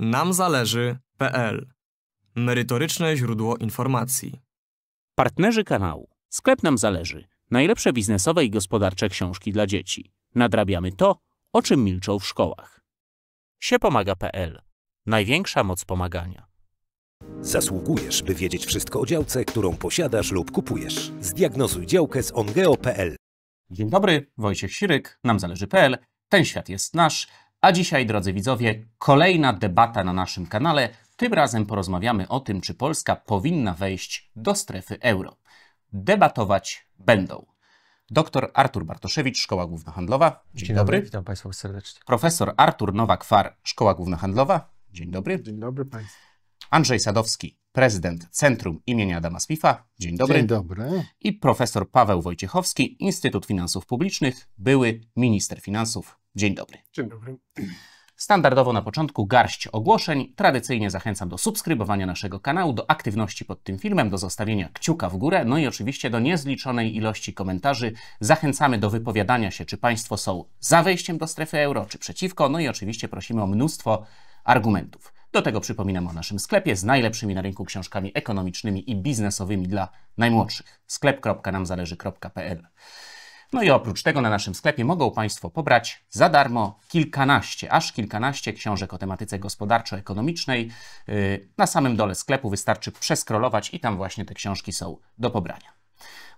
namzależy.pl Merytoryczne źródło informacji. Partnerzy kanału. Sklep nam zależy. Najlepsze biznesowe i gospodarcze książki dla dzieci. Nadrabiamy to, o czym milczą w szkołach. Siepomaga.pl Największa moc pomagania. Zasługujesz, by wiedzieć wszystko o działce, którą posiadasz lub kupujesz. Zdiagnozuj działkę z ongeo.pl Dzień dobry, Wojciech Siryk, nam zależy.pl. Ten świat jest nasz. A dzisiaj, drodzy widzowie, kolejna debata na naszym kanale. Tym razem porozmawiamy o tym, czy Polska powinna wejść do strefy euro. Debatować będą. Doktor Artur Bartoszewicz, Szkoła Główna Handlowa. Dzień, Dzień dobry. dobry. Witam Państwa serdecznie. Profesor Artur Nowak-Far, Szkoła Główna Handlowa. Dzień dobry. Dzień dobry Państwu. Andrzej Sadowski, prezydent Centrum imienia Adama Spifa. Dzień dobry. Dzień dobry. I profesor Paweł Wojciechowski, Instytut Finansów Publicznych, były minister finansów. Dzień dobry. Dzień dobry. Standardowo na początku garść ogłoszeń. Tradycyjnie zachęcam do subskrybowania naszego kanału, do aktywności pod tym filmem, do zostawienia kciuka w górę, no i oczywiście do niezliczonej ilości komentarzy. Zachęcamy do wypowiadania się, czy Państwo są za wejściem do strefy euro, czy przeciwko, no i oczywiście prosimy o mnóstwo argumentów. Do tego przypominam o naszym sklepie z najlepszymi na rynku książkami ekonomicznymi i biznesowymi dla najmłodszych. sklep.namzależy.pl no i oprócz tego na naszym sklepie mogą Państwo pobrać za darmo kilkanaście, aż kilkanaście książek o tematyce gospodarczo-ekonomicznej. Y, na samym dole sklepu wystarczy przeskrolować i tam właśnie te książki są do pobrania.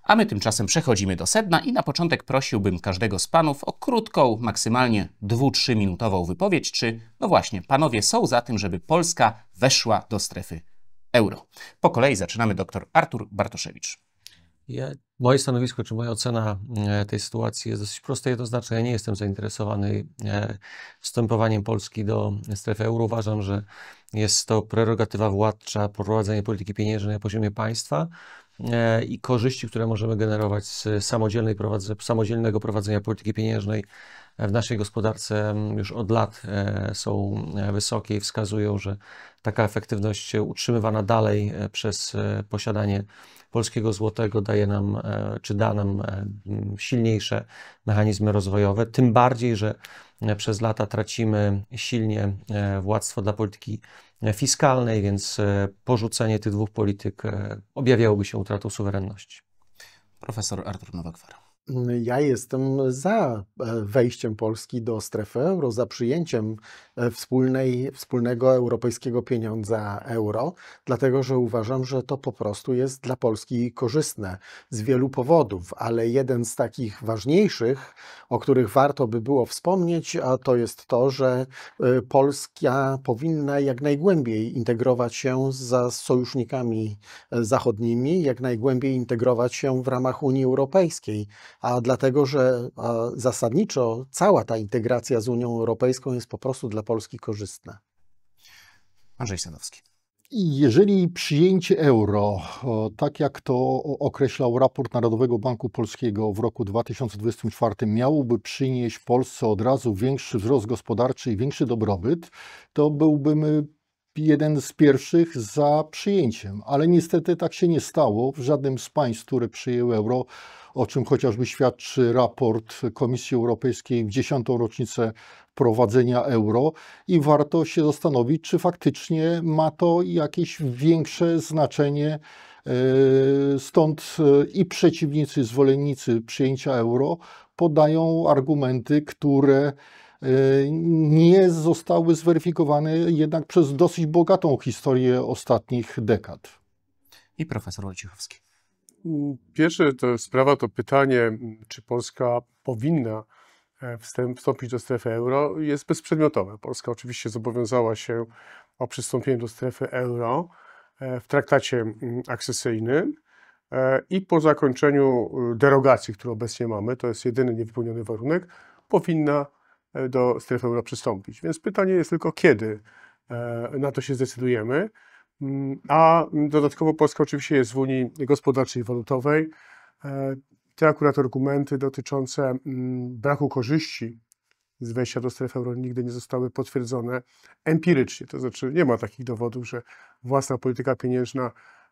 A my tymczasem przechodzimy do sedna i na początek prosiłbym każdego z panów o krótką, maksymalnie 2-3 minutową wypowiedź, czy no właśnie, panowie są za tym, żeby Polska weszła do strefy euro. Po kolei zaczynamy dr Artur Bartoszewicz. Ja, moje stanowisko, czy moja ocena e, tej sytuacji jest dosyć prosta i to znaczy, ja nie jestem zainteresowany e, wstępowaniem Polski do strefy euro. Uważam, że jest to prerogatywa władcza, prowadzenie polityki pieniężnej na poziomie państwa e, i korzyści, które możemy generować z samodzielnej prowadze, samodzielnego prowadzenia polityki pieniężnej w naszej gospodarce już od lat są wysokie i wskazują, że taka efektywność utrzymywana dalej przez posiadanie polskiego złotego daje nam, e, czy da nam e, silniejsze mechanizmy rozwojowe, tym bardziej, że e, przez lata tracimy silnie władztwo dla polityki fiskalnej, więc porzucenie tych dwóch polityk objawiałoby się utratą suwerenności. Profesor Artur nowak Mm, ja jestem za e, wejściem Polski do strefy euro, za przyjęciem e, wspólnej, wspólnego europejskiego pieniądza euro, dlatego że uważam, że to po prostu jest dla Polski korzystne z wielu powodów, ale jeden z takich ważniejszych, o których warto by było wspomnieć, a to jest to, że e, Polska powinna jak najgłębiej integrować się z sojusznikami zachodnimi, jak najgłębiej integrować się w ramach Unii Europejskiej a dlatego, że zasadniczo cała ta integracja z Unią Europejską jest po prostu dla Polski korzystna. Andrzej Stanowski. Jeżeli przyjęcie euro, tak jak to określał raport Narodowego Banku Polskiego w roku 2024, miałoby przynieść Polsce od razu większy wzrost gospodarczy i większy dobrobyt, to byłbym y, jeden z pierwszych za przyjęciem, ale niestety tak się nie stało. W żadnym z państw, które przyjęły euro, o czym chociażby świadczy raport Komisji Europejskiej w dziesiątą rocznicę prowadzenia euro i warto się zastanowić, czy faktycznie ma to jakieś większe znaczenie. E, stąd e, i przeciwnicy, i zwolennicy przyjęcia euro podają argumenty, które nie zostały zweryfikowane jednak przez dosyć bogatą historię ostatnich dekad. I profesor Wojciechowski. Pierwsza to sprawa to pytanie, czy Polska powinna e, wstąpić do strefy euro, jest bezprzedmiotowe. Polska oczywiście zobowiązała się o przystąpienie do strefy euro e, w traktacie akcesyjnym e, i po zakończeniu derogacji, którą obecnie mamy, to jest jedyny niewypełniony warunek, powinna do strefy euro przystąpić. Więc pytanie jest tylko kiedy e, na to się zdecydujemy. Mm, a dodatkowo Polska oczywiście jest w Unii Gospodarczej i Walutowej. E, te akurat argumenty dotyczące mm, braku korzyści z wejścia do strefy euro nigdy nie zostały potwierdzone empirycznie. To znaczy nie ma takich dowodów, że własna polityka pieniężna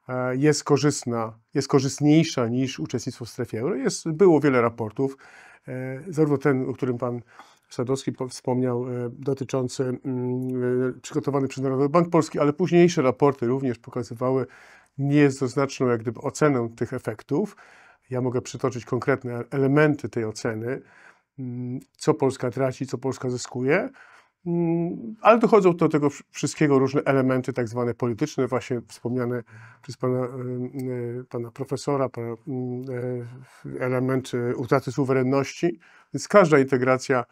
e, jest korzystna, jest korzystniejsza niż uczestnictwo w strefie euro. Jest, było wiele raportów, zarówno ten, o którym Pan Sadowski wspomniał, e, dotyczący mm, e, przygotowany przez Narodowy Bank Polski, ale późniejsze raporty również pokazywały niejednoznaczną jak gdyby ocenę tych efektów. Ja mogę przytoczyć konkretne elementy tej oceny, mm, co Polska traci, co Polska zyskuje, mm, ale dochodzą do tego wszystkiego różne elementy tak zwane polityczne, właśnie wspomniane przez pana, e, pana profesora, elementy element utraty suwerenności. Więc każda integracja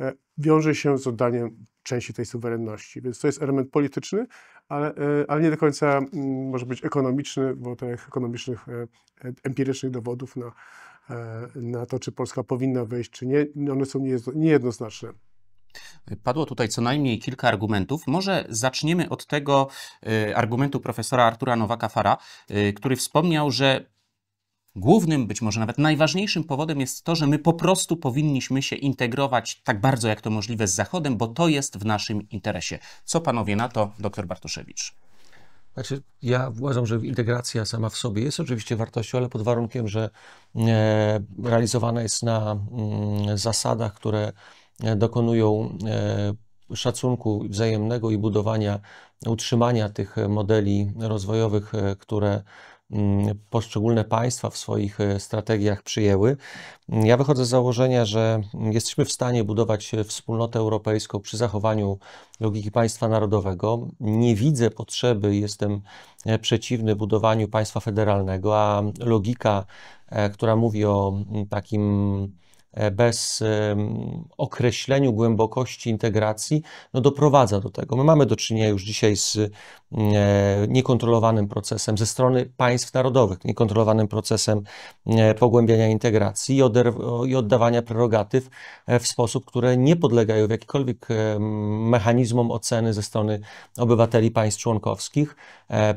E, wiąże się z oddaniem części tej suwerenności. Więc to jest element polityczny, ale, e, ale nie do końca mm, może być ekonomiczny, bo tych ekonomicznych, e, empirycznych dowodów na, na to, czy Polska powinna wejść, czy nie, one są niejednoznaczne. Padło tutaj co najmniej kilka argumentów. Może zaczniemy od tego argumentu profesora Artura Nowaka-Fara, który wspomniał, że Głównym, być może nawet najważniejszym powodem jest to, że my po prostu powinniśmy się integrować tak bardzo jak to możliwe z Zachodem, bo to jest w naszym interesie. Co panowie na to, dr Bartoszewicz? Znaczy, ja uważam, że integracja sama w sobie jest oczywiście wartością, ale pod warunkiem, że e, realizowana jest na mm, zasadach, które e, dokonują e, szacunku wzajemnego i budowania, utrzymania tych modeli rozwojowych, które Mm, poszczególne państwa w swoich e, strategiach przyjęły. Ja wychodzę z założenia, że jesteśmy w stanie budować e, wspólnotę europejską przy zachowaniu logiki państwa narodowego. Nie widzę potrzeby, jestem e, przeciwny budowaniu państwa federalnego, a logika, która mówi o takim E, bez określeniu głębokości integracji, no doprowadza do tego. My mamy do czynienia już dzisiaj z e, niekontrolowanym procesem ze strony państw narodowych, niekontrolowanym procesem e, pogłębiania integracji i, oddawania prerogatyw w sposób, które nie podlegają w jakikolwiek mechanizmom oceny ze strony obywateli państw członkowskich.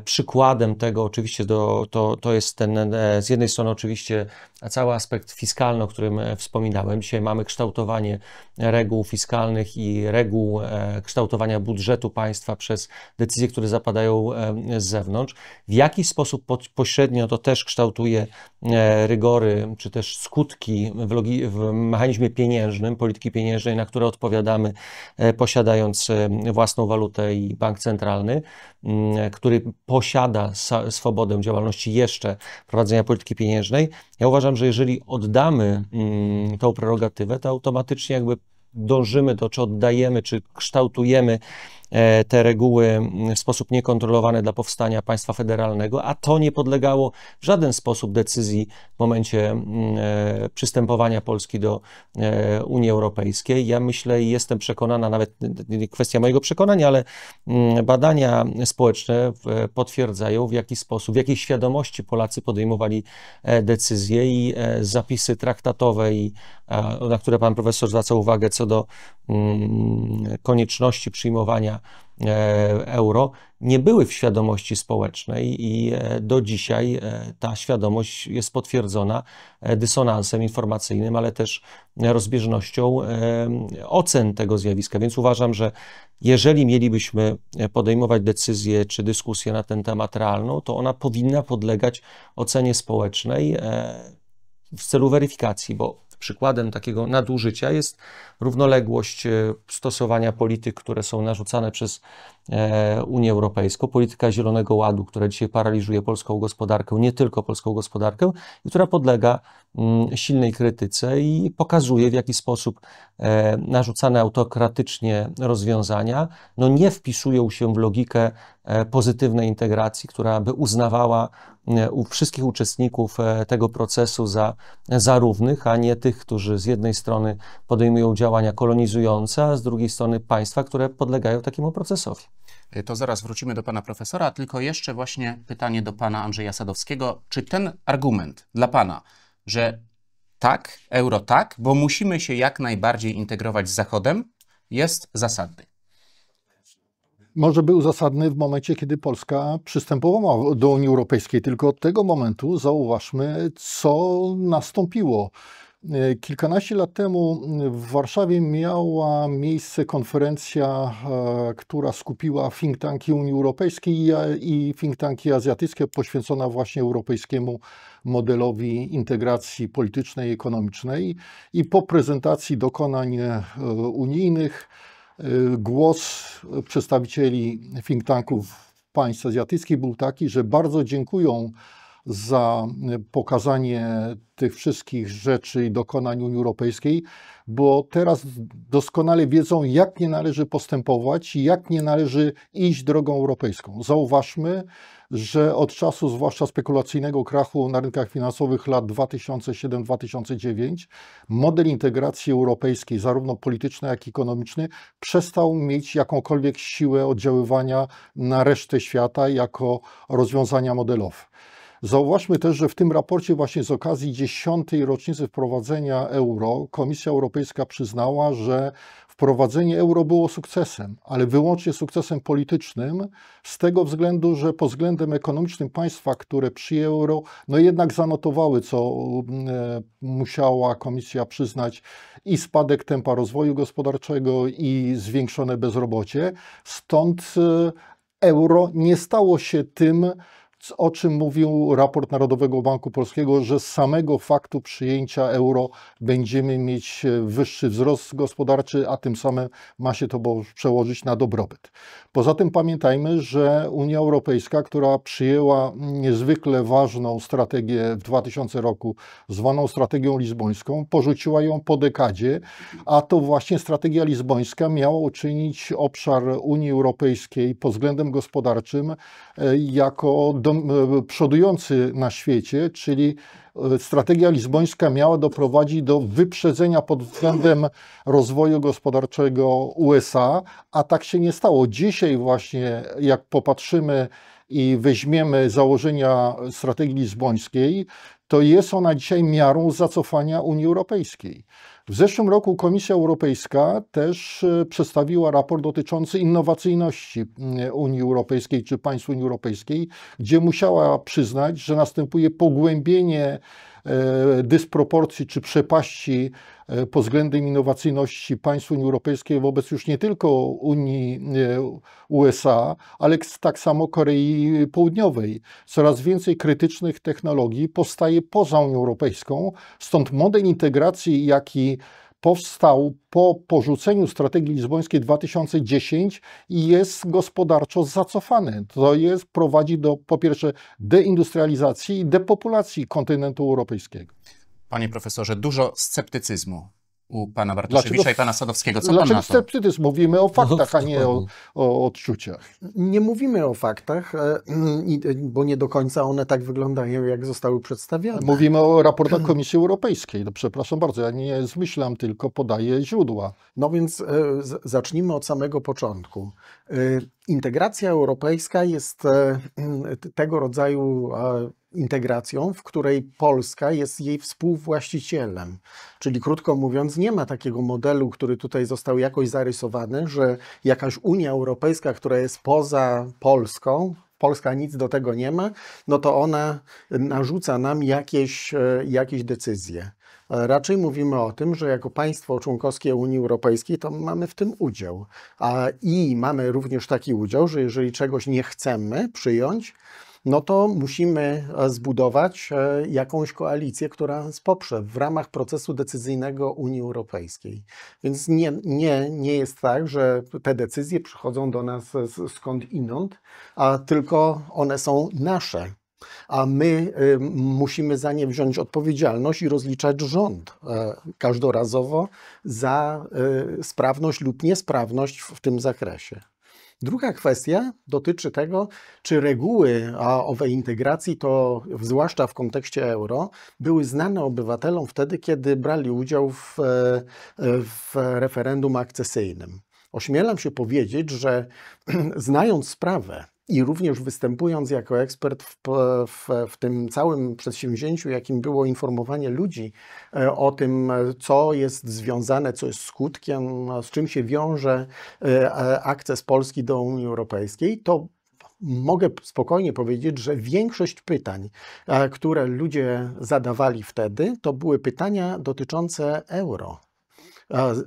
Przykładem tego oczywiście do, to, to jest ten z jednej strony oczywiście cały aspekt fiskalny, o którym e, wspominałem. Dzisiaj mamy kształtowanie reguł fiskalnych i reguł e, kształtowania budżetu państwa przez decyzje, które zapadają e, z zewnątrz. W jaki sposób pośrednio to też kształtuje rygory, czy też skutki w, logi- w mechanizmie pieniężnym, polityki pieniężnej, na które odpowiadamy, posiadając własną walutę i bank centralny. Mm, który posiada swobodę działalności jeszcze prowadzenia polityki pieniężnej, ja uważam, że jeżeli oddamy mm, tą prerogatywę, to automatycznie jakby dążymy do, czy oddajemy, czy kształtujemy E, te reguły w sposób niekontrolowany dla powstania państwa federalnego, a to nie podlegało w żaden sposób decyzji w momencie e, przystępowania Polski do e, Unii Europejskiej. Ja myślę i jestem przekonana, nawet nie kwestia mojego przekonania, ale badania społeczne potwierdzają, w jaki sposób, w jakiej świadomości Polacy podejmowali decyzje i zapisy traktatowe, i, na które pan profesor zwraca uwagę co do konieczności przyjmowania E, euro nie były w świadomości społecznej i e, do dzisiaj e, ta świadomość jest potwierdzona dysonansem informacyjnym, ale też rozbieżnością ocen tego zjawiska. Więc uważam, że jeżeli mielibyśmy podejmować decyzję czy dyskusję na ten temat realną, to ona powinna podlegać ocenie społecznej w celu weryfikacji, bo Przykładem takiego nadużycia jest równoległość e, stosowania polityk, które są narzucane przez E, Unię Europejską, polityka Zielonego Ładu, która dzisiaj paraliżuje polską gospodarkę, nie tylko polską gospodarkę, i która podlega mm, silnej krytyce i pokazuje, w jaki sposób e, narzucane autokratycznie rozwiązania no nie wpisują się w logikę e, pozytywnej integracji, która by uznawała u wszystkich uczestników tego procesu za, za równych, a nie tych, którzy z jednej strony podejmują działania kolonizujące, a z drugiej strony państwa, które podlegają takiemu procesowi. Y, to zaraz wrócimy do pana profesora, tylko jeszcze właśnie pytanie do pana Andrzeja Sadowskiego. Czy ten argument dla pana, że tak, euro tak, bo musimy się jak najbardziej integrować z Zachodem, jest zasadny? Może był zasadny w momencie, kiedy Polska przystępowała do Unii Europejskiej, tylko od tego momentu zauważmy, co nastąpiło. E, kilkanaście lat temu w Warszawie miała miejsce konferencja, e, która skupiła think tanki Unii Europejskiej i think tanki azjatyckie, poświęcona właśnie europejskiemu modelowi integracji politycznej i ekonomicznej. I po prezentacji dokonań e, unijnych głos przedstawicieli think tanków państw azjatyckich był taki, że bardzo dziękują za pokazanie tych wszystkich rzeczy i dokonań Unii Europejskiej, bo teraz doskonale wiedzą, jak nie należy postępować i jak nie należy iść drogą europejską. Zauważmy, że od czasu zwłaszcza spekulacyjnego krachu na rynkach finansowych lat 2007-2009 model integracji europejskiej, zarówno polityczny, jak i ekonomiczny, przestał mieć jakąkolwiek siłę oddziaływania na resztę świata jako rozwiązania modelowe. Zauważmy też, że w tym raporcie właśnie z okazji dziesiątej rocznicy wprowadzenia euro Komisja Europejska przyznała, że wprowadzenie euro było sukcesem, ale wyłącznie sukcesem politycznym, z tego względu, że pod względem ekonomicznym państwa, które przyjęły euro, no jednak zanotowały, co mm, e, musiała Komisja przyznać, i spadek tempa rozwoju gospodarczego, i zwiększone bezrobocie. Stąd e, euro nie stało się tym, o czym mówił raport Narodowego Banku Polskiego, że z samego faktu przyjęcia euro będziemy mieć e, wyższy wzrost gospodarczy, a tym samym ma się to przełożyć na dobrobyt. Poza tym pamiętajmy, że Unia Europejska, która przyjęła niezwykle ważną strategię w 2000 roku, zwaną strategią lizbońską, porzuciła ją po dekadzie, a to właśnie strategia lizbońska miała uczynić obszar Unii Europejskiej pod względem gospodarczym e, jako do dom, e, przodujący na świecie, czyli e, strategia lizbońska miała doprowadzić do wyprzedzenia pod względem rozwoju gospodarczego USA, a tak się nie stało. Dzisiaj właśnie, jak popatrzymy i weźmiemy założenia strategii lizbońskiej, to jest ona dzisiaj miarą zacofania Unii Europejskiej. W zeszłym roku Komisja Europejska też e, przedstawiła raport dotyczący innowacyjności mm, Unii Europejskiej czy państw Unii Europejskiej, gdzie musiała przyznać, że następuje pogłębienie E, dysproporcji czy przepaści e, pod względem innowacyjności państw Unii Europejskiej wobec już nie tylko Unii e, USA, ale tak samo Korei Południowej. Coraz więcej krytycznych technologii powstaje poza Unią Europejską, stąd model integracji, jaki powstał po porzuceniu strategii lizbońskiej 2010 i jest gospodarczo zacofany. To jest, prowadzi do po pierwsze deindustrializacji i depopulacji kontynentu europejskiego. Panie profesorze, dużo sceptycyzmu u pana Bartoszewicza dlaczego, i pana Sadowskiego. Co dlaczego pan sceptycyzm? Mówimy o no, faktach, a nie o, o odczuciach. Nie mówimy o faktach, e, e, bo nie do końca one tak wyglądają, jak zostały przedstawione. Mówimy o raportach Komisji Europejskiej. No, przepraszam bardzo, ja nie zmyślam, tylko podaję źródła. No więc e, zacznijmy od samego początku. Integracja europejska jest tego rodzaju integracją, w której Polska jest jej współwłaścicielem. Czyli krótko mówiąc, nie ma takiego modelu, który tutaj został jakoś zarysowany, że jakaś Unia Europejska, która jest poza Polską, Polska nic do tego nie ma, no to ona narzuca nam jakieś, e, jakieś decyzje. E, raczej mówimy o tym, że jako państwo członkowskie Unii Europejskiej to mamy w tym udział. A, I mamy również taki udział, że jeżeli czegoś nie chcemy przyjąć, no to musimy e, zbudować e, jakąś koalicję, która poprze w ramach procesu decyzyjnego Unii Europejskiej. Więc nie, nie, nie jest tak, że te decyzje przychodzą do nas skąd inąd, a tylko one są nasze a my y, musimy za nie wziąć odpowiedzialność i rozliczać rząd y, każdorazowo za y, sprawność lub niesprawność w, w tym zakresie. Druga kwestia dotyczy tego, czy reguły owej integracji, to zwłaszcza w kontekście euro, były znane obywatelom wtedy, kiedy brali udział w, e, w referendum akcesyjnym. Ośmielam się powiedzieć, że znając sprawę, i również występując jako ekspert w, w, w, tym całym przedsięwzięciu, jakim było informowanie ludzi e, o tym, e, co jest związane, co jest skutkiem, e, z czym się wiąże akces Polski do Unii Europejskiej, to mogę spokojnie powiedzieć, że większość pytań, które ludzie zadawali wtedy, to były pytania dotyczące euro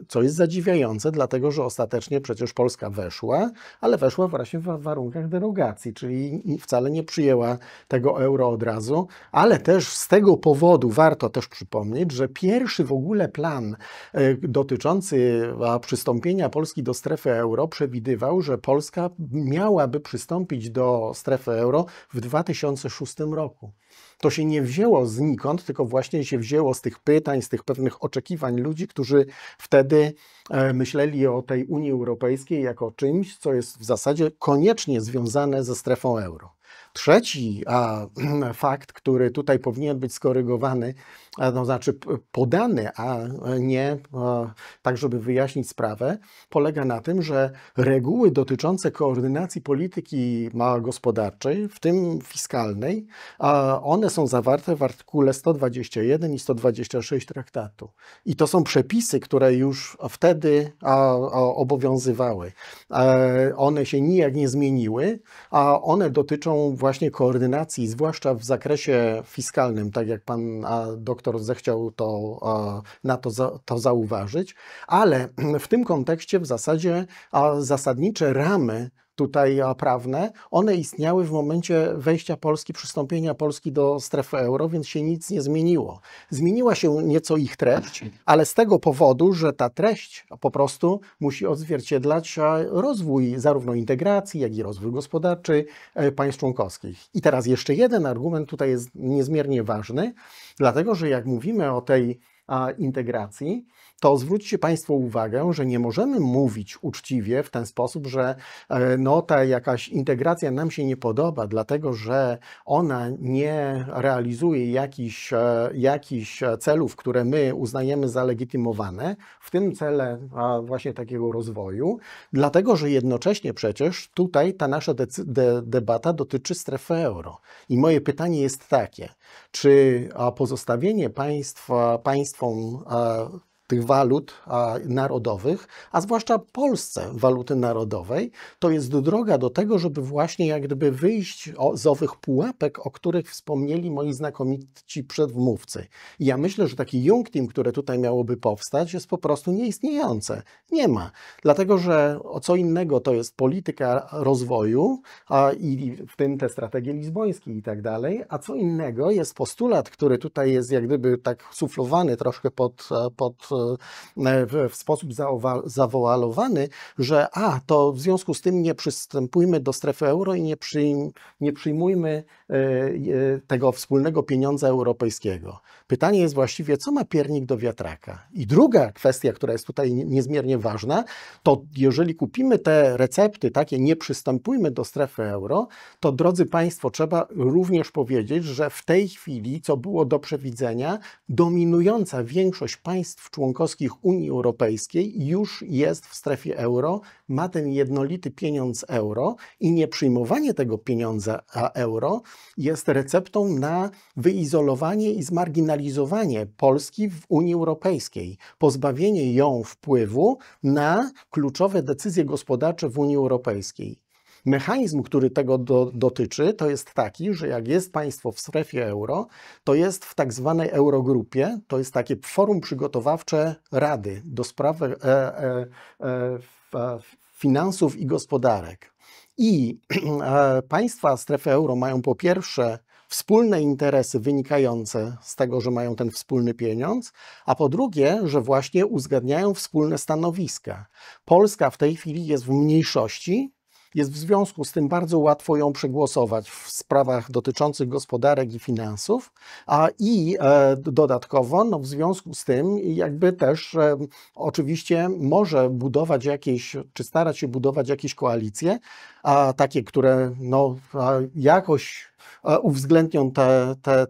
co jest zadziwiające, dlatego że ostatecznie przecież Polska weszła, ale weszła właśnie w warunkach derogacji, czyli wcale nie przyjęła tego euro od razu, ale też z tego powodu warto też przypomnieć, że pierwszy w ogóle plan e, dotyczący przystąpienia Polski do strefy euro przewidywał, że Polska miałaby przystąpić do strefy euro w 2006 roku to się nie wzięło znikąd, tylko właśnie się wzięło z tych pytań, z tych pewnych oczekiwań ludzi, którzy wtedy e, myśleli o tej Unii Europejskiej jako czymś, co jest w zasadzie koniecznie związane ze strefą euro. Trzeci a, fakt, który tutaj powinien być skorygowany, a, to no znaczy podany, a nie a, tak, żeby wyjaśnić sprawę, polega na tym, że reguły dotyczące koordynacji polityki gospodarczej, w tym fiskalnej, one są zawarte w artykule 121 i 126 traktatu. I to są przepisy, które już wtedy obowiązywały. E, one się nijak nie zmieniły, a one dotyczą właśnie koordynacji, zwłaszcza w zakresie fiskalnym, tak jak pan doktor zechciał to, na to, to zauważyć, ale w tym kontekście w zasadzie zasadnicze ramy tutaj prawne, one istniały w momencie wejścia Polski, przystąpienia Polski do strefy euro, więc się nic nie zmieniło. Zmieniła się nieco ich treść, ale z tego powodu, że ta treść po prostu musi odzwierciedlać e, rozwój zarówno integracji, jak i rozwój gospodarczy e, państw członkowskich. I teraz jeszcze jeden argument tutaj jest niezmiernie ważny, dlatego że jak mówimy o tej integracji, to zwróćcie Państwo uwagę, że nie możemy mówić uczciwie w ten sposób, że e, no, ta jakaś integracja nam się nie podoba, dlatego że ona nie realizuje jakichś, e, jakichś celów, które my uznajemy za legitymowane, w tym cele właśnie takiego rozwoju, dlatego że jednocześnie przecież tutaj ta nasza de de debata dotyczy strefy euro. I moje pytanie jest takie, czy pozostawienie państwa państwom tych walut a, narodowych, a zwłaszcza Polsce waluty narodowej, to jest droga do tego, żeby właśnie jak gdyby wyjść o, z owych pułapek, o których wspomnieli moi znakomici przedmówcy. I ja myślę, że taki Jungtim, które tutaj miałoby powstać, jest po prostu nieistniejące. Nie ma. Dlatego, że o co innego to jest polityka rozwoju a, i w tym te strategie lizbońskie i tak dalej, a co innego jest postulat, który tutaj jest jak gdyby tak suflowany troszkę pod, e, pod E, w sposób zawoalowany, że a, to w związku z tym nie przystępujmy do strefy euro i nie, przyjm, nie przyjmujmy e, tego wspólnego pieniądza europejskiego. Pytanie jest właściwie, co ma piernik do wiatraka? I druga kwestia, która jest tutaj niezmiernie ważna, to jeżeli kupimy te recepty takie, nie przystępujmy do strefy euro, to drodzy Państwo, trzeba również powiedzieć, że w tej chwili, co było do przewidzenia, dominująca większość państw członkowskich, członkowskich Unii Europejskiej już jest w strefie euro, ma ten jednolity pieniądz euro i nieprzyjmowanie tego pieniądza euro jest receptą na wyizolowanie i zmarginalizowanie Polski w Unii Europejskiej, pozbawienie ją wpływu na kluczowe decyzje gospodarcze w Unii Europejskiej. Mechanizm, który tego do, dotyczy, to jest taki, że jak jest państwo w strefie euro, to jest w tak zwanej Eurogrupie, to jest takie forum przygotowawcze Rady do spraw e, e, e, e, e finansów i gospodarek. I e, państwa strefy euro mają po pierwsze wspólne interesy wynikające z tego, że mają ten wspólny pieniądz, a po drugie, że właśnie uzgadniają wspólne stanowiska. Polska w tej chwili jest w mniejszości jest w związku z tym bardzo łatwo ją przegłosować w sprawach dotyczących gospodarek i finansów, a i e, dodatkowo no, w związku z tym jakby też e, oczywiście może budować jakieś, czy starać się budować jakieś koalicje, a takie, które no, a jakoś uwzględnią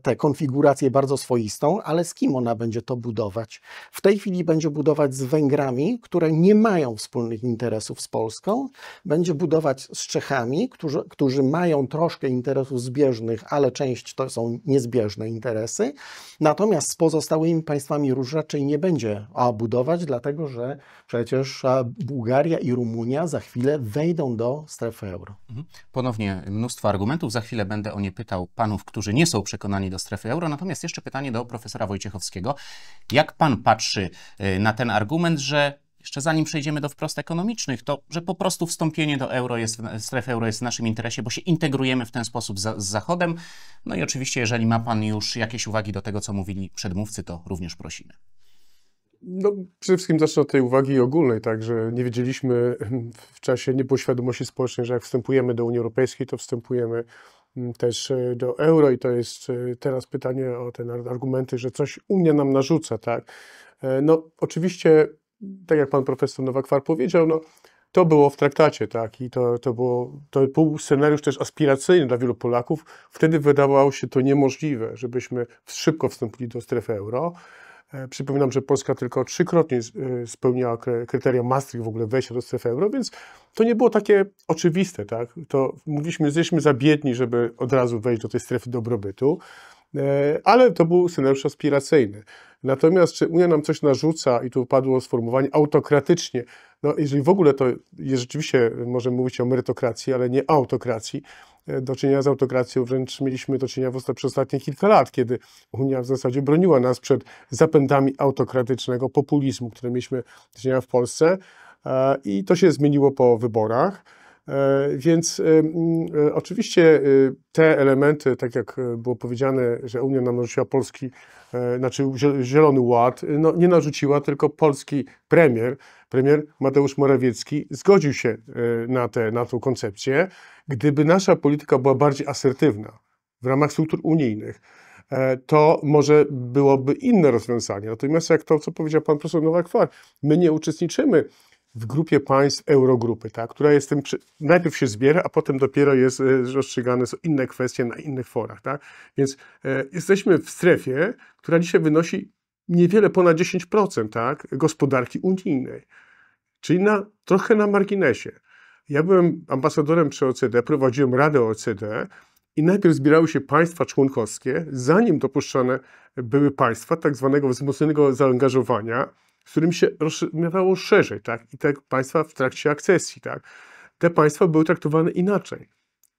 tę konfigurację bardzo swoistą, ale z kim ona będzie to budować? W tej chwili będzie budować z Węgrami, które nie mają wspólnych interesów z Polską, będzie budować z Czechami, którzy, którzy mają troszkę interesów zbieżnych, ale część to są niezbieżne interesy. Natomiast z pozostałymi państwami róż raczej nie będzie a budować, dlatego że przecież Bułgaria i Rumunia za chwilę wejdą do strefy euro. Mhm. Ponownie mnóstwo argumentów, za chwilę będę o pytał panów, którzy nie są przekonani do strefy euro. Natomiast jeszcze pytanie do profesora Wojciechowskiego. Jak pan patrzy y, na ten argument, że jeszcze zanim przejdziemy do wprost ekonomicznych, to że po prostu wstąpienie do euro jest, strefy euro jest w naszym interesie, bo się integrujemy w ten sposób z Zachodem. No i oczywiście, jeżeli ma Pan już jakieś uwagi do tego, co mówili przedmówcy, to również prosimy. No, przede wszystkim zacznę od tej uwagi ogólnej, tak, że nie wiedzieliśmy w czasie, niepoświadomości społecznej, że jak wstępujemy do Unii Europejskiej, to wstępujemy Mm, też e, do euro i to jest e, teraz pytanie o te argumenty, że coś Unia nam narzuca, tak? E, no oczywiście, tak jak pan profesor Nowakwar powiedział, no to było w traktacie, tak, i to, to, było, to był scenariusz też aspiracyjny dla wielu Polaków. Wtedy wydawało się to niemożliwe, żebyśmy szybko wstąpili do strefy euro. E, przypominam, że Polska tylko trzykrotnie e, spełniała kryteria Maastricht w ogóle wejścia do strefy euro, więc to nie było takie oczywiste. Tak? To mówiliśmy, jesteśmy za biedni, żeby od razu wejść do tej strefy dobrobytu, e, ale to był scenariusz aspiracyjny. Natomiast czy Unia nam coś narzuca, i tu padło sformułowanie autokratycznie, no jeżeli w ogóle to jest rzeczywiście, możemy mówić o merytokracji, ale nie autokracji, E, do czynienia z autokracją, wręcz mieliśmy do czynienia w przez ostatnie kilka lat, kiedy Unia w zasadzie broniła nas przed zapędami autokratycznego populizmu, które mieliśmy do czynienia w Polsce e, i to się zmieniło po wyborach. E, więc oczywiście te elementy, tak jak było powiedziane, że Unia nam narzuciła Polski E, znaczy Zielony Ład, e, no, nie narzuciła, tylko polski premier, premier Mateusz Morawiecki zgodził się e, na, tę na tą koncepcję, gdyby nasza polityka była bardziej asertywna w ramach struktur unijnych, to może byłoby inne rozwiązanie. Natomiast jak to, co powiedział pan profesor Nowak-Far, my nie uczestniczymy w grupie państw Eurogrupy, tak, która jest tym, najpierw się zbiera, a potem dopiero jest e, rozstrzygane są inne kwestie na innych forach. Tak? Więc e, jesteśmy w strefie, która dzisiaj wynosi niewiele ponad 10% tak, gospodarki unijnej, czyli na, trochę na marginesie. Ja byłem ambasadorem przy OCD, prowadziłem Radę OCD i najpierw zbierały się państwa członkowskie, zanim dopuszczone były państwa tak zwanego wzmocnionego zaangażowania, z którym się rozmawiało szerzej, tak? I te państwa w trakcie akcesji, tak? Te państwa były traktowane inaczej.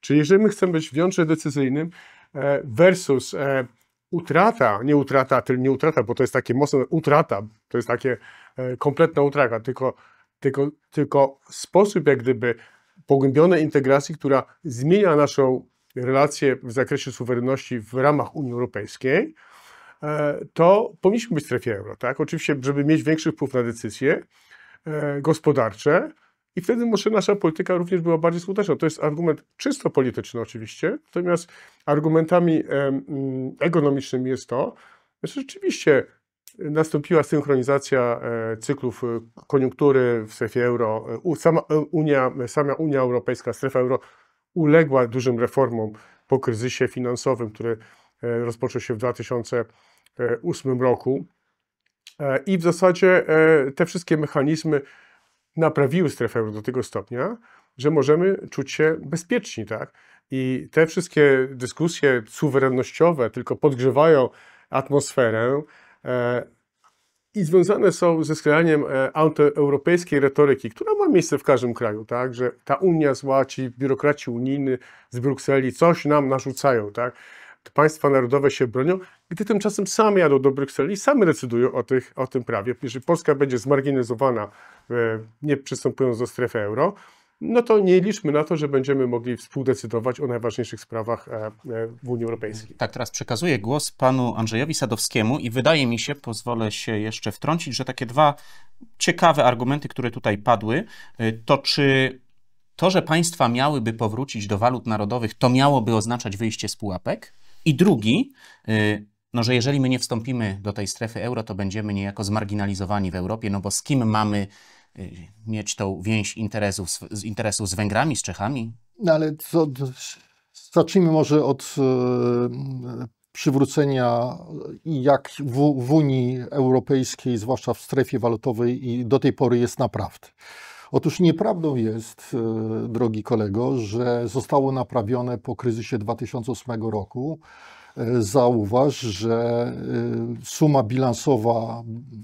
Czyli jeżeli my chcemy być w jądrze decyzyjnym e, versus e, utrata, nie utrata, tylko nie utrata, bo to jest takie mocne, utrata, to jest takie e, kompletna utrata, tylko, tylko, tylko sposób jak gdyby pogłębionej integracji, która zmienia naszą relację w zakresie suwerenności w ramach Unii Europejskiej, E, to powinniśmy być w strefie euro, tak? Oczywiście, żeby mieć większy wpływ na decyzje e, gospodarcze i wtedy może nasza polityka również była bardziej skuteczna. To jest argument czysto polityczny oczywiście, natomiast argumentami ekonomicznymi jest to, że rzeczywiście nastąpiła synchronizacja e, cyklów koniunktury w strefie euro. Sama Unia, sama Unia Europejska, strefa euro uległa dużym reformom po kryzysie finansowym, które E, rozpoczął się w 2008 roku. E, I w zasadzie e, te wszystkie mechanizmy naprawiły strefę euro do tego stopnia, że możemy czuć się bezpieczni, tak? I te wszystkie dyskusje suwerennościowe tylko podgrzewają atmosferę i związane są ze sklejaniem antyeuropejskiej retoryki, która ma miejsce w każdym kraju, tak? Że ta Unia zła, ci biurokraci unijni z Brukseli coś nam narzucają, tak? państwa narodowe się bronią, gdy tymczasem sami jadą do Brukseli i sami decydują o, tych, o tym prawie. Jeżeli Polska będzie zmarginalizowana, e, nie przystępując do strefy euro, no to nie liczmy na to, że będziemy mogli współdecydować o najważniejszych sprawach e, e, w Unii Europejskiej. Tak, teraz przekazuję głos panu Andrzejowi Sadowskiemu i wydaje mi się, pozwolę się jeszcze wtrącić, że takie dwa ciekawe argumenty, które tutaj padły, to czy to, że państwa miałyby powrócić do walut narodowych, to miałoby oznaczać wyjście z pułapek? I drugi, y, no, że jeżeli my nie wstąpimy do tej strefy euro, to będziemy niejako zmarginalizowani w Europie, no bo z kim mamy y, mieć tą więź interesów, z interesów z Węgrami, z Czechami? No ale to, zacznijmy może od y, przywrócenia jak w, w Unii Europejskiej, zwłaszcza w strefie walutowej i do tej pory jest naprawdę. Otóż nieprawdą jest, e, drogi kolego, że zostało naprawione po kryzysie 2008 roku. E, zauważ, że e, suma bilansowa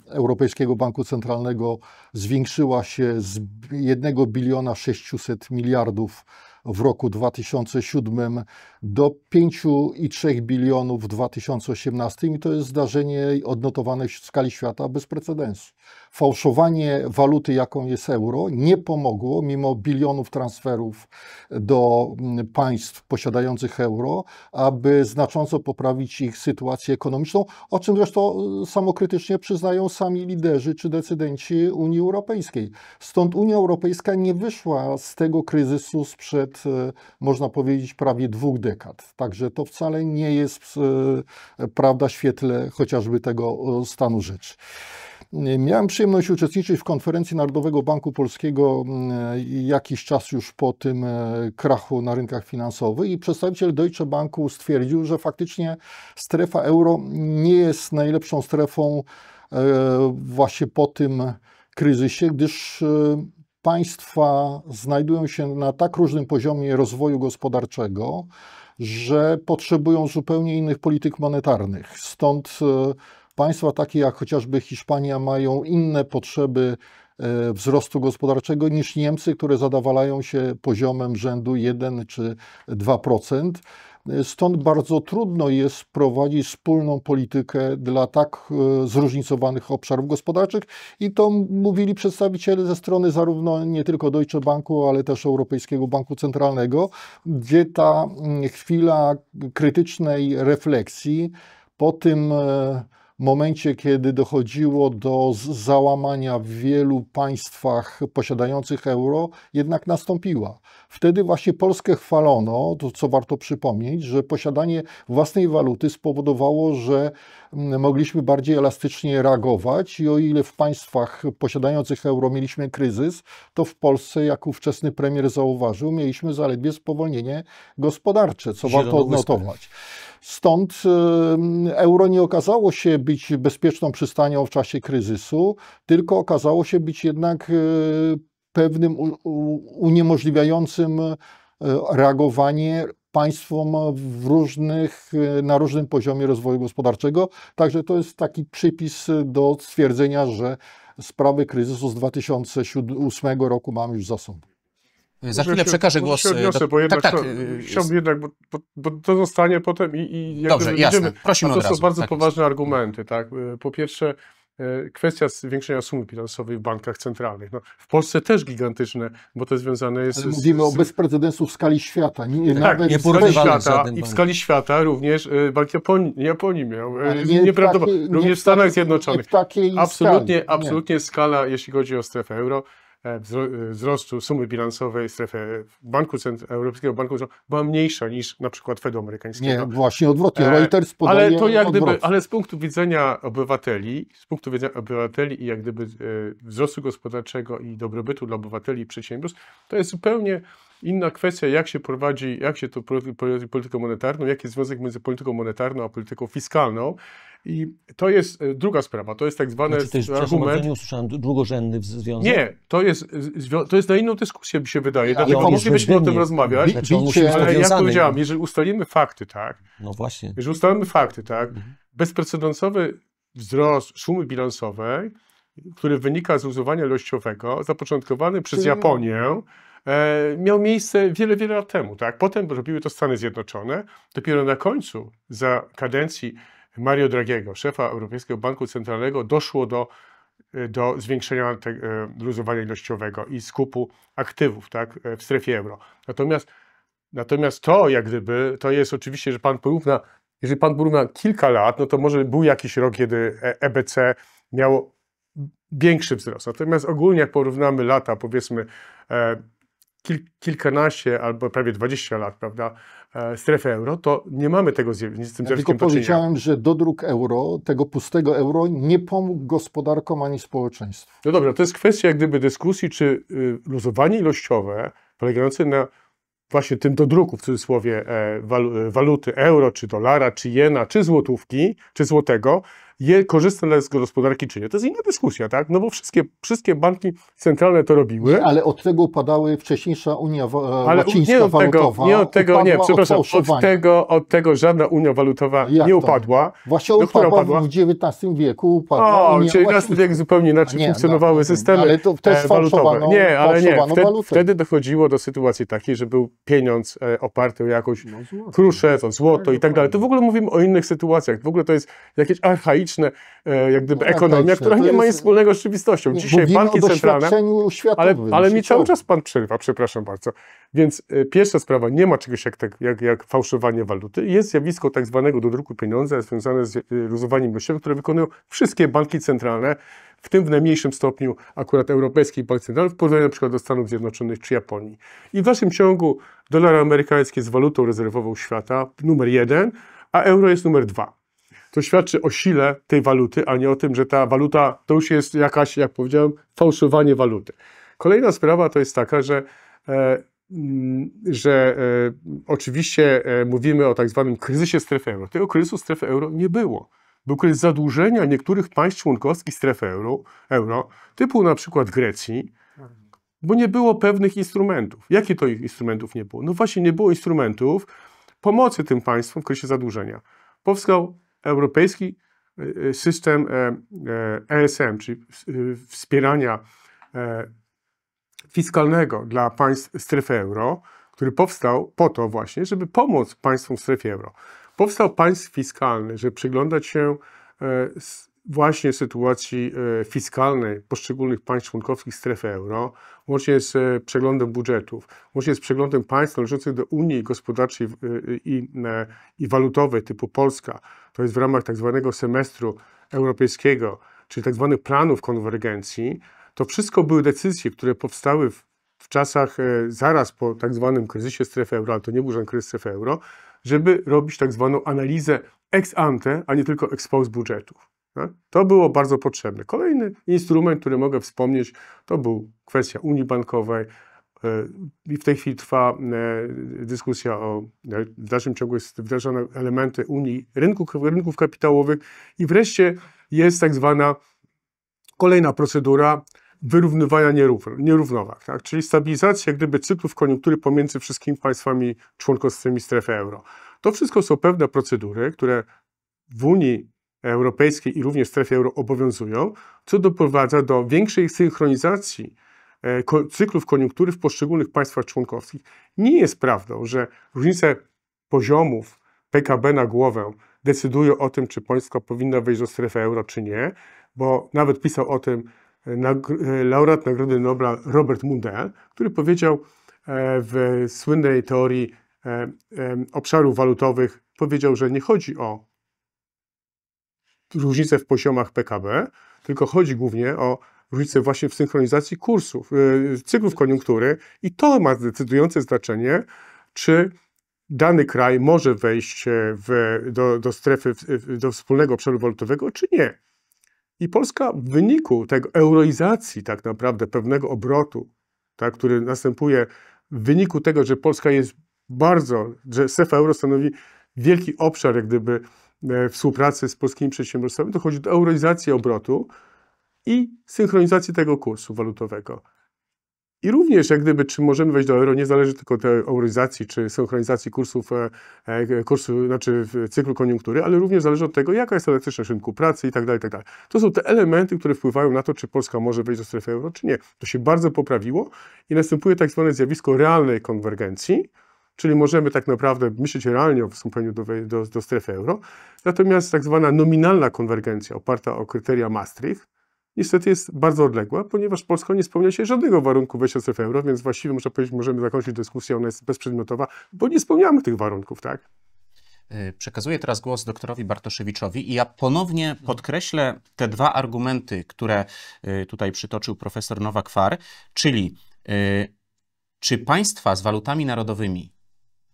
Europejskiego Banku Centralnego zwiększyła się z 1 biliona 600 miliardów w roku 2007 do 5,3 bilionów w 2018 i to jest zdarzenie odnotowane w skali świata bez precedensu. Fałszowanie waluty, jaką jest euro, nie pomogło, mimo bilionów transferów do mm, państw posiadających euro, aby znacząco poprawić ich sytuację ekonomiczną, o czym zresztą y, samokrytycznie przyznają sami liderzy czy decydenci Unii Europejskiej. Stąd Unia Europejska nie wyszła z tego kryzysu sprzed, y, można powiedzieć, prawie dwóch dekad. Także to wcale nie jest y, prawda świetle chociażby tego stanu rzeczy. Miałem przyjemność uczestniczyć w konferencji Narodowego Banku Polskiego e, jakiś czas już po tym e, krachu na rynkach finansowych i przedstawiciel Deutsche Banku stwierdził, że faktycznie strefa euro nie jest najlepszą strefą e, właśnie po tym kryzysie, gdyż państwa znajdują się na tak różnym poziomie rozwoju gospodarczego, że potrzebują zupełnie innych polityk monetarnych. Stąd Państwa takie jak chociażby Hiszpania mają inne potrzeby e, wzrostu gospodarczego niż Niemcy, które zadowalają się poziomem rzędu 1 czy 2%. Stąd bardzo trudno jest prowadzić wspólną politykę dla tak e, zróżnicowanych obszarów gospodarczych i to mówili przedstawiciele ze strony zarówno nie tylko Deutsche Banku, ale też Europejskiego Banku Centralnego, gdzie ta mm, chwila krytycznej refleksji po tym e, momencie, kiedy dochodziło do załamania w wielu państwach posiadających euro, jednak nastąpiła. Wtedy właśnie Polskę chwalono, to co warto przypomnieć, że posiadanie własnej waluty spowodowało, że mm, mogliśmy bardziej elastycznie reagować i o ile w państwach posiadających euro mieliśmy kryzys, to w Polsce, jak ówczesny premier zauważył, mieliśmy zaledwie spowolnienie gospodarcze, co warto odnotować. Stąd y, euro nie okazało się być bezpieczną przystanią w czasie kryzysu, tylko okazało się być jednak y, pewnym uniemożliwiającym y, reagowanie państwom w różnych, na różnym poziomie rozwoju gospodarczego. Także to jest taki przypis do stwierdzenia, że sprawy kryzysu z 2008 roku mamy już za sobą. Za chwilę się, przekażę głos. Odniosę, bo jednak tak, tak. To, chciałbym y, jednak, bo, bo, bo, to zostanie potem i, i Dobrze, będziemy, jasne. Prosimy a to są razu. bardzo tak poważne jest. Mm. argumenty, tak? Y, po pierwsze, y, kwestia zwiększenia sumy finansowej w bankach centralnych. No, w Polsce też gigantyczne, bo to związane jest... Ale z, mówimy z... o bezprecedensu w skali świata. Nie, tak, nawet nie skali świata i w skali świata również Bank Japonii, Japonii miał. Nie nieprawdopodobnie. również w Stanach Zjednoczonych. W absolutnie, absolutnie skala, jeśli chodzi o strefę euro, E, e, wzrostu sumy bilansowej strefy Banku Centr Europejskiego Banku Centralnego była mniejsza niż na przykład Fedu amerykańskiego. Nie, właśnie odwrotnie. E, Reuters podaje ale to jak gdyby, Ale z punktu widzenia obywateli, z punktu widzenia obywateli i jak gdyby wzrostu gospodarczego i dobrobytu dla obywateli i przedsiębiorstw, to jest zupełnie Inna kwestia, jak się prowadzi, jak się to politykę monetarną, jaki jest związek między polityką monetarną a polityką fiskalną. I to jest e, druga sprawa, to jest tak zwane znaczy, to jest, argument... Nie usłyszałem drugorzędny związek? Nie, to jest, to jest na inną dyskusję, mi się wydaje, ale dlatego moglibyśmy o tym rozmawiać, znaczy, bicie, ale jak powiedziałam, jeżeli ustalimy fakty, tak? No właśnie. Jeżeli ustalimy fakty, tak? Mhm. Bezprecedensowy wzrost szumy bilansowej, który wynika z uzuwania ilościowego, zapoczątkowany przez Czyli... Japonię, E, miał miejsce wiele, wiele lat temu. Tak? Potem robiły to Stany Zjednoczone. Dopiero na końcu, za kadencji Mario Dragiego szefa Europejskiego Banku Centralnego, doszło do, e, do zwiększenia te, e, luzowania ilościowego i skupu aktywów tak, w strefie euro. Natomiast, natomiast to, jak gdyby, to jest oczywiście, że pan porówna, jeżeli pan porówna kilka lat, no to może był jakiś rok, kiedy EBC miało większy wzrost. Natomiast ogólnie, jak porównamy lata, powiedzmy kil, kilkanaście albo prawie 20 lat, prawda, e, strefy euro, to nie mamy tego z, ja tylko powiedziałem, że dodruk euro, tego pustego euro, nie pomógł gospodarkom ani społeczeństwu. No dobra, to jest kwestia jak gdyby dyskusji, czy y, luzowanie ilościowe polegające na właśnie tym dodruku, w cudzysłowie, e, e, waluty euro, czy dolara, czy jena, czy złotówki, czy złotego, je, korzystne dla gospodarki, czy nie. To jest inna dyskusja, tak? No bo wszystkie, wszystkie banki centralne to robiły. ale od tego upadały wcześniejsza Unia wa e, ale Łacińska nie od Walutowa. Tego, nie od tego, nie, przepraszam, od, od, tego, od tego żadna Unia Walutowa Jak nie upadła. Właściwie Właśnie no, upadła, upadła w XIX wieku. Upadła o, Unia czyli XIX wiek zupełnie inaczej nie, funkcjonowały no, systemy ale to też e, walutowe. Nie, ale nie. Wtedy, wtedy, dochodziło do sytuacji takiej, że był pieniądz e, oparty o jakąś no, kruszę, to złoto i tak dalej. To w ogóle mówimy o innych sytuacjach. W ogóle to jest jakieś archaiczne prozaiczne, e, jak gdyby, no, no ekonomia, tak, która nie ma nic wspólnego z rzeczywistością. Dzisiaj banki centralne. Ale, ale mi cały czas pan przerywa, przepraszam bardzo. Więc e, pierwsza sprawa, nie ma czegoś jak, jak, jak fałszowanie waluty. Jest zjawisko tak zwanego dodruku pieniądza związane z e, luzowaniem ilościowym, które wykonują wszystkie banki centralne, w tym w najmniejszym stopniu akurat europejskich bank centralnych, w porównaniu na przykład do Stanów Zjednoczonych czy Japonii. I w dalszym ciągu dolar amerykański jest walutą rezerwową świata, numer jeden, a euro jest numer dwa to świadczy o sile tej waluty, a nie o tym, że ta waluta to już jest jakaś, jak powiedziałem, fałszowanie waluty. Kolejna sprawa to jest taka, że e, mm, że e, oczywiście e, mówimy o tak zwanym kryzysie strefy euro. Tego kryzysu strefy euro nie było. Był kryzys zadłużenia niektórych państw członkowskich strefy euro, euro typu na przykład Grecji, bo nie było pewnych instrumentów. Jakie to instrumentów nie było? No właśnie nie było instrumentów pomocy tym państwom w kryzysie zadłużenia. Powstał europejski y, y, system ESM, e, e czyli y, wspierania e, fiskalnego dla państw strefy euro, który powstał po to właśnie, żeby pomóc państwom w strefie euro. Powstał państw fiskalny, żeby przyglądać się właśnie sytuacji e, fiskalnej poszczególnych państw członkowskich strefy euro, łącznie z e, przeglądem budżetów, łącznie z przeglądem państw należących do Unii Gospodarczej e, i, i Walutowej typu Polska, to jest w ramach tak zwanego semestru europejskiego, czyli tak zwanych planów konwergencji, to wszystko były decyzje, które powstały w, w czasach zaraz po tak zwanym kryzysie strefy euro, ale to nie był żaden kryzys strefy euro, żeby robić tak zwaną analizę ex ante, a nie tylko ex post budżetów. Tak? To było bardzo potrzebne. Kolejny instrument, który mogę wspomnieć, to był kwestia Unii Bankowej. E, I w tej chwili trwa e, dyskusja o e, w dalszym ciągu jest wdrażane elementy Unii rynku, rynków kapitałowych i wreszcie jest tak zwana kolejna procedura wyrównywania nierównowag, tak? czyli stabilizacja gdyby cyklów koniunktury pomiędzy wszystkimi państwami członkowskimi strefy euro. To wszystko są pewne procedury, które w Unii Europejskiej i również strefie euro obowiązują, co doprowadza do większej synchronizacji e, cyklów koniunktury w poszczególnych państwach członkowskich. Nie jest prawdą, że różnice poziomów PKB na głowę decydują o tym, czy Polska powinna wejść do strefy euro, czy nie, bo nawet pisał o tym e, e, laureat Nagrody Nobla Robert Mundell, który powiedział w słynnej teorii obszarów walutowych, powiedział, że nie chodzi o różnice w poziomach PKB, tylko chodzi głównie o różnice właśnie w synchronizacji kursów, y, cyklów koniunktury i to ma decydujące znaczenie, czy dany kraj może wejść w, do, do strefy, do wspólnego obszaru walutowego, czy nie. I Polska w wyniku tego euroizacji tak naprawdę pewnego obrotu, tak, który następuje w wyniku tego, że Polska jest bardzo, że strefa euro stanowi wielki obszar jak gdyby E, współpracy z polskimi przedsiębiorstwami, dochodzi do euroizacji obrotu i synchronizacji tego kursu walutowego. I również, jak gdyby, czy możemy wejść do euro, nie zależy tylko od euroizacji czy synchronizacji kursów, e, e, kursu, znaczy cyklu koniunktury, ale również zależy od tego, jaka jest elektryczność rynku pracy tak i tak dalej. To są te elementy, które wpływają na to, czy Polska może wejść do strefy euro, czy nie. To się bardzo poprawiło i następuje tak zwane zjawisko realnej konwergencji, czyli możemy tak naprawdę myśleć realnie o wstąpieniu do, do, do strefy euro. Natomiast tak zwana nominalna konwergencja oparta o kryteria Maastricht niestety jest bardzo odległa, ponieważ Polska nie spełnia się żadnego warunku wejścia do strefy euro, więc właściwie można powiedzieć, możemy zakończyć dyskusję, ona jest bezprzedmiotowa, bo nie spełniamy tych warunków, tak? Y, przekazuję teraz głos doktorowi Bartoszewiczowi i ja ponownie podkreślę te dwa argumenty, które y, tutaj przytoczył profesor Nowak-Far, czyli y, czy państwa z walutami narodowymi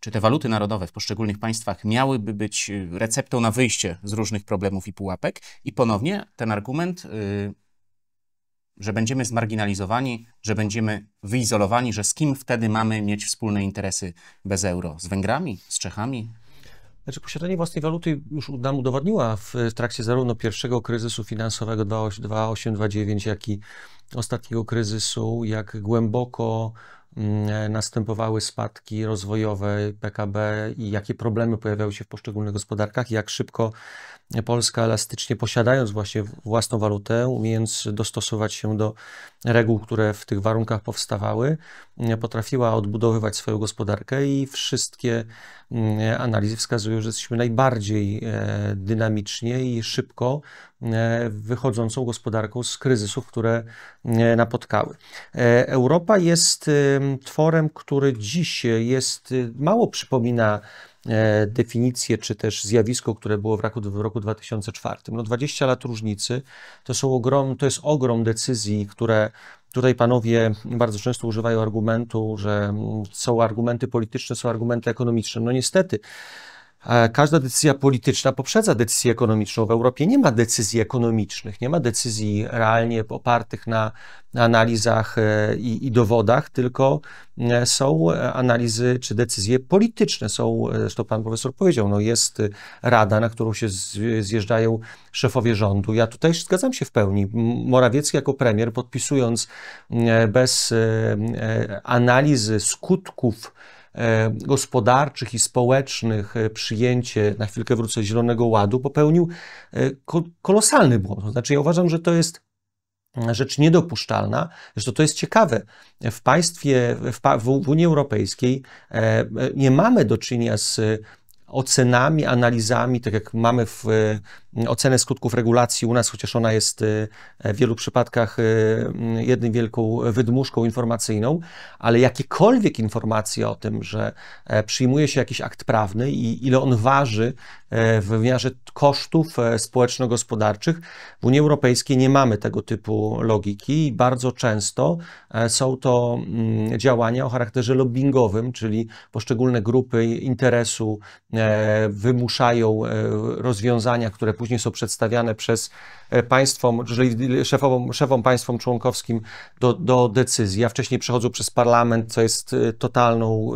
czy te waluty narodowe w poszczególnych państwach miałyby być y, receptą na wyjście z różnych problemów i pułapek. I ponownie ten argument, y, że będziemy zmarginalizowani, że będziemy wyizolowani, że z kim wtedy mamy mieć wspólne interesy bez euro? Z Węgrami, z Czechami, znaczy, posiadanie własnej waluty już nam udowodniła w trakcie zarówno pierwszego kryzysu finansowego 2,829 jak i ostatniego kryzysu, jak głęboko Mm, e, następowały spadki rozwojowe PKB i jakie problemy pojawiały się w poszczególnych gospodarkach, jak szybko Polska elastycznie posiadając właśnie własną walutę, umiejąc dostosować się do reguł, które w tych warunkach powstawały, mm, potrafiła odbudowywać swoją gospodarkę i wszystkie mm, analizy wskazują, że jesteśmy najbardziej e, dynamicznie i szybko E, wychodzącą gospodarką z kryzysów, które e, napotkały. E, Europa jest tworem, który dziś jest mało przypomina definicję, czy też zjawisko, które było w roku, w roku 2004. No 20 lat różnicy to, są ogrom, to jest ogrom decyzji, które tutaj panowie bardzo często używają argumentu, że mm, są argumenty polityczne, są argumenty ekonomiczne. No niestety, E, każda decyzja polityczna poprzedza decyzję ekonomiczną. W Europie nie ma decyzji ekonomicznych, nie ma decyzji realnie opartych na analizach e, i, i dowodach, tylko e, są analizy czy decyzje polityczne. Są, zresztą pan profesor powiedział, no jest rada, na którą się zjeżdżają szefowie rządu. Ja tutaj zgadzam się w pełni. Morawiecki jako premier podpisując bez analizy skutków, E, gospodarczych i społecznych e, przyjęcie, na chwilkę wrócę, Zielonego Ładu, popełnił e, kolosalny błąd. znaczy, ja uważam, że to jest rzecz niedopuszczalna. że to jest ciekawe. W państwie, w, w Unii Europejskiej nie mamy do czynienia z ocenami, analizami, tak jak mamy w, ocenę skutków regulacji u nas, chociaż ona jest e, w wielu przypadkach e, jednym wielką wydmuszką informacyjną, ale jakiekolwiek informacje o tym, że e, przyjmuje się jakiś akt prawny i ile on waży w wymiarze kosztów społeczno-gospodarczych, w Unii Europejskiej nie mamy tego typu logiki i bardzo często są to działania o charakterze lobbyingowym, czyli poszczególne grupy interesu E, wymuszają e, rozwiązania, które później są przedstawiane przez e, państwom, czyli szefom, szefom państwom członkowskim do, do decyzji, a wcześniej przechodzą przez parlament, co jest totalną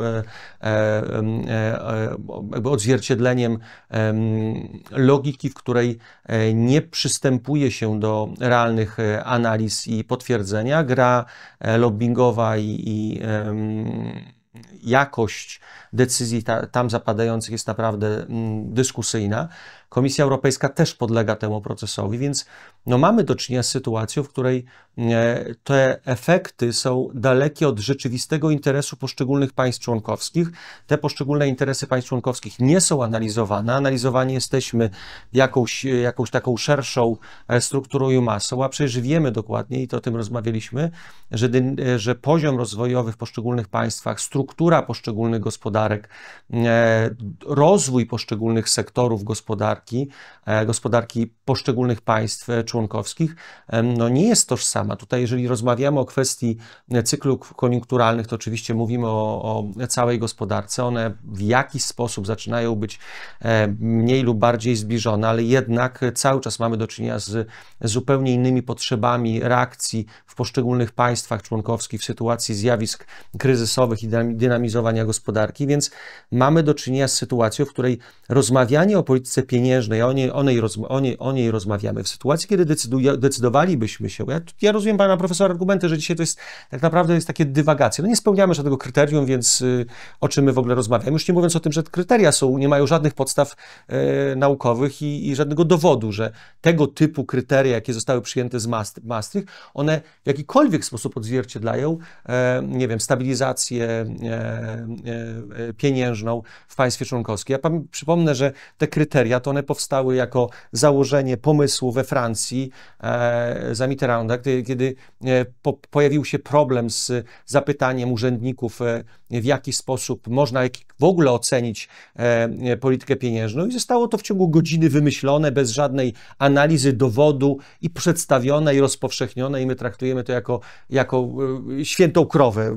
jakby odzwierciedleniem logiki, w której nie przystępuje się do realnych analiz i potwierdzenia. Gra lobbyingowa i, i jakość decyzji ta, tam zapadających jest naprawdę mm, dyskusyjna. Komisja Europejska też podlega temu procesowi, więc no, mamy do czynienia z sytuacją, w której mm, e, te efekty są dalekie od rzeczywistego interesu poszczególnych państw członkowskich. Te poszczególne interesy państw członkowskich nie są analizowane. Analizowani jesteśmy jakąś, jakąś taką szerszą e, strukturą i masą, a przecież wiemy dokładnie, i to o tym rozmawialiśmy, że, e, że poziom rozwojowy w poszczególnych państwach, struktura poszczególnych gospodarek, gospodarek, e, rozwój poszczególnych sektorów gospodarki, e, gospodarki poszczególnych państw członkowskich, e, no nie jest tożsama. Tutaj, jeżeli rozmawiamy o kwestii cyklu koniunkturalnych, to oczywiście mówimy o, o całej gospodarce. One w jakiś sposób zaczynają być mniej lub bardziej zbliżone, ale jednak cały czas mamy do czynienia z zupełnie innymi potrzebami reakcji w poszczególnych państwach członkowskich w sytuacji zjawisk kryzysowych i dynamizowania gospodarki więc mamy do czynienia z sytuacją, w której rozmawianie o polityce pieniężnej, o niej, o niej, o niej, o niej rozmawiamy, w sytuacji, kiedy decyduje, decydowalibyśmy się, ja, ja rozumiem pana profesora argumenty, że dzisiaj to jest tak naprawdę jest takie dywagacje. No nie spełniamy żadnego kryterium, więc y, o czym my w ogóle rozmawiamy? Już nie mówiąc o tym, że kryteria są, nie mają żadnych podstaw y, naukowych i, i, żadnego dowodu, że tego typu kryteria, jakie zostały przyjęte z Maastricht, one w jakikolwiek sposób odzwierciedlają, e, nie wiem, stabilizację, e, e E, pieniężną w państwie członkowskim. Ja przypomnę, że te kryteria to one powstały jako założenie pomysłu we Francji e, za Mitterranda, kiedy e, po, pojawił się problem z zapytaniem urzędników, e, w jaki sposób można w ogóle ocenić politykę pieniężną i zostało to w ciągu godziny wymyślone, bez żadnej analizy dowodu i przedstawione i rozpowszechnione i my traktujemy to jako, jako świętą krowę,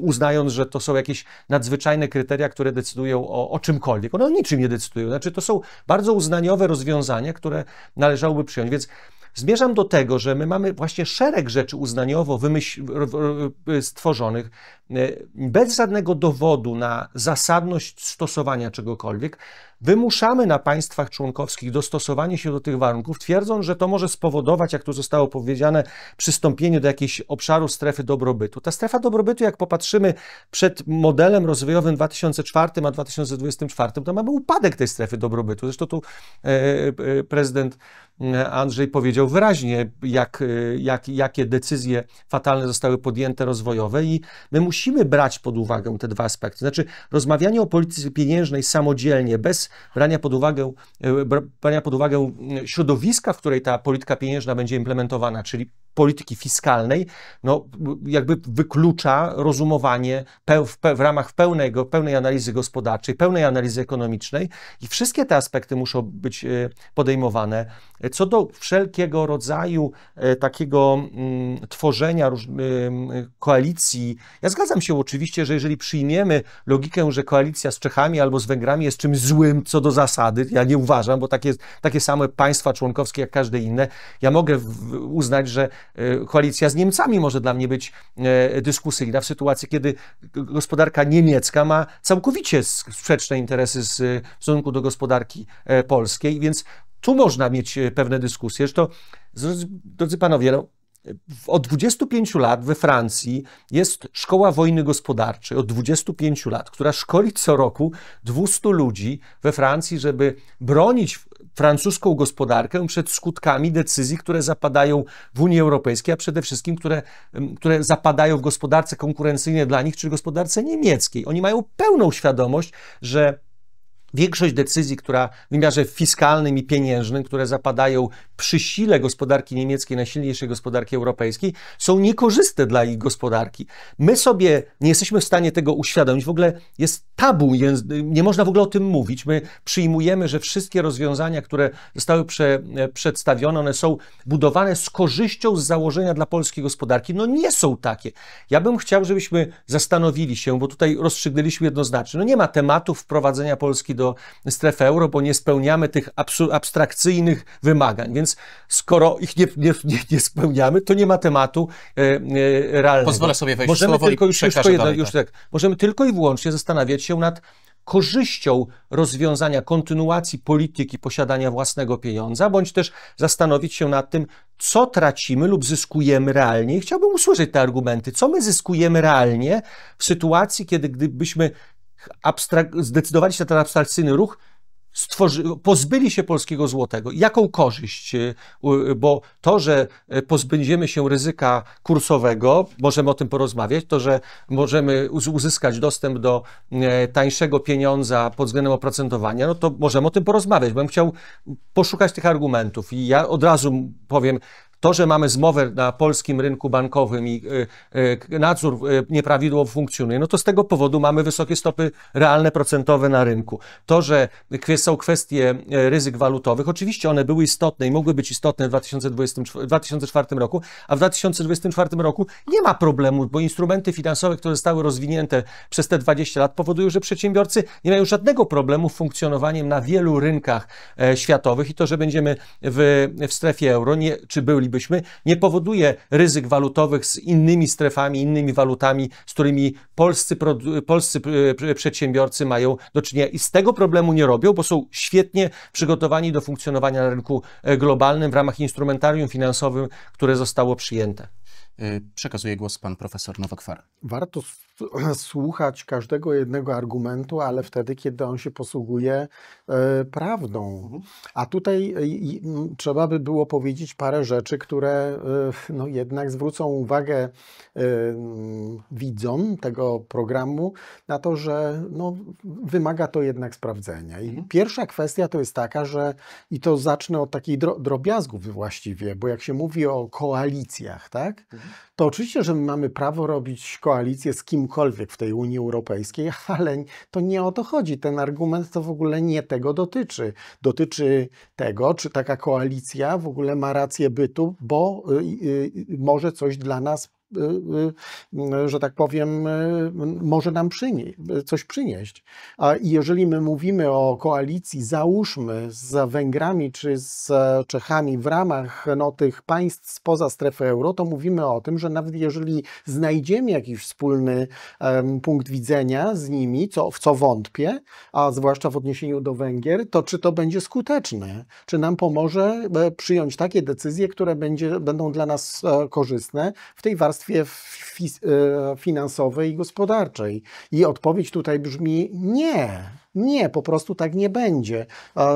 uznając, że to są jakieś nadzwyczajne kryteria, kryteria, które decydują o, o czymkolwiek. One o niczym nie decydują. Znaczy, to są bardzo uznaniowe rozwiązania, które należałoby przyjąć. Więc Zmierzam do tego, że my mamy właśnie szereg rzeczy uznaniowo y, stworzonych y, bez żadnego dowodu na zasadność stosowania czegokolwiek, Wymuszamy na państwach członkowskich dostosowanie się do tych warunków, twierdząc, że to może spowodować, jak tu zostało powiedziane, przystąpienie do jakiegoś obszaru strefy dobrobytu. Ta strefa dobrobytu, jak popatrzymy przed modelem rozwojowym 2004 a 2024, to mamy upadek tej strefy dobrobytu. Zresztą tu e, e, prezydent e, Andrzej powiedział wyraźnie, jak, jak, jakie decyzje fatalne zostały podjęte rozwojowe i my musimy brać pod uwagę te dwa aspekty. Znaczy, rozmawianie o polityce pieniężnej samodzielnie, bez brania pod uwagę, e, brania pod uwagę mm, środowiska, w której ta polityka pieniężna będzie implementowana, czyli polityki fiskalnej, no, jakby wyklucza rozumowanie w, w ramach pełnego, pełnej analizy gospodarczej, pełnej analizy ekonomicznej i wszystkie te aspekty muszą być e, podejmowane. Co do wszelkiego rodzaju e, takiego mm, tworzenia e, koalicji, ja zgadzam się oczywiście, że jeżeli przyjmiemy logikę, że koalicja z Czechami albo z Węgrami jest czymś złym co do zasady, ja nie uważam, bo takie, takie same państwa członkowskie jak każde inne, ja mogę uznać, że E, koalicja z Niemcami może dla mnie być e, dyskusyjna w sytuacji, kiedy gospodarka niemiecka ma całkowicie sprzeczne interesy z, w stosunku do gospodarki e, polskiej, więc tu można mieć pewne dyskusje. Zresztą, drodzy panowie, no, od 25 lat we Francji jest szkoła wojny gospodarczej, od 25 lat, która szkoli co roku 200 ludzi we Francji, żeby bronić francuską gospodarkę przed skutkami decyzji, które zapadają w Unii Europejskiej, a przede wszystkim, które, które zapadają w gospodarce konkurencyjnej dla nich, czy gospodarce niemieckiej. Oni mają pełną świadomość, że Większość decyzji, która w wymiarze fiskalnym i pieniężnym, które zapadają przy sile gospodarki niemieckiej, najsilniejszej gospodarki europejskiej, są niekorzystne dla ich gospodarki. My sobie nie jesteśmy w stanie tego uświadomić. W ogóle jest tabu, nie można w ogóle o tym mówić. My przyjmujemy, że wszystkie rozwiązania, które zostały prze, e, przedstawione, one są budowane z korzyścią z założenia dla polskiej gospodarki. No nie są takie. Ja bym chciał, żebyśmy zastanowili się, bo tutaj rozstrzygnęliśmy jednoznacznie. No nie ma tematu wprowadzenia Polski do strefy euro, bo nie spełniamy tych abstrakcyjnych wymagań. Więc skoro ich nie, nie, nie spełniamy, to nie ma tematu e, e realnego. Pozwolę sobie wejść Możemy słowo tylko już, już, jedno, już tak. tak. Możemy tylko i wyłącznie zastanawiać się nad korzyścią rozwiązania kontynuacji polityki posiadania własnego pieniądza, bądź też zastanowić się nad tym, co tracimy lub zyskujemy realnie. I chciałbym usłyszeć te argumenty. Co my zyskujemy realnie w sytuacji, kiedy gdybyśmy abstrak- zdecydowali się na ten abstrakcyjny ruch, stworzy, pozbyli się polskiego złotego. Jaką korzyść? Y, bo to, że y, pozbędziemy się ryzyka kursowego, możemy o tym porozmawiać, to, że możemy uzyskać dostęp do y, tańszego pieniądza pod względem oprocentowania, no to możemy o tym porozmawiać. Bym chciał poszukać tych argumentów i ja od razu powiem, to, że mamy zmowę na polskim rynku bankowym i y, y, nadzór y, nieprawidłowo funkcjonuje, no to z tego powodu mamy wysokie stopy realne procentowe na rynku. To, że są kwestie ryzyk walutowych, oczywiście one były istotne i mogły być istotne w 2024, 2004 roku, a w 2024 roku nie ma problemu, bo instrumenty finansowe, które zostały rozwinięte przez te 20 lat, powodują, że przedsiębiorcy nie mają żadnego problemu z funkcjonowaniem na wielu rynkach e, światowych i to, że będziemy w, w strefie euro, nie, czy byli nie powoduje ryzyk walutowych z innymi strefami, innymi walutami, z którymi polscy, polscy e, przedsiębiorcy mają do czynienia. I z tego problemu nie robią, bo są świetnie przygotowani do funkcjonowania na rynku e, globalnym w ramach instrumentarium finansowym, które zostało przyjęte. Y, Przekazuję głos pan profesor Nowakwara. Warto słuchać każdego jednego argumentu, ale wtedy, kiedy on się posługuje e, prawdą. Mhm. A tutaj e, trzeba by było powiedzieć parę rzeczy, które e, no, jednak zwrócą uwagę widzom tego programu na to, że no, wymaga to jednak sprawdzenia. I mhm. pierwsza kwestia to jest taka, że i to zacznę od takich drobiazgów właściwie, bo jak się mówi o koalicjach, tak? Mhm to oczywiście, że my mamy prawo robić koalicję z kimkolwiek w tej Unii Europejskiej, ale to nie o to chodzi. Ten argument to w ogóle nie tego dotyczy. Dotyczy tego, czy taka koalicja w ogóle ma rację bytu, bo y, y, może coś dla nas Y, y, y, że tak powiem, może nam przynie coś przynieść. A jeżeli my mówimy o koalicji, załóżmy, z Węgrami czy z Czechami w ramach no, tych państw spoza strefy euro, to mówimy o tym, że nawet jeżeli znajdziemy jakiś wspólny um, punkt widzenia z nimi, co, w co wątpię, a zwłaszcza w odniesieniu do Węgier, to czy to będzie skuteczne? Czy nam pomoże e, przyjąć takie decyzje, które będzie, będą dla nas e, korzystne w tej warstwie, warstwie e, finansowej i gospodarczej. I odpowiedź tutaj brzmi nie. Nie, po prostu tak nie będzie.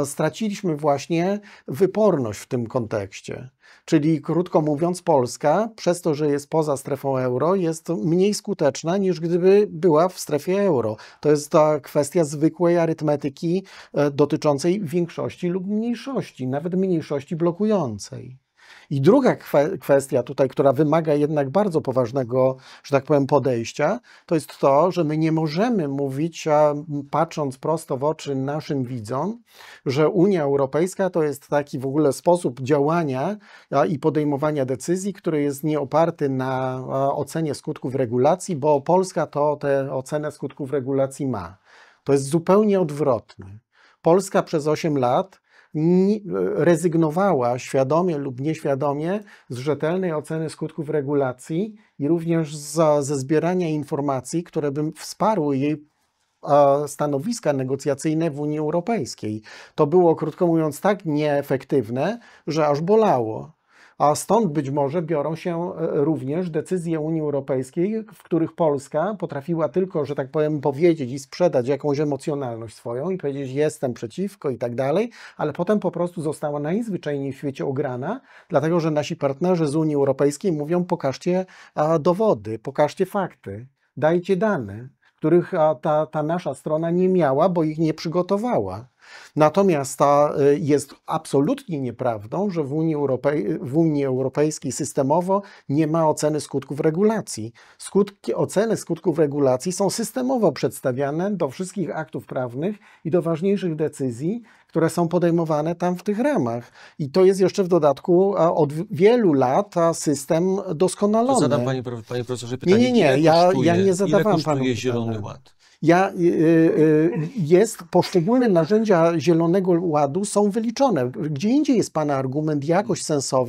Straciliśmy właśnie wyporność w tym kontekście. Czyli krótko mówiąc, Polska, przez to, że jest poza strefą euro, jest mniej skuteczna niż gdyby była w strefie euro. To jest ta kwestia zwykłej arytmetyki e, dotyczącej większości lub mniejszości, nawet mniejszości blokującej. I druga kwestia tutaj, która wymaga jednak bardzo poważnego, że tak powiem, podejścia, to jest to, że my nie możemy mówić, patrząc prosto w oczy naszym widzom, że Unia Europejska to jest taki w ogóle sposób działania i podejmowania decyzji, który jest nieoparty na ocenie skutków regulacji, bo Polska to tę ocenę skutków regulacji ma. To jest zupełnie odwrotne. Polska przez 8 lat rezygnowała świadomie lub nieświadomie z rzetelnej oceny skutków regulacji i również za, ze zbierania informacji, które by wsparły jej stanowiska negocjacyjne w Unii Europejskiej. To było, krótko mówiąc, tak nieefektywne, że aż bolało. A stąd być może biorą się e, również decyzje Unii Europejskiej, w których Polska potrafiła tylko, że tak powiem, powiedzieć i sprzedać jakąś emocjonalność swoją i powiedzieć, jestem przeciwko i tak dalej, ale potem po prostu została najzwyczajniej w świecie ograna, dlatego że nasi partnerzy z Unii Europejskiej mówią, pokażcie dowody, pokażcie fakty, dajcie dane, których ta, ta nasza strona nie miała, bo ich nie przygotowała. Natomiast ta y, jest absolutnie nieprawdą, że w Unii, Europej w Unii Europejskiej systemowo nie ma oceny skutków regulacji. Skutki, oceny skutków regulacji są systemowo przedstawiane do wszystkich aktów prawnych i do ważniejszych decyzji które są podejmowane tam w tych ramach. I to jest jeszcze w dodatku od wielu lat system doskonalony. To zadam panie, panie profesorze pytanie. Nie, nie, nie, ja, kosztuje, ja nie zadawałem ile panu pytania. Zielony Ład? ja, y, y, y, jest, poszczególne narzędzia Zielonego Ładu są wyliczone. Gdzie indziej jest Pana argument jakoś sensow,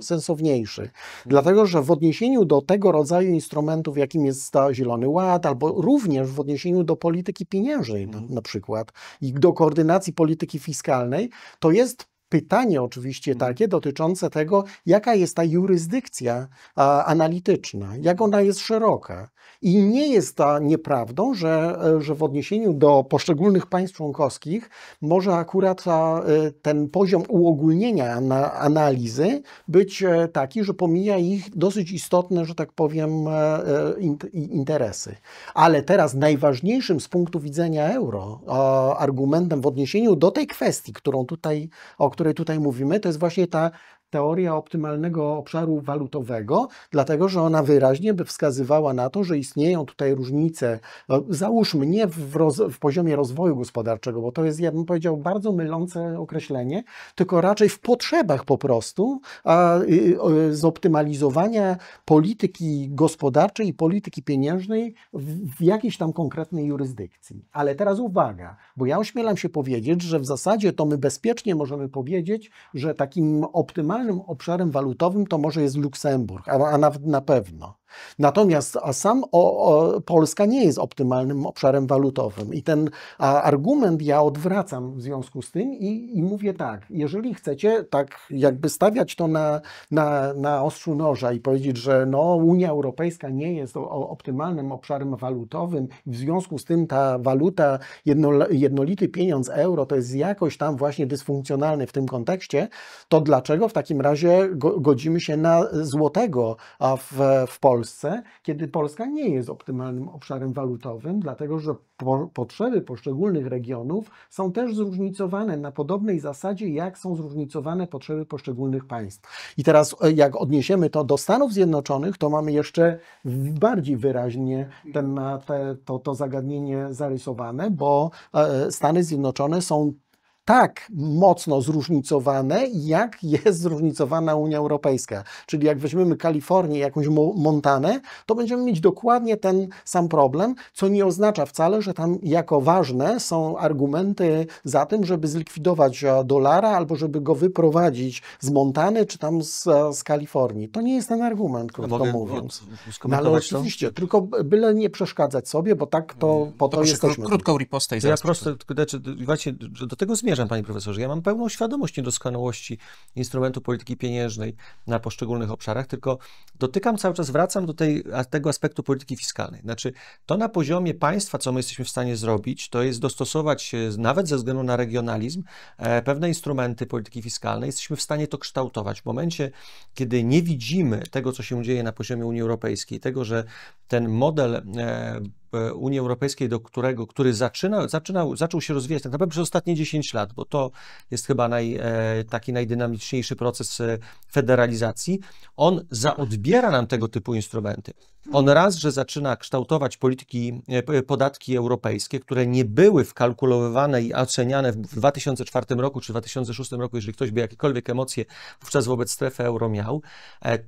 sensowniejszy. Dlatego, że w odniesieniu do tego rodzaju instrumentów, jakim jest ta Zielony Ład, albo również w odniesieniu do polityki pieniężnej na, mhm. przykład i do koordynacji polityki fiskalnej, to jest pytanie oczywiście mhm. takie dotyczące tego, jaka jest ta jurysdykcja analityczna, jak ona jest szeroka. I nie jest ta nieprawdą, że, e, że w odniesieniu do poszczególnych państw członkowskich może akurat e, ten poziom uogólnienia analizy być e, taki, że pomija ich dosyć istotne, że tak powiem, interesy. Ale teraz najważniejszym z punktu widzenia euro argumentem w odniesieniu do tej kwestii, którą tutaj, o której tutaj mówimy, to jest właśnie ta teoria optymalnego obszaru walutowego, dlatego że ona wyraźnie by wskazywała na to, że istnieją tutaj różnice, no, załóżmy nie w, roz, w poziomie rozwoju gospodarczego, bo to jest, ja bym powiedział, bardzo mylące określenie, tylko raczej w potrzebach po prostu a, y, y, zoptymalizowania polityki gospodarczej i polityki pieniężnej w, w jakiejś tam konkretnej jurysdykcji. Ale teraz uwaga, bo ja ośmielam się powiedzieć, że w zasadzie to my bezpiecznie możemy powiedzieć, że takim optymalnym centralnym obszarem walutowym to może jest Luksemburg, a, a nawet na pewno. Natomiast a sam o, o, Polska nie jest optymalnym obszarem walutowym i ten a, argument ja odwracam w związku z tym i, i, mówię tak, jeżeli chcecie tak jakby stawiać to na, na, na ostrzu noża i powiedzieć, że no, Unia Europejska nie jest o, o optymalnym obszarem walutowym, w związku z tym ta waluta, jedno, jednolity pieniądz euro to jest jakoś tam właśnie dysfunkcjonalny w tym kontekście, to dlaczego w takim razie go, godzimy się na złotego w, w Polsce? Polsce, kiedy Polska nie jest optymalnym obszarem walutowym, dlatego że po, potrzeby poszczególnych regionów są też zróżnicowane na podobnej zasadzie, jak są zróżnicowane potrzeby poszczególnych państw. I teraz, e, jak odniesiemy to do Stanów Zjednoczonych, to mamy jeszcze bardziej wyraźnie ten, te, to, to zagadnienie zarysowane, bo e, e, Stany Zjednoczone są tak mocno zróżnicowane, jak jest zróżnicowana Unia Europejska. Czyli jak weźmiemy Kalifornię, jakąś Montanę, to będziemy mieć dokładnie ten sam problem, co nie oznacza wcale, że tam jako ważne są argumenty za tym, żeby zlikwidować e, dolara albo żeby go wyprowadzić z Montany czy tam z, e, z Kalifornii. To nie jest ten argument, krótko Mogę mówiąc. No, ale oczywiście, to? tylko byle nie przeszkadzać sobie, bo tak to mm. po to, to jesteśmy. Krótką ripostę i zaraz. Ja prosto, znaczy, do tego zmierzam panie profesorze. Ja mam pełną świadomość niedoskonałości instrumentu polityki pieniężnej na poszczególnych obszarach, tylko dotykam cały czas, wracam do tej, tego aspektu polityki fiskalnej. Znaczy, to na poziomie państwa, co my jesteśmy w stanie zrobić, to jest dostosować nawet ze względu na regionalizm e, pewne instrumenty polityki fiskalnej. Jesteśmy w stanie to kształtować. W momencie, kiedy nie widzimy tego, co się dzieje na poziomie Unii Europejskiej, tego, że ten model e, E, Unii Europejskiej, do którego, który zaczyna, zaczynał, zaczął się rozwijać tak naprawdę przez ostatnie 10 lat, bo to jest chyba naj, e, taki najdynamiczniejszy proces e, federalizacji, on zaodbiera nam tego typu instrumenty. On raz, że zaczyna kształtować polityki, podatki europejskie, które nie były wkalkulowane i oceniane w 2004 roku czy 2006 roku, jeżeli ktoś by jakiekolwiek emocje wówczas wobec strefy euro miał.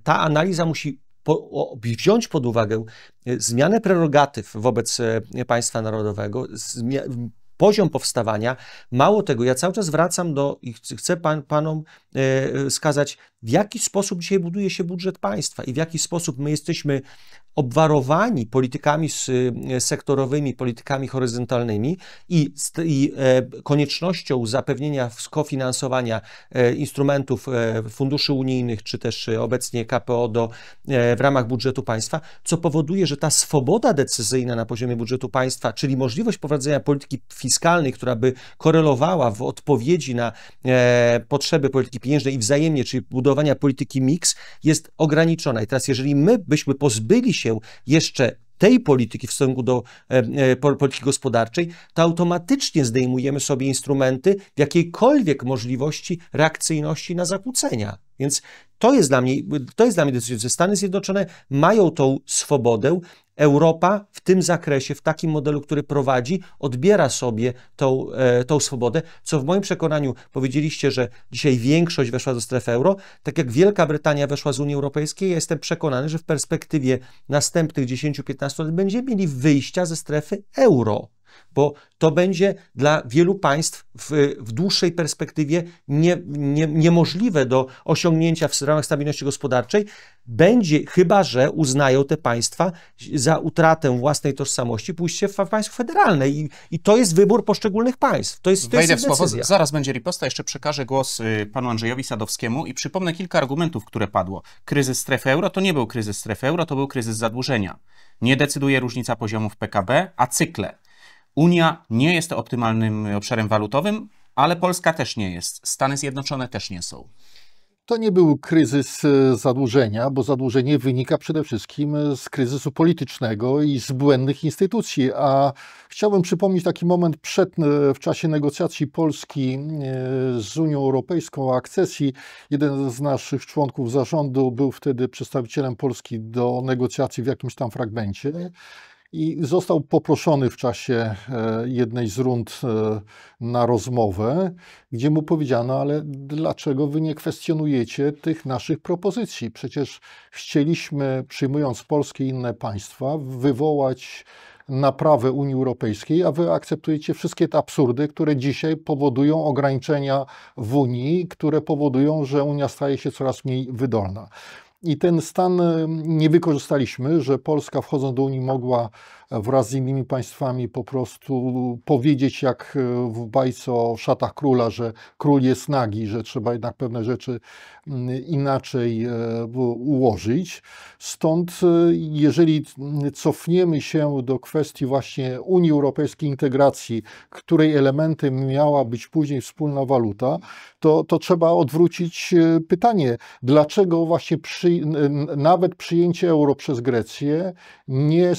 Ta analiza musi po, wziąć pod uwagę e, zmianę prerogatyw wobec e, państwa narodowego, poziom powstawania. Mało tego, ja cały czas wracam do i chcę pan, panom e, e, wskazać, w jaki sposób dzisiaj buduje się budżet państwa i w jaki sposób my jesteśmy obwarowani politykami e, sektorowymi, politykami horyzontalnymi i, i e, koniecznością zapewnienia skofinansowania e, instrumentów funduszy unijnych, czy też obecnie KPO do, w ramach budżetu państwa, co powoduje, że ta swoboda decyzyjna na poziomie budżetu państwa, czyli możliwość prowadzenia polityki fiskalnej, która by korelowała w odpowiedzi na potrzeby polityki pieniężnej i wzajemnie, czyli budowania polityki mix, jest ograniczona. I teraz, jeżeli my byśmy pozbyli się się jeszcze tej polityki w stosunku do e, e polityki gospodarczej, to automatycznie zdejmujemy sobie instrumenty w jakiejkolwiek możliwości reakcyjności na zakłócenia. Więc to jest dla mnie, to jest dla mnie decydujące. Stany Zjednoczone mają tą swobodę. Europa w tym zakresie, w takim modelu, który prowadzi, odbiera sobie tą, e, tą swobodę, co w moim przekonaniu powiedzieliście, że dzisiaj większość weszła do strefy euro. Tak jak Wielka Brytania weszła z Unii Europejskiej, ja jestem przekonany, że w perspektywie następnych 10-15 lat będziemy mieli wyjścia ze strefy euro bo to będzie dla wielu państw w, w dłuższej perspektywie nie, nie, niemożliwe do osiągnięcia w ramach stabilności gospodarczej, będzie, chyba że uznają te państwa za utratę własnej tożsamości pójście w państwo federalne. I, I, to jest wybór poszczególnych państw. To jest, to Wejdę jest w słowo, zaraz będzie riposta, jeszcze przekażę głos y, panu Andrzejowi Sadowskiemu i przypomnę kilka argumentów, które padło. Kryzys strefy euro to nie był kryzys strefy euro, to był kryzys zadłużenia. Nie decyduje różnica poziomów PKB, a cykle. Unia nie jest optymalnym obszarem walutowym, ale Polska też nie jest. Stany Zjednoczone też nie są. To nie był kryzys e, zadłużenia, bo zadłużenie wynika przede wszystkim e, z kryzysu politycznego i z błędnych instytucji. A chciałbym przypomnieć taki moment przed, e, w czasie negocjacji Polski z Unią Europejską o akcesji. Jeden z naszych członków zarządu był wtedy przedstawicielem Polski do negocjacji w jakimś tam fragmencie i został poproszony w czasie e, jednej z rund e, na rozmowę, gdzie mu powiedziano: Ale dlaczego wy nie kwestionujecie tych naszych propozycji? Przecież chcieliśmy, przyjmując Polskę i inne państwa, wywołać naprawę Unii Europejskiej, a wy akceptujecie wszystkie te absurdy, które dzisiaj powodują ograniczenia w Unii, które powodują, że Unia staje się coraz mniej wydolna. I ten stan y, nie wykorzystaliśmy, że Polska wchodząc do Unii mogła wraz z innymi państwami po prostu powiedzieć jak e, w bajce o szatach króla, że król jest nagi, że trzeba jednak pewne rzeczy mm, inaczej e, ułożyć. Stąd e, jeżeli mm, cofniemy się do kwestii właśnie Unii Europejskiej integracji, której elementem miała być później wspólna waluta, to, to trzeba odwrócić pytanie, dlaczego właśnie przy, nawet przyjęcie euro przez Grecję nie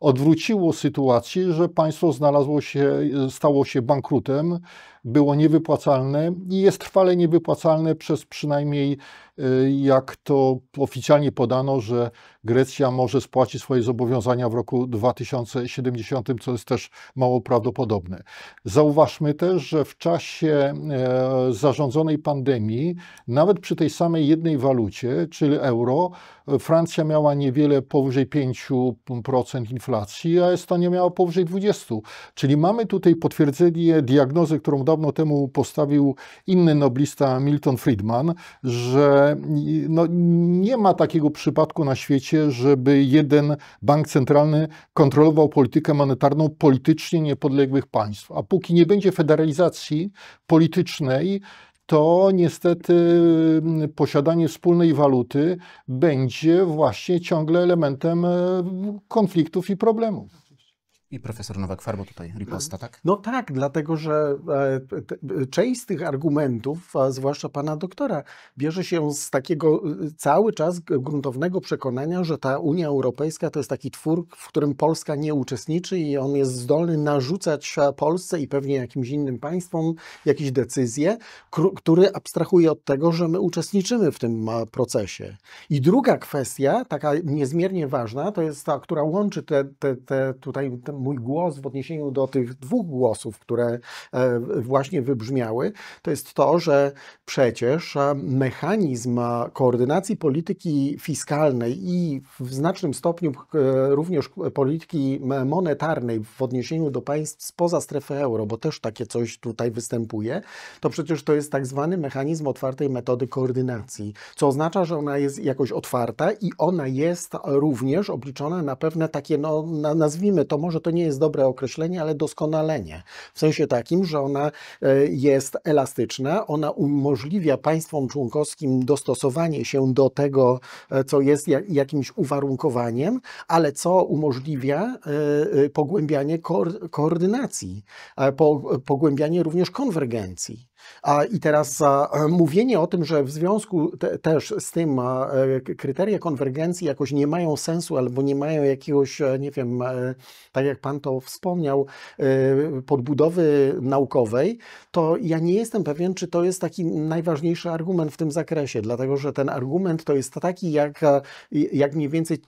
odwróciło sytuację, że państwo znalazło się, stało się bankrutem, było niewypłacalne i jest trwale niewypłacalne przez przynajmniej, y, jak to oficjalnie podano, że Grecja może spłacić swoje zobowiązania w roku 2070, co jest też mało prawdopodobne. Zauważmy też, że w czasie e, zarządzonej pandemii, nawet przy tej samej jednej walucie, czyli euro, Francja miała niewiele powyżej 5% inflacji, a Estonia miała powyżej 20%. Czyli mamy tutaj potwierdzenie diagnozy, którą dawno temu postawił inny noblista Milton Friedman, że no, nie ma takiego przypadku na świecie, żeby jeden bank centralny kontrolował politykę monetarną politycznie niepodległych państw. A póki nie będzie federalizacji politycznej, to niestety mm, posiadanie wspólnej waluty będzie właśnie ciągle elementem e, konfliktów i problemów. I profesor Nowak Farbo tutaj riposta, tak? No tak, dlatego że e, część z tych argumentów, a zwłaszcza pana doktora, bierze się z takiego e, cały czas gruntownego przekonania, że ta Unia Europejska to jest taki twór, w którym Polska nie uczestniczy i on jest zdolny narzucać Polsce i pewnie jakimś innym państwom jakieś decyzje, który abstrahuje od tego, że my uczestniczymy w tym e, procesie. I druga kwestia, taka niezmiernie ważna, to jest ta, która łączy te, te, te tutaj ten mój głos w odniesieniu do tych dwóch głosów, które e, właśnie wybrzmiały, to jest to, że przecież e, mechanizm e, koordynacji polityki fiskalnej i w znacznym stopniu również polityki monetarnej w odniesieniu do państw spoza strefy euro, bo też takie coś tutaj występuje, to przecież to jest tak zwany mechanizm otwartej metody koordynacji, co oznacza, że ona jest jakoś otwarta i ona jest również obliczona na pewne takie, no nazwijmy to może to to nie jest dobre określenie, ale doskonalenie. W sensie takim, że ona e, jest elastyczna, ona umożliwia państwom członkowskim dostosowanie się do tego, e, co jest jakimś uwarunkowaniem, ale co umożliwia e, pogłębianie koordynacji, pogłębianie również konwergencji. A, I teraz e, mówienie o tym, że w związku te, też z tym e, kryteria konwergencji jakoś nie mają sensu albo nie mają jakiegoś, e, nie wiem, tak jak Pan to wspomniał, podbudowy naukowej, to ja nie jestem pewien, czy to jest taki najważniejszy argument w tym zakresie, dlatego że ten argument to jest taki, jak, jak mniej więcej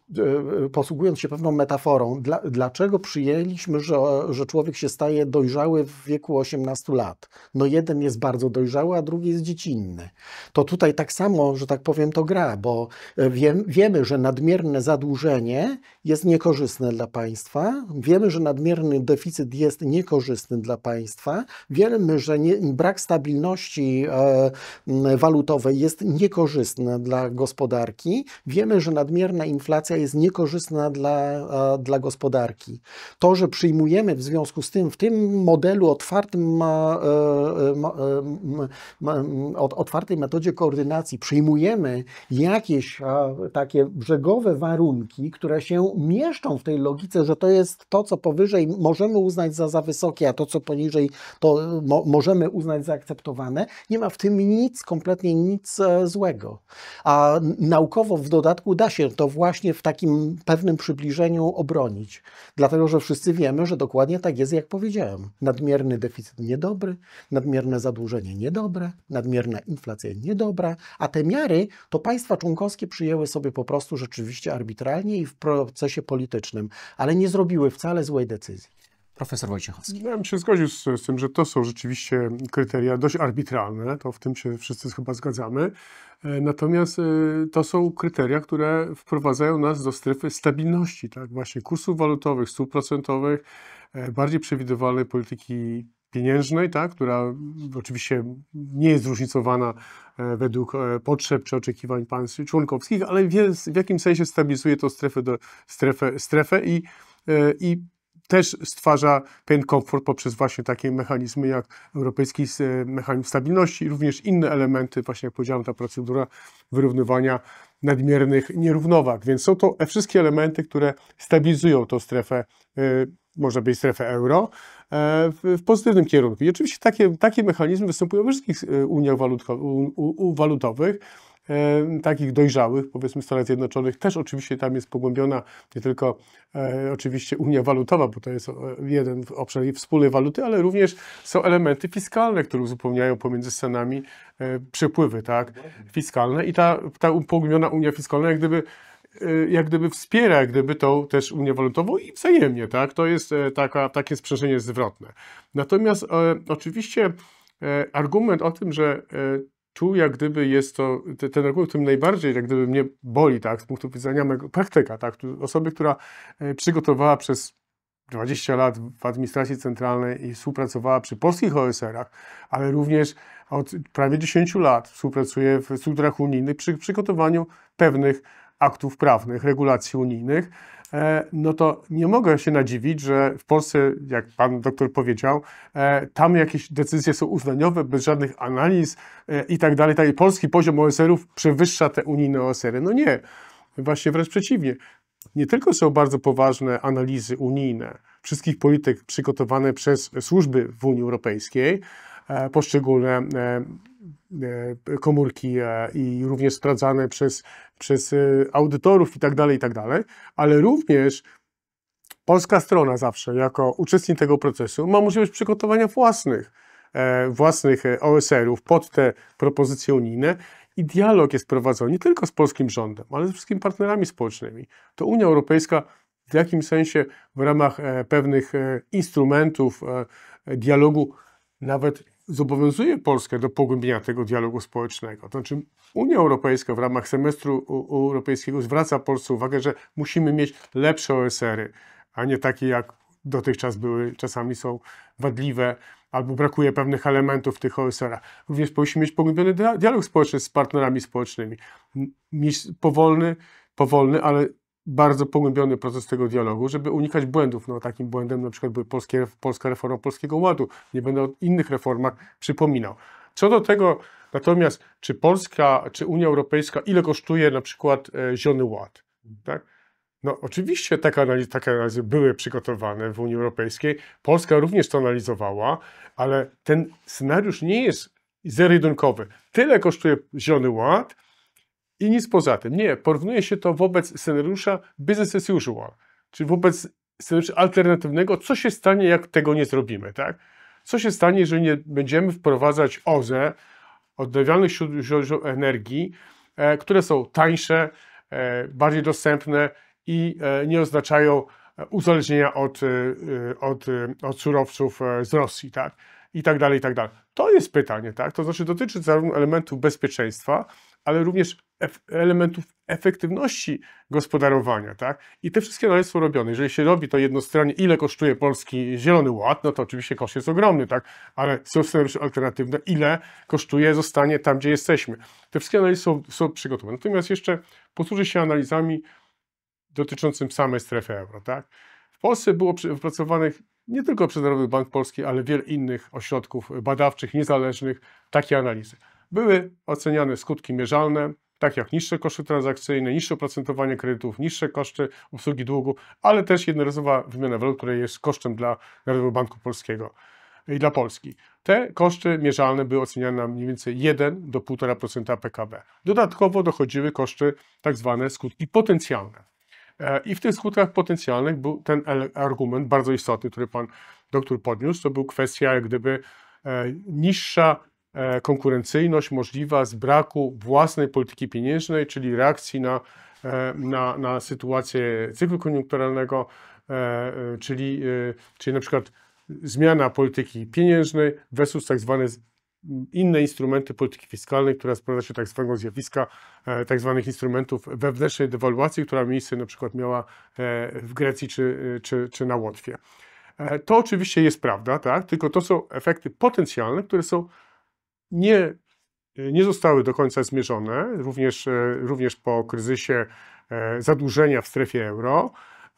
posługując się pewną metaforą, dla, dlaczego przyjęliśmy, że, że człowiek się staje dojrzały w wieku 18 lat? No jeden jest bardzo bardzo dojrzały, a drugi jest dziecinny. To tutaj tak samo, że tak powiem, to gra, bo e, wiemy, że nadmierne zadłużenie jest niekorzystne dla państwa, wiemy, że nadmierny deficyt jest niekorzystny dla państwa, wiemy, że nie, brak stabilności e, walutowej jest niekorzystny dla gospodarki, wiemy, że nadmierna inflacja jest niekorzystna dla, e, dla gospodarki. To, że przyjmujemy w związku z tym w tym modelu otwartym ma, e, e ma, e, otwartej metodzie koordynacji przyjmujemy jakieś takie brzegowe warunki, które się mieszczą w tej logice, że to jest to, co powyżej możemy uznać za za wysokie, a to, co poniżej, to y, możemy uznać za akceptowane, nie ma w tym nic, kompletnie nic e, złego. A naukowo w dodatku da się to właśnie w takim pewnym przybliżeniu obronić, dlatego że wszyscy wiemy, że dokładnie tak jest, jak powiedziałem. Nadmierny deficyt niedobry, nadmierne zadłużenie zadłużenie niedobre, nadmierna inflacja niedobra, a te miary to państwa członkowskie przyjęły sobie po prostu rzeczywiście arbitralnie i w procesie politycznym, ale nie zrobiły wcale złej decyzji. Profesor Wojciechowski. Ja bym się zgodził z, z, tym, że to są rzeczywiście kryteria dość arbitralne, to w tym się wszyscy chyba zgadzamy. E, natomiast e, to są kryteria, które wprowadzają nas do strefy stabilności, tak, właśnie kursów walutowych, stóp procentowych, e, bardziej przewidywalnej polityki pieniężnej, tak, która oczywiście nie jest zróżnicowana e, według e, potrzeb czy oczekiwań państw członkowskich, ale w jakim sensie stabilizuje to strefę, do, strefę, strefę i, e, i też stwarza pewien komfort poprzez właśnie takie mechanizmy jak Europejski Mechanizm Stabilności i również inne elementy, właśnie jak powiedziałem, ta procedura wyrównywania nadmiernych nierównowag. Więc są to wszystkie elementy, które stabilizują tą strefę może być strefę euro, e, w pozytywnym kierunku. I oczywiście takie, takie mechanizmy występują we wszystkich e, uniach walutowych, e, takich dojrzałych, powiedzmy Stanach Zjednoczonych. Też oczywiście tam jest pogłębiona nie tylko e, oczywiście Unia Walutowa, bo to jest jeden obszar wspólnej waluty, ale również są elementy fiskalne, które uzupełniają pomiędzy Stanami e, przepływy tak, fiskalne i ta, ta pogłębiona Unia Fiskalna jak gdyby Y, jak gdyby wspiera jak gdyby tą też unię walutową i wzajemnie, tak? To jest e, taka, takie sprzężenie zwrotne. Natomiast e, oczywiście e, argument o tym, że e, tu jak gdyby jest to, te, ten argument, który najbardziej jak gdyby mnie boli, tak? Z punktu widzenia mego praktyka, tak? Osoby, która e, przygotowała przez 20 lat w administracji centralnej i współpracowała przy polskich OSR-ach, ale również od prawie 10 lat współpracuje w strukturach unijnych przy przygotowaniu pewnych aktów prawnych, regulacji unijnych, e, no to nie mogę się nadziwić, że w Polsce, jak pan doktor powiedział, e, tam jakieś decyzje są uznaniowe, bez żadnych analiz e, i tak dalej. Tak, polski poziom OSR-ów przewyższa te unijne OSR-y. No nie, właśnie wręcz przeciwnie. Nie tylko są bardzo poważne analizy unijne, wszystkich polityk przygotowane przez służby w Unii Europejskiej, poszczególne E, komórki e, i również sprawdzane przez, przez e, audytorów i tak dalej, i tak dalej, ale również polska strona zawsze jako uczestnik tego procesu ma możliwość przygotowania własnych, własnych OSR-ów pod te propozycje unijne i dialog jest prowadzony nie tylko z polskim rządem, ale ze wszystkimi partnerami społecznymi. To Unia Europejska w jakim sensie w ramach pewnych instrumentów dialogu nawet zobowiązuje Polskę do pogłębienia tego dialogu społecznego. To znaczy Unia Europejska w ramach semestru europejskiego zwraca Polsce uwagę, że musimy mieć lepsze OSR-y, a nie takie jak dotychczas były, czasami są wadliwe albo brakuje pewnych elementów tych OSR-ach. Również powinniśmy mieć pogłębiony dialog społeczny z partnerami społecznymi. Mieć powolny, powolny, ale bardzo pogłębiony proces tego dialogu, żeby unikać błędów. No, takim błędem na przykład była polskie, polska reforma Polskiego Ładu. Nie będę o innych reformach przypominał. Co do tego natomiast, czy Polska, czy Unia Europejska, ile kosztuje na przykład e, Zielony Ład? Tak? No oczywiście takie analizy, takie analizy były przygotowane w Unii Europejskiej. Polska również to analizowała, ale ten scenariusz nie jest zerojedynkowy. Tyle kosztuje Zielony Ład, i nic poza tym. Nie, porównuje się to wobec scenariusza business as usual, czyli wobec scenariusza alternatywnego, co się stanie, jak tego nie zrobimy, tak? Co się stanie, jeżeli nie będziemy wprowadzać OZE, odnawialnych źródeł energii, e, które są tańsze, e, bardziej dostępne i e, nie oznaczają e, uzależnienia od, e, e, od, od surowców z Rosji, tak? I tak dalej, i tak dalej. To jest pytanie, tak? To znaczy dotyczy zarówno elementu bezpieczeństwa, ale również elementów efektywności gospodarowania, tak? I te wszystkie analizy są robione. Jeżeli się robi to jednostronnie, ile kosztuje polski Zielony Ład, no to oczywiście koszt jest ogromny, tak? Ale są scenariusze alternatywne, ile kosztuje zostanie tam, gdzie jesteśmy. Te wszystkie analizy są, są przygotowane. Natomiast jeszcze posłużę się analizami dotyczącym samej strefy euro, tak? W Polsce było wypracowanych nie tylko przez Narodowy Bank Polski, ale wiele innych ośrodków badawczych, niezależnych, takie analizy. Były oceniane skutki mierzalne, tak jak niższe koszty transakcyjne, niższe oprocentowanie kredytów, niższe koszty obsługi długu, ale też jednorazowa wymiana walut, która jest kosztem dla Narodowego Banku Polskiego i dla Polski. Te koszty mierzalne były oceniane na mniej więcej 1 do 1,5% PKB. Dodatkowo dochodziły koszty tak zwane skutki potencjalne. E, I w tych skutkach potencjalnych był ten argument bardzo istotny, który pan doktor podniósł, to był kwestia jak gdyby e, niższa E, konkurencyjność możliwa z braku własnej polityki pieniężnej, czyli reakcji na, e, na, na sytuację cyklu koniunkturalnego, e, czyli, czyli na przykład zmiana polityki pieniężnej versus tak zwane inne instrumenty polityki fiskalnej, która sprowadza się tak zwanego zjawiska tak zwanych instrumentów wewnętrznej dewaluacji, która miejsce na przykład miała w Grecji czy, czy, czy na Łotwie. To oczywiście jest prawda, tak? tylko to są efekty potencjalne, które są nie, nie zostały do końca zmierzone, również, e, również po kryzysie e, zadłużenia w strefie euro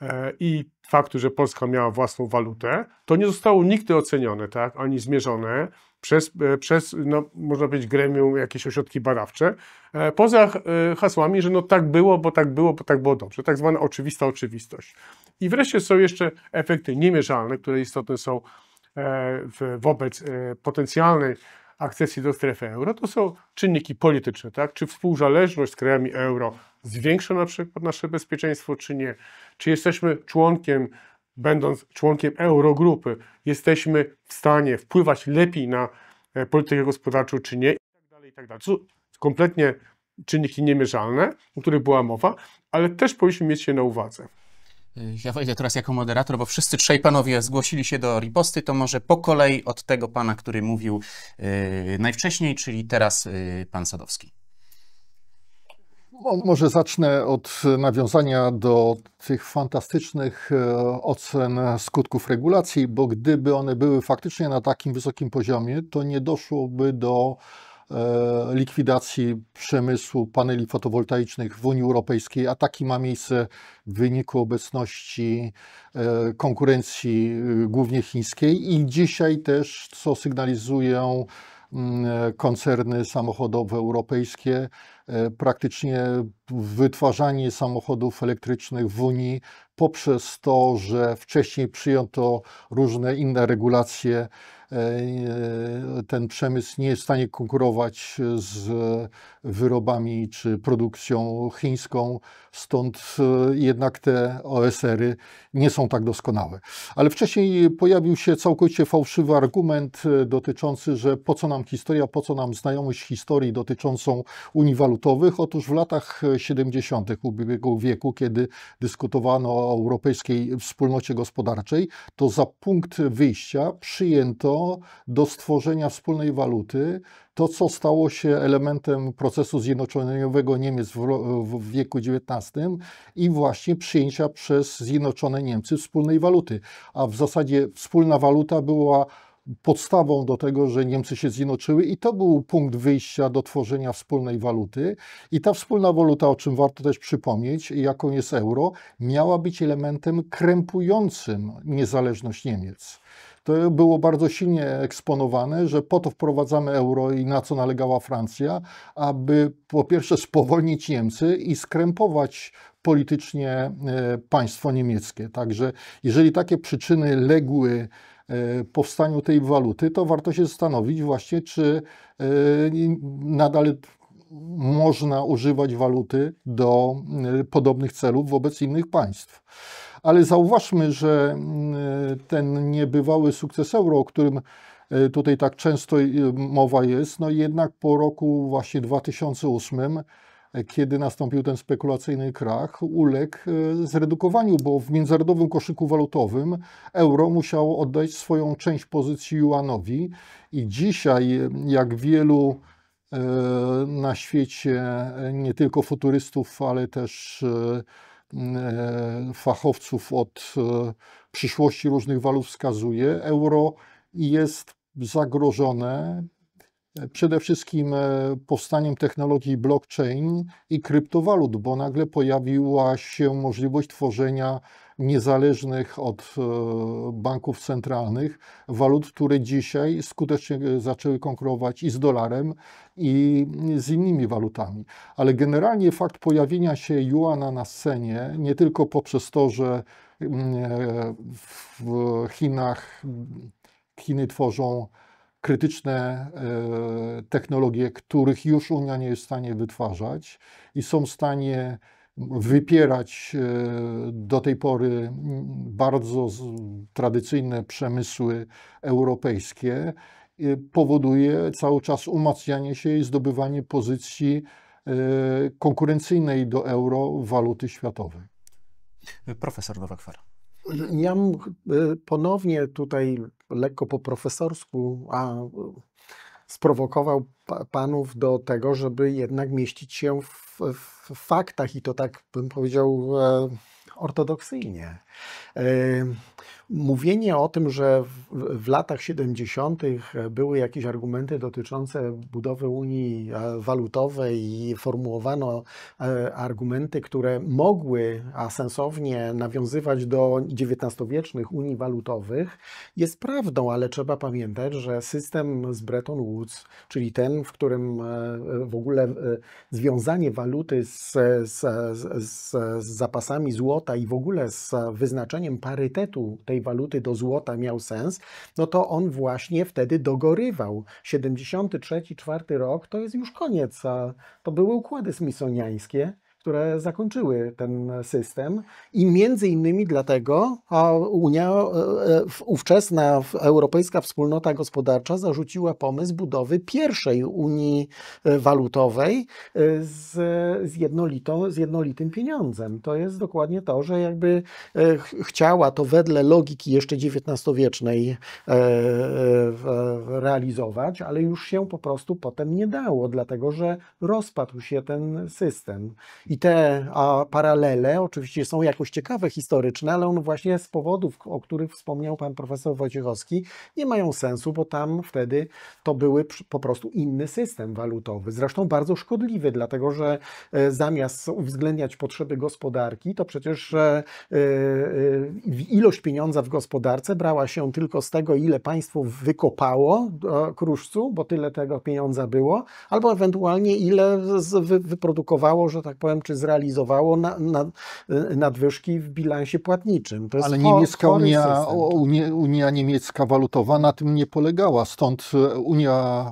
e, i faktu, że Polska miała własną walutę, to nie zostało nigdy ocenione, tak, ani zmierzone przez, przez no, można powiedzieć, gremium, jakieś ośrodki badawcze, poza hasłami, że no tak było, bo tak było, bo tak było dobrze, tak zwana oczywista oczywistość. I wreszcie są jeszcze efekty niemierzalne, które istotne są wobec potencjalnej akcesji do strefy euro, no to są czynniki polityczne, tak? Czy współzależność z krajami euro zwiększa na przykład nasze bezpieczeństwo, czy nie? Czy jesteśmy członkiem, będąc członkiem eurogrupy, jesteśmy w stanie wpływać lepiej na e, politykę gospodarczą, czy nie? I tak dalej, i tak dalej. To kompletnie czynniki niemierzalne, o których była mowa, ale też powinniśmy mieć się na uwadze. Y, ja wejdę teraz jako moderator, bo wszyscy trzej panowie zgłosili się do riposty, to może po kolei od tego pana, który mówił yy, najwcześniej, czyli teraz yy, pan Sadowski. No, może zacznę od nawiązania do tych fantastycznych y, ocen skutków regulacji, bo gdyby one były faktycznie na takim wysokim poziomie, to nie doszłoby do E, likwidacji przemysłu paneli fotowoltaicznych w Unii Europejskiej, a taki ma miejsce w wyniku obecności e, konkurencji e, głównie chińskiej i dzisiaj też, co sygnalizują mm, koncerny samochodowe europejskie, praktycznie wytwarzanie samochodów elektrycznych w Unii poprzez to, że wcześniej przyjęto różne inne regulacje, E, e, ten przemysł nie jest w stanie konkurować z wyrobami czy produkcją chińską, stąd e, jednak te OSR-y nie są tak doskonałe. Ale wcześniej pojawił się całkowicie fałszywy argument dotyczący, że po co nam historia, po co nam znajomość historii dotyczącą unii walutowych. Otóż w latach 70. ubiegłego wieku, kiedy dyskutowano o europejskiej wspólnocie gospodarczej, to za punkt wyjścia przyjęto do stworzenia wspólnej waluty, to co stało się elementem procesu zjednoczeniowego Niemiec w, w wieku XIX i właśnie przyjęcia przez Zjednoczone Niemcy wspólnej waluty. A w zasadzie wspólna waluta była podstawą do tego, że Niemcy się zjednoczyły i to był punkt wyjścia do tworzenia wspólnej waluty. I ta wspólna waluta, o czym warto też przypomnieć, jaką jest euro, miała być elementem krępującym niezależność Niemiec to było bardzo silnie eksponowane, że po to wprowadzamy euro i na co nalegała Francja, aby po pierwsze spowolnić Niemcy i skrępować politycznie e, państwo niemieckie. Także jeżeli takie przyczyny legły e, powstaniu tej waluty, to warto się zastanowić właśnie, czy e, nadal można używać waluty do podobnych celów wobec innych państw. Ale zauważmy, że mm, ten niebywały sukces euro, o którym e, tutaj tak często e, mowa jest, no jednak po roku właśnie 2008 e, kiedy nastąpił ten spekulacyjny krach, uległ zredukowaniu, bo w międzynarodowym koszyku walutowym euro musiało oddać swoją część pozycji juanowi i dzisiaj, jak wielu na świecie, nie tylko futurystów, ale też E, fachowców od e, przyszłości różnych walut wskazuje, euro jest zagrożone e, przede wszystkim powstaniem technologii blockchain i kryptowalut, bo nagle pojawiła się możliwość tworzenia niezależnych od e, banków centralnych, walut, które dzisiaj skutecznie e, zaczęły konkurować i z dolarem, i z innymi walutami. Ale generalnie fakt pojawienia się juana na scenie, nie tylko poprzez to, że mm, e, w Chinach Chiny tworzą krytyczne technologie, których już Unia nie jest w stanie wytwarzać i są w stanie wypierać e, do tej pory bardzo tradycyjne przemysły europejskie, e, powoduje cały czas umacnianie się i zdobywanie pozycji e, konkurencyjnej do euro waluty światowej. Profesor Nowakwer. Ja ponownie tutaj lekko po profesorsku a, sprowokował panów do tego, żeby jednak mieścić się w, w faktach i to tak bym powiedział e, ortodoksyjnie. E, Mówienie o tym, że w, w, latach 70. były jakieś argumenty dotyczące budowy Unii e, Walutowej i formułowano e, argumenty, które mogły, sensownie nawiązywać do XIX-wiecznych Unii Walutowych, jest prawdą, ale trzeba pamiętać, że system z Bretton Woods, czyli ten, w którym e, w ogóle związanie waluty z, z, z, z zapasami złota i w ogóle z wyznaczeniem parytetu tej waluty do złota miał sens, no to on właśnie wtedy dogorywał. 73-4 rok to jest już koniec, a to były układy smisoniańskie które zakończyły ten system i między innymi dlatego Unia e, e, ówczesna Europejska Wspólnota Gospodarcza zarzuciła pomysł budowy pierwszej Unii e, Walutowej z, z, jednolitą, z jednolitym pieniądzem. To jest dokładnie to, że jakby chciała to wedle logiki jeszcze XIX-wiecznej realizować, ale już się po prostu potem nie dało, dlatego że rozpadł się ten system. I te a, paralele oczywiście są jakoś ciekawe historyczne, ale one właśnie z powodów, o których wspomniał pan profesor Wojciechowski, nie mają sensu, bo tam wtedy to były po prostu inny system walutowy. Zresztą bardzo szkodliwy, dlatego że e, zamiast uwzględniać potrzeby gospodarki, to przecież e, e, ilość pieniądza w gospodarce brała się tylko z tego, ile państwo wykopało kruszcu, bo tyle tego pieniądza było, albo ewentualnie ile wyprodukowało, że tak powiem, czy zrealizowało na, na, y, nadwyżki w bilansie płatniczym. Ale niemiecka Unia, Unia, Unia, Niemiecka walutowa na tym nie polegała, stąd y, Unia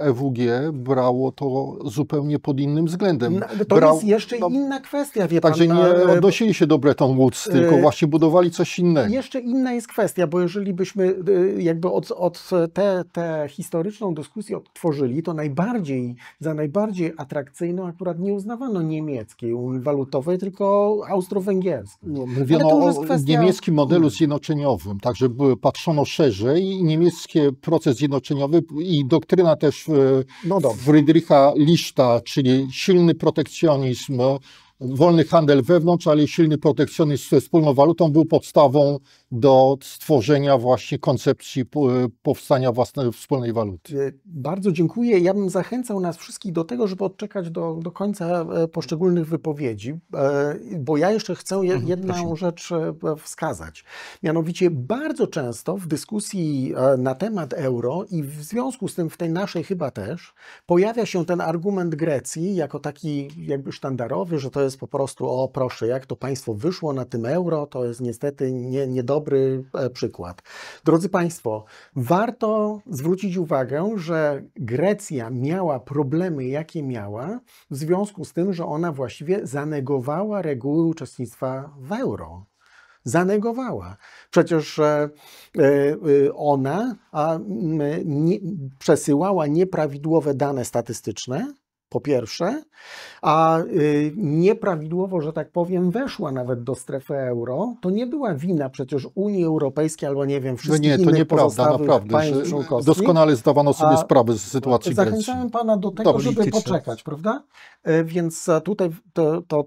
y, EWG e brało to zupełnie pod innym względem. No, to Brał, jest jeszcze no, inna kwestia, wie Także pan, nie e, odnosili się do Bretton Woods, tylko e, właśnie budowali coś innego. Jeszcze inna jest kwestia, bo jeżeli byśmy jakby od, od tę te, historyczną dyskusję odtworzyli, to najbardziej, za najbardziej atrakcyjną akurat nie uznawano nie, niemieckiej, unii walutowej, tylko austro-węgierskiej. No, mówiono o kwestia... niemieckim modelu zjednoczeniowym, także patrzono szerzej i niemiecki proces zjednoczeniowy i doktryna też no Friedricha Liszta, czyli silny protekcjonizm, wolny handel wewnątrz, ale silny protekcjonizm ze wspólną walutą był podstawą do stworzenia właśnie koncepcji e, powstania własnej wspólnej waluty. E, bardzo dziękuję. Ja bym zachęcał nas wszystkich do tego, żeby odczekać do, do końca e, poszczególnych wypowiedzi, bo ja jeszcze chcę mhm, jedną rzecz wskazać. Mianowicie bardzo często w dyskusji na temat euro i w związku z tym w tej naszej chyba też pojawia się ten argument Grecji jako taki jakby sztandarowy, że to jest po prostu, o proszę, jak to państwo wyszło na tym euro, to jest niestety nie, niedobry e, przykład. Drodzy Państwo, warto zwrócić uwagę, że Grecja miała problemy, jakie miała, w związku z tym, że ona właściwie zanegowała reguły uczestnictwa w euro zanegowała. Przecież e, e, ona przesyłała nieprawidłowe dane statystyczne po pierwsze, a y, nieprawidłowo, że tak powiem, weszła nawet do strefy euro, to nie była wina przecież Unii Europejskiej albo nie wiem, wszystkich no nie, to nie nieprawda, naprawdę, państw Doskonale zdawano sobie sprawę z sytuacji Zachęcałem Zachęcałem Pana do tego, Dobrze, żeby poczekać, prawda? E, więc e, tutaj to, to,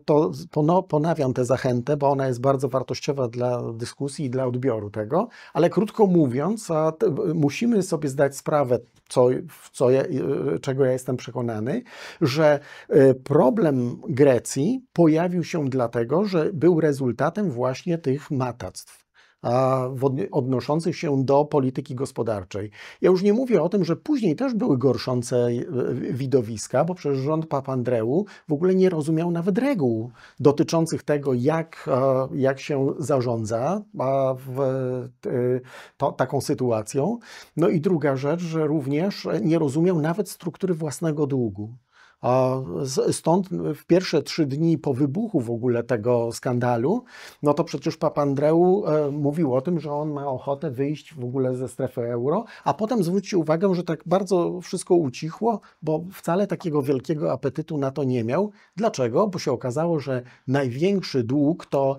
to, ponawiam tę zachętę, bo ona jest bardzo wartościowa dla dyskusji i dla odbioru tego, ale krótko mówiąc, musimy sobie zdać sprawę, co, co ja, y, y, czego ja jestem przekonany, że e, problem Grecji pojawił się dlatego, że był rezultatem właśnie tych matactw odnoszących się do polityki gospodarczej. Ja już nie mówię o tym, że później też były gorszące e, widowiska, bo przecież rząd Papandreou w ogóle nie rozumiał nawet reguł dotyczących tego, jak, e, jak się zarządza w, to, taką sytuacją. No i druga rzecz, że również nie rozumiał nawet struktury własnego długu. Stąd w pierwsze trzy dni po wybuchu w ogóle tego skandalu, no to przecież Papandreou e, mówił o tym, że on ma ochotę wyjść w ogóle ze strefy euro, a potem zwrócił uwagę, że tak bardzo wszystko ucichło, bo wcale takiego wielkiego apetytu na to nie miał. Dlaczego? Bo się okazało, że największy dług to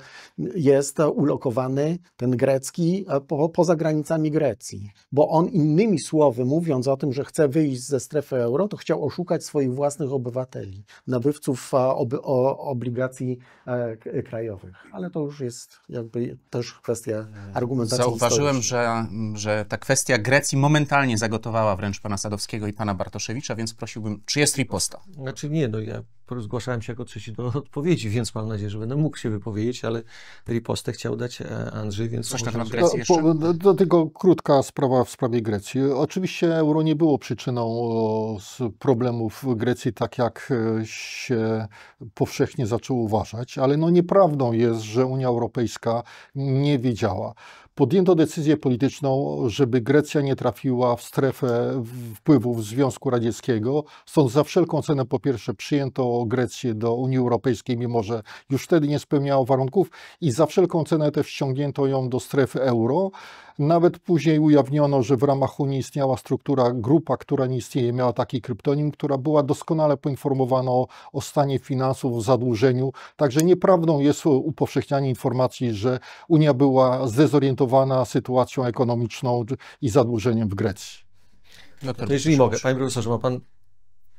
jest ulokowany, ten grecki, e, po, poza granicami Grecji, bo on innymi słowy, mówiąc o tym, że chce wyjść ze strefy euro, to chciał oszukać swoich własnych naszych obywateli, nabywców o, obligacji e, e, krajowych. Ale to już jest jakby też kwestia e, argumentacji. Zauważyłem, że, mm, że ta kwestia Grecji momentalnie zagotowała wręcz pana Sadowskiego i pana Bartoszewicza, więc prosiłbym, czy jest riposta? Znaczy nie, no ja zgłaszałem się jako trzeci do odpowiedzi, więc mam nadzieję, że będę mógł się wypowiedzieć, ale ripostę chciał dać e, Andrzej, więc... Coś tam na Grecji no, jeszcze? Po, do, no, do no, tego krótka sprawa w sprawie Grecji. Oczywiście euro nie było przyczyną o, problemów Grecji, tak jak e, się powszechnie zaczęło uważać, ale no nieprawdą jest, że Unia Europejska nie wiedziała podjęto decyzję polityczną, żeby Grecja nie trafiła w strefę wpływów Związku Radzieckiego. Stąd za wszelką cenę po pierwsze przyjęto Grecję do Unii Europejskiej, mimo że już wtedy nie spełniała warunków i za wszelką cenę też ściągnięto ją do strefy euro. Nawet później ujawniono, że w ramach Unii istniała struktura, grupa, która nie istnieje, miała taki kryptonim, która była doskonale poinformowana o, o stanie finansów, o zadłużeniu. Także nieprawdą jest upowszechnianie informacji, że Unia była zdezorientowana sytuacją ekonomiczną i zadłużeniem w Grecji. No, tak, jeżeli mogę, panie profesorze, ma pan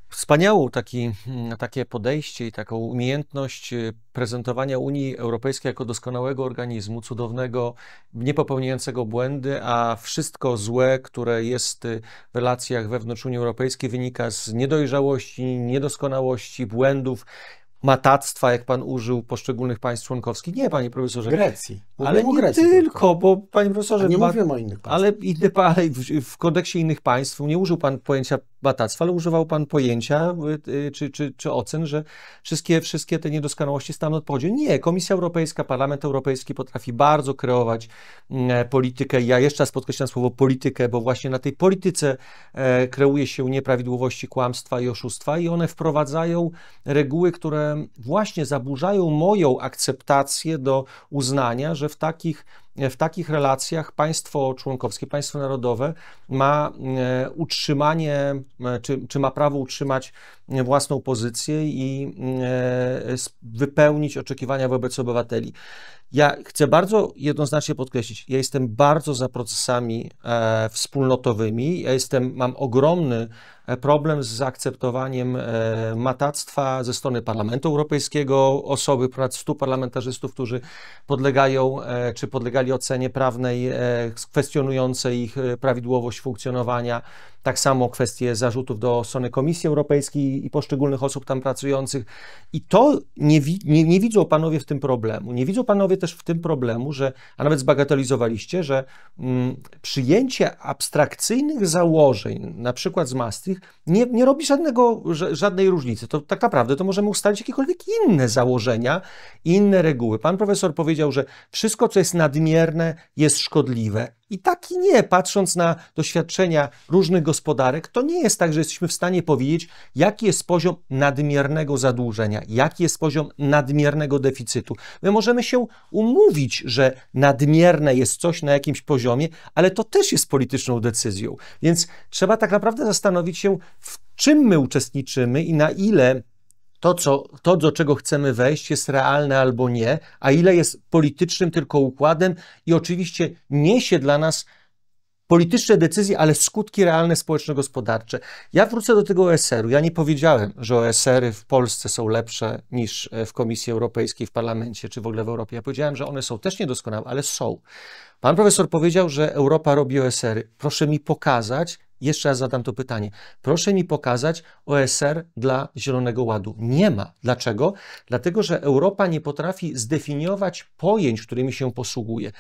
Wspaniałą taki, mm, takie podejście i taką umiejętność y, prezentowania Unii Europejskiej jako doskonałego organizmu, cudownego, popełniającego błędy, a wszystko złe, które jest y, w relacjach wewnątrz Unii Europejskiej, wynika z niedojrzałości, niedoskonałości, błędów matactwa, jak pan użył, poszczególnych państw członkowskich. Nie, panie profesorze. Grecji. Mówię ale nie Grecji tylko, tylko, bo panie profesorze... A nie mówimy o innych państwach. Ale w, w kodeksie innych państw nie użył pan pojęcia matactwa, ale używał pan pojęcia y, y, czy, czy, czy ocen, że wszystkie, wszystkie te niedoskonałości staną odpowiedzią. Nie, Komisja Europejska, Parlament Europejski potrafi bardzo kreować mm, e, politykę. Ja jeszcze raz podkreślam słowo politykę, bo właśnie na tej polityce e, kreuje się nieprawidłowości, kłamstwa i oszustwa i one wprowadzają reguły, które właśnie zaburzają moją akceptację do uznania, że w takich, w takich relacjach państwo członkowskie, państwo narodowe ma e, utrzymanie, e, czy, czy ma prawo utrzymać własną pozycję i e, wypełnić oczekiwania wobec obywateli. Ja chcę bardzo jednoznacznie podkreślić, ja jestem bardzo za procesami e, wspólnotowymi. Ja jestem, mam ogromny e, problem z zaakceptowaniem e, matactwa ze strony Parlamentu Europejskiego, osoby, ponad 100 parlamentarzystów, którzy podlegają e, czy podlegali ocenie prawnej e, kwestionującej ich e, prawidłowość funkcjonowania tak samo kwestie zarzutów do strony Komisji Europejskiej i poszczególnych osób tam pracujących. I to nie, nie, nie widzą panowie w tym problemu. Nie widzą panowie też w tym problemu, że, a nawet zbagatelizowaliście, że mm, przyjęcie abstrakcyjnych założeń, na przykład z Maastricht, nie, nie robi żadnego, żadnej różnicy. To tak naprawdę to możemy ustalić jakiekolwiek inne założenia, inne reguły. Pan profesor powiedział, że wszystko, co jest nadmierne, jest szkodliwe. I tak i nie, patrząc na doświadczenia różnych gospodarek, to nie jest tak, że jesteśmy w stanie powiedzieć, jaki jest poziom nadmiernego zadłużenia, jaki jest poziom nadmiernego deficytu. My możemy się umówić, że nadmierne jest coś na jakimś poziomie, ale to też jest polityczną decyzją. Więc trzeba tak naprawdę zastanowić się, w czym my uczestniczymy i na ile to, co, to, do czego chcemy wejść, jest realne albo nie, a ile jest politycznym tylko układem i oczywiście niesie dla nas polityczne decyzje, ale skutki realne społeczno-gospodarcze. Ja wrócę do tego OSR-u. Ja nie powiedziałem, że OSR-y w Polsce są lepsze niż e, w Komisji Europejskiej, w parlamencie czy w ogóle w Europie. Ja powiedziałem, że one są też niedoskonałe, ale są. Pan profesor powiedział, że Europa robi OSR-y. Proszę mi pokazać, jeszcze raz zadam to pytanie. Proszę mi pokazać OSR dla Zielonego Ładu. Nie ma. Dlaczego? Dlatego, że Europa nie potrafi zdefiniować pojęć, którymi się posługuje.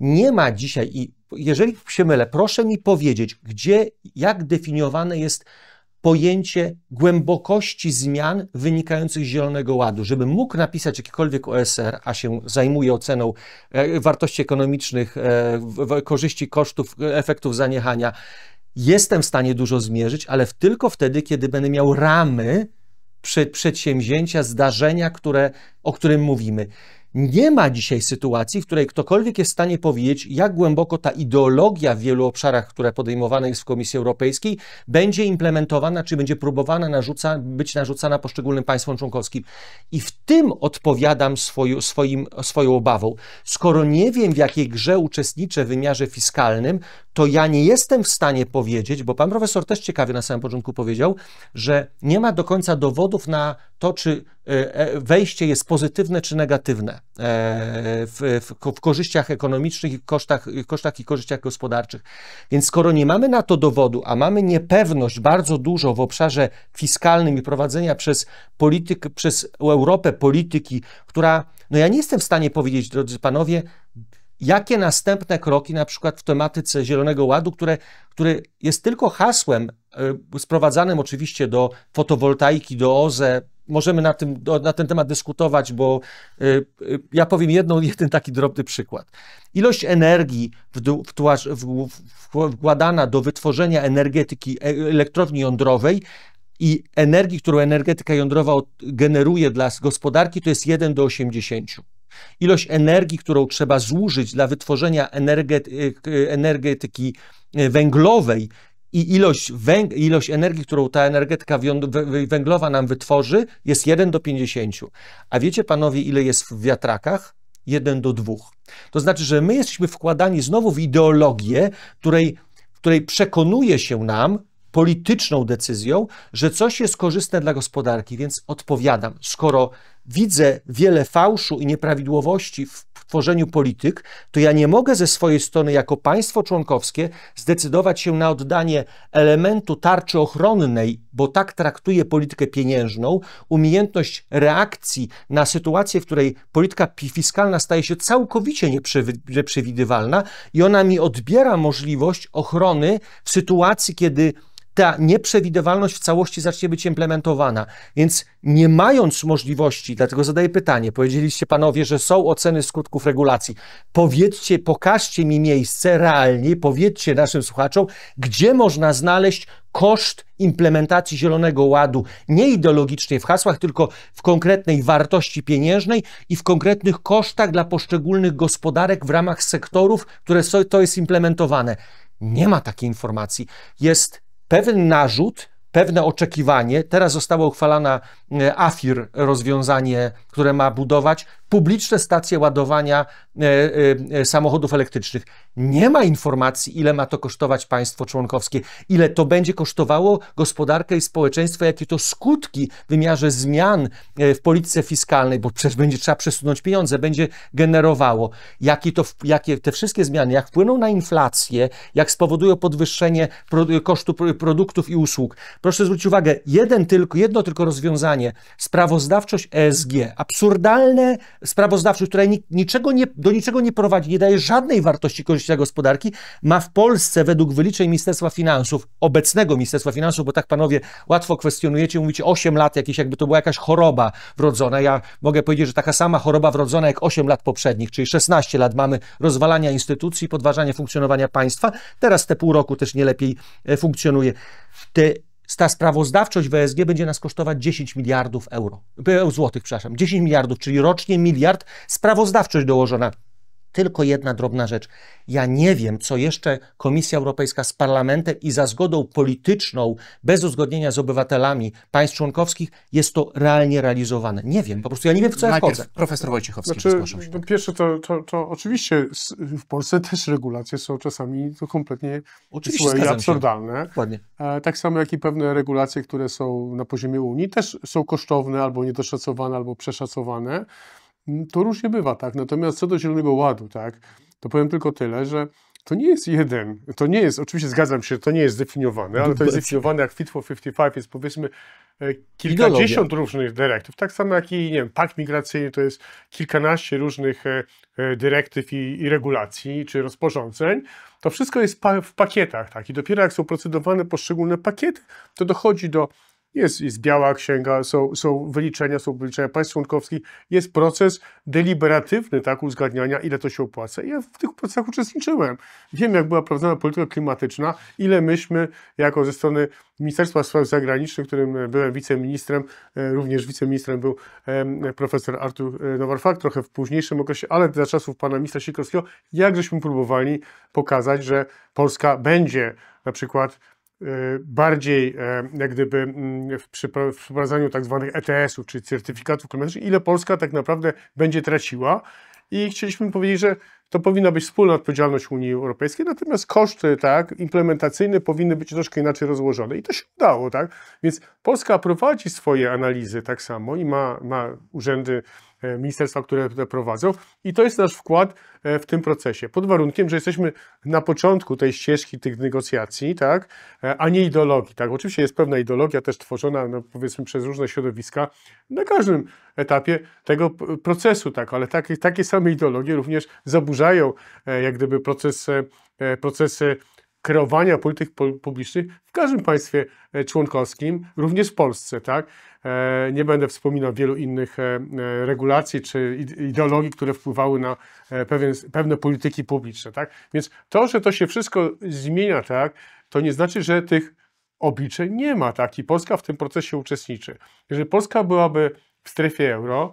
Nie ma dzisiaj, i jeżeli się mylę, proszę mi powiedzieć, gdzie, jak definiowane jest pojęcie głębokości zmian wynikających z Zielonego Ładu. Żeby mógł napisać jakikolwiek OSR, a się zajmuje oceną e, wartości ekonomicznych, e, korzyści, kosztów, e, efektów zaniechania, jestem w stanie dużo zmierzyć, ale tylko wtedy, kiedy będę miał ramy przedsięwzięcia, zdarzenia, które, o którym mówimy. Nie ma dzisiaj sytuacji, w której ktokolwiek jest w stanie powiedzieć, jak głęboko ta ideologia w wielu obszarach, które podejmowane jest w Komisji Europejskiej, będzie implementowana, czy będzie próbowana narzuca, być narzucana poszczególnym państwom członkowskim. I w tym odpowiadam swoju, swoim, swoją obawą. Skoro nie wiem, w jakiej grze uczestniczę w wymiarze fiskalnym, to ja nie jestem w stanie powiedzieć, bo pan profesor też ciekawie na samym początku powiedział, że nie ma do końca dowodów na to, czy e, e, wejście jest pozytywne czy negatywne e, w, w, w korzyściach ekonomicznych i kosztach, kosztach i korzyściach gospodarczych. Więc skoro nie mamy na to dowodu, a mamy niepewność bardzo dużo w obszarze fiskalnym i prowadzenia przez, polityk, przez Europę polityki, która, no ja nie jestem w stanie powiedzieć, drodzy panowie, jakie następne kroki, na przykład w tematyce Zielonego Ładu, które, który jest tylko hasłem e, sprowadzanym oczywiście do fotowoltaiki, do OZE. Możemy na, tym, na ten temat dyskutować, bo e, e, ja powiem jedną, jeden taki drobny przykład. Ilość energii wkładana do wytworzenia energetyki elektrowni jądrowej i energii, którą energetyka jądrowa generuje dla gospodarki, to jest 1 do 80. Ilość energii, którą trzeba zużyć dla wytworzenia energetyki e, węglowej i ilość, węg- ilość energii, którą ta energetyka węglowa nam wytworzy, jest 1 do 50. A wiecie panowie, ile jest w wiatrakach? 1 do 2. To znaczy, że my jesteśmy wkładani znowu w ideologię, której, której przekonuje się nam, polityczną decyzją, że coś jest korzystne dla gospodarki, więc odpowiadam, skoro widzę wiele fałszu i nieprawidłowości w tworzeniu polityk, to ja nie mogę ze swojej strony jako państwo członkowskie zdecydować się na oddanie elementu tarczy ochronnej, bo tak traktuję politykę pieniężną, umiejętność reakcji na sytuację, w której polityka fiskalna staje się całkowicie nieprzewidywalna i ona mi odbiera możliwość ochrony w sytuacji, kiedy ta nieprzewidywalność w całości zacznie być implementowana. Więc nie mając możliwości, dlatego zadaję pytanie, powiedzieliście panowie, że są oceny skutków regulacji. Powiedzcie, pokażcie mi miejsce realnie, powiedzcie naszym słuchaczom, gdzie można znaleźć koszt implementacji Zielonego Ładu nie ideologicznie w hasłach, tylko w konkretnej wartości pieniężnej i w konkretnych kosztach dla poszczególnych gospodarek w ramach sektorów, które to jest implementowane. Nie ma takiej informacji. Jest pewien narzut, pewne oczekiwanie. Teraz zostało uchwalana e, AFIR, rozwiązanie, które ma budować publiczne stacje ładowania e, e, samochodów elektrycznych. Nie ma informacji, ile ma to kosztować państwo członkowskie, ile to będzie kosztowało gospodarkę i społeczeństwo, jakie to skutki w wymiarze zmian e, w polityce fiskalnej, bo przecież będzie trzeba przesunąć pieniądze, będzie generowało. Jakie, to, jakie te wszystkie zmiany, jak wpłyną na inflację, jak spowodują podwyższenie pro, kosztu produktów i usług. Proszę zwrócić uwagę, jeden tylko, jedno tylko rozwiązanie, sprawozdawczość ESG. Absurdalne sprawozdawczy, która niczego nie, do niczego nie prowadzi, nie daje żadnej wartości korzyści dla gospodarki, ma w Polsce według wyliczeń Ministerstwa Finansów, obecnego Ministerstwa Finansów, bo tak panowie łatwo kwestionujecie, mówicie 8 lat jakieś, jakby to była jakaś choroba wrodzona. Ja mogę powiedzieć, że taka sama choroba wrodzona jak 8 lat poprzednich, czyli 16 lat mamy rozwalania instytucji, podważania funkcjonowania państwa. Teraz te pół roku też nie lepiej e, funkcjonuje. Te ta sprawozdawczość WSG e będzie nas kosztować 10 miliardów euro, e, złotych, przepraszam, 10 miliardów, czyli rocznie miliard sprawozdawczość dołożona tylko jedna drobna rzecz. Ja nie wiem, co jeszcze Komisja Europejska z parlamentem i za zgodą polityczną, bez uzgodnienia z obywatelami państw członkowskich, jest to realnie realizowane. Nie wiem, po prostu ja nie wiem, w co ja wchodzę. Profesor Wojciechowski, znaczy, no Pierwsze, to, to, to oczywiście w Polsce też regulacje są czasami no, kompletnie oczywiście i absurdalne. E, tak samo jak i pewne regulacje, które są na poziomie Unii, też są kosztowne albo niedoszacowane, albo przeszacowane. Mm, to różnie bywa, tak. Natomiast co do Zielonego Ładu, tak, to powiem tylko tyle, że to nie jest jeden, to nie jest, oczywiście zgadzam się, to nie jest zdefiniowane, ale to jest zdefiniowane jak Fit for 55, jest powiedzmy e, kilkadziesiąt Ideologia. różnych dyrektyw, tak samo jak i, nie wiem, pakt migracyjny to jest kilkanaście różnych e, e, dyrektyw i, i regulacji, czy rozporządzeń, to wszystko jest pa w pakietach, tak, i dopiero jak są procedowane poszczególne pakiety, to dochodzi do jest, jest biała księga, są, są wyliczenia, są wyliczenia państw członkowskich, jest proces deliberatywny tak, uzgadniania, ile to się opłaca. ja w tych procesach uczestniczyłem. Wiem, jak była prowadzona polityka klimatyczna, ile myśmy jako ze strony Ministerstwa Spraw Zagranicznych, którym byłem wiceministrem, e, również wiceministrem był profesor Artur e, Nowarfak, trochę w późniejszym okresie, ale za czasów pana ministra Sikorskiego, jak żeśmy próbowali pokazać, że Polska będzie na przykład Y, bardziej y, jak gdyby mm, w przeprowadzaniu tak zwanych ETS-ów, czyli certyfikatów klimatycznych, ile Polska tak naprawdę będzie traciła. I chcieliśmy powiedzieć, że to powinna być wspólna odpowiedzialność Unii Europejskiej, natomiast koszty tak, implementacyjne powinny być troszkę inaczej rozłożone. I to się udało, tak? Więc Polska prowadzi swoje analizy tak samo i ma, ma urzędy E, ministerstwa, które prowadzą. I to jest nasz wkład e, w tym procesie. Pod warunkiem, że jesteśmy na początku tej ścieżki tych negocjacji, tak, e, a nie ideologii. Tak. Oczywiście jest pewna ideologia też tworzona, no, powiedzmy, przez różne środowiska na każdym etapie tego procesu, tak, ale takie, takie same ideologie również zaburzają jak gdyby procesy, procesy kreowania polityk publicznych w każdym państwie e, członkowskim, również w Polsce. Tak? E, nie będę wspominał wielu innych e, regulacji czy ideologii, które wpływały na pewien, pewne polityki publiczne. Tak? Więc to, że to się wszystko zmienia, tak, to nie znaczy, że tych obliczeń nie ma. Tak? I Polska w tym procesie uczestniczy. Jeżeli Polska byłaby w strefie euro,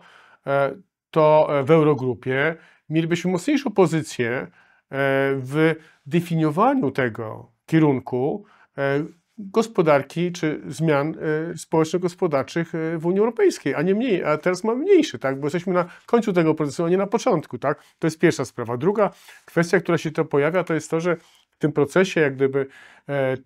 to w Eurogrupie mielibyśmy mocniejszą pozycję E, w definiowaniu tego kierunku e, gospodarki czy zmian e, społeczno-gospodarczych w Unii Europejskiej, a nie mniej, a teraz mamy mniejszy, tak, bo jesteśmy na końcu tego procesu, a nie na początku, tak, to jest pierwsza sprawa. Druga kwestia, która się to pojawia, to jest to, że w tym procesie jak gdyby e, e,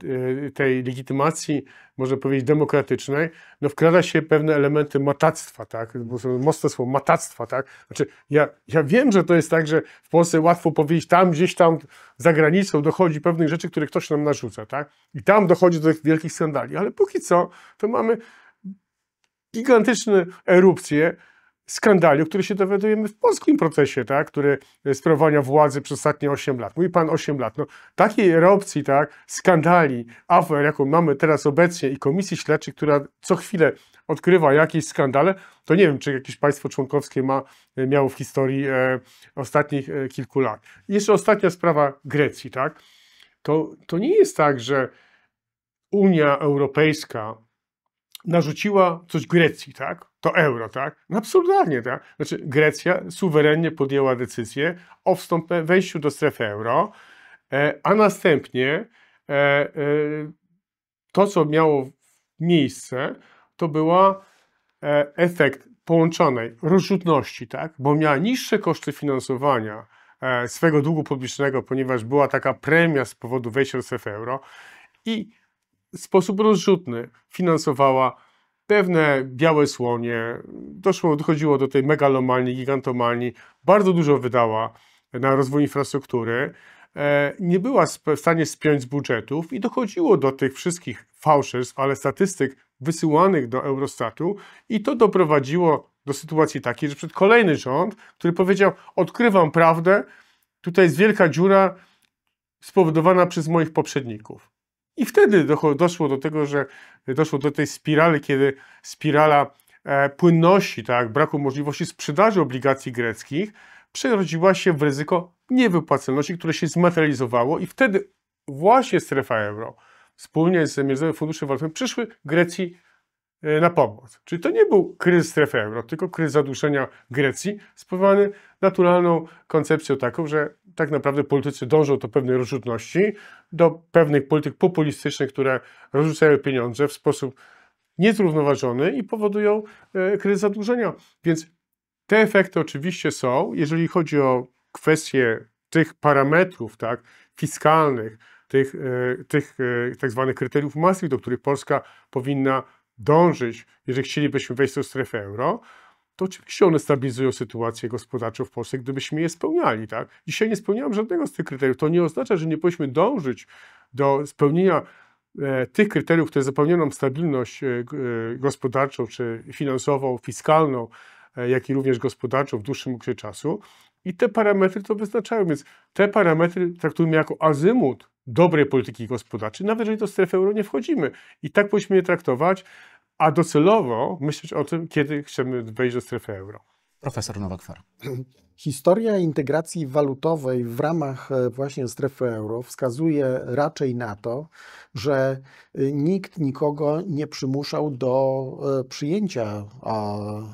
tej legitymacji, można powiedzieć, demokratycznej, no wkrada się pewne elementy matactwa, tak? Mocne słowo, matactwa, tak? Znaczy, ja, ja wiem, że to jest tak, że w Polsce łatwo powiedzieć, tam gdzieś tam za granicą dochodzi pewnych rzeczy, które ktoś nam narzuca, tak? I tam dochodzi do tych wielkich skandali, ale póki co to mamy gigantyczne erupcje, skandalu, który się dowiadujemy w polskim procesie, tak, który sprawowania władzy przez ostatnie 8 lat. Mówi pan 8 lat. No, takiej erupcji, tak, skandali, afer, jaką mamy teraz obecnie i komisji śledczej, która co chwilę odkrywa jakieś skandale, to nie wiem, czy jakieś państwo członkowskie ma, e, miało w historii e, ostatnich e, kilku lat. jeszcze ostatnia sprawa Grecji, tak, to, to nie jest tak, że Unia Europejska narzuciła coś Grecji, tak, to euro, tak? No absurdalnie, tak? Znaczy Grecja suwerennie podjęła decyzję o wstąp, e, wejściu do strefy euro, e, a następnie e, to, co miało miejsce, to była efekt połączonej rozrzutności, tak? Bo miała niższe koszty finansowania swego długu publicznego, ponieważ była taka premia z powodu wejścia do strefy euro i w sposób rozrzutny finansowała pewne białe słonie, doszło, dochodziło do tej megalomanii, gigantomanii, bardzo dużo wydała na rozwój infrastruktury, e, nie była w stanie spiąć z budżetów i dochodziło do tych wszystkich fałszerstw, ale statystyk wysyłanych do Eurostatu i to doprowadziło do sytuacji takiej, że przed kolejny rząd, który powiedział, odkrywam prawdę, tutaj jest wielka dziura spowodowana przez moich poprzedników. I wtedy doszło do tego, że doszło do tej spirali, kiedy spirala e, płynności, tak, braku możliwości sprzedaży obligacji greckich, przerodziła się w ryzyko niewypłacalności, które się zmaterializowało i wtedy właśnie strefa euro wspólnie z Międzynarodowym Funduszem Walutowym przyszły Grecji e, na pomoc. Czyli to nie był kryzys strefy euro, tylko kryzys zadłużenia Grecji spowodowany naturalną koncepcją taką, że tak naprawdę politycy dążą do pewnej rozrzutności, do pewnych polityk populistycznych, które rozrzucają pieniądze w sposób niezrównoważony i powodują e, kryzys zadłużenia. Więc te efekty oczywiście są, jeżeli chodzi o kwestie tych parametrów tak, fiskalnych, tych, e, tych e, tak zwanych kryteriów Maastricht, do których Polska powinna dążyć, jeżeli chcielibyśmy wejść do strefy euro, to oczywiście one stabilizują sytuację gospodarczą w Polsce, gdybyśmy je spełniali. Tak? Dzisiaj nie spełniamy żadnego z tych kryteriów. To nie oznacza, że nie powinniśmy dążyć do spełnienia e, tych kryteriów, które zapewnią nam stabilność e, e, gospodarczą, czy finansową, fiskalną, e, jak i również gospodarczą w dłuższym okresie czasu. I te parametry to wyznaczają, więc te parametry traktujemy jako azymut dobrej polityki gospodarczej, nawet jeżeli do strefy euro nie wchodzimy. I tak powinniśmy je traktować a docelowo myśleć o tym, kiedy chcemy wejść do strefy euro. Profesor nowak Historia integracji walutowej w ramach e, właśnie strefy euro wskazuje raczej na to, że e, nikt nikogo nie przymuszał do e, przyjęcia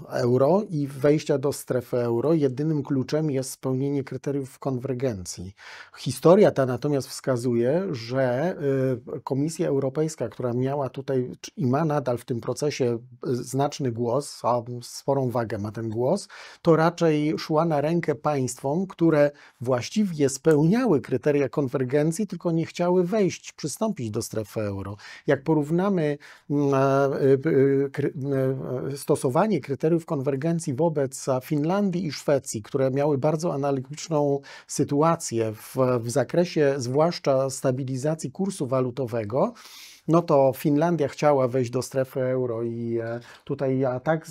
euro i wejścia do strefy euro. Jedynym kluczem jest spełnienie kryteriów konwergencji. Historia ta natomiast wskazuje, że Komisja Europejska, która miała tutaj i ma nadal w tym procesie znaczny głos, a sporą wagę ma ten głos, to raczej szła na rękę rękę państwom, które właściwie spełniały kryteria konwergencji, tylko nie chciały wejść, przystąpić do strefy euro. Jak porównamy mm, e, e, e, stosowanie kryteriów konwergencji wobec Finlandii i Szwecji, które miały bardzo analogiczną sytuację w, w zakresie zwłaszcza stabilizacji kursu walutowego, no to Finlandia chciała wejść do strefy euro i e, tutaj tak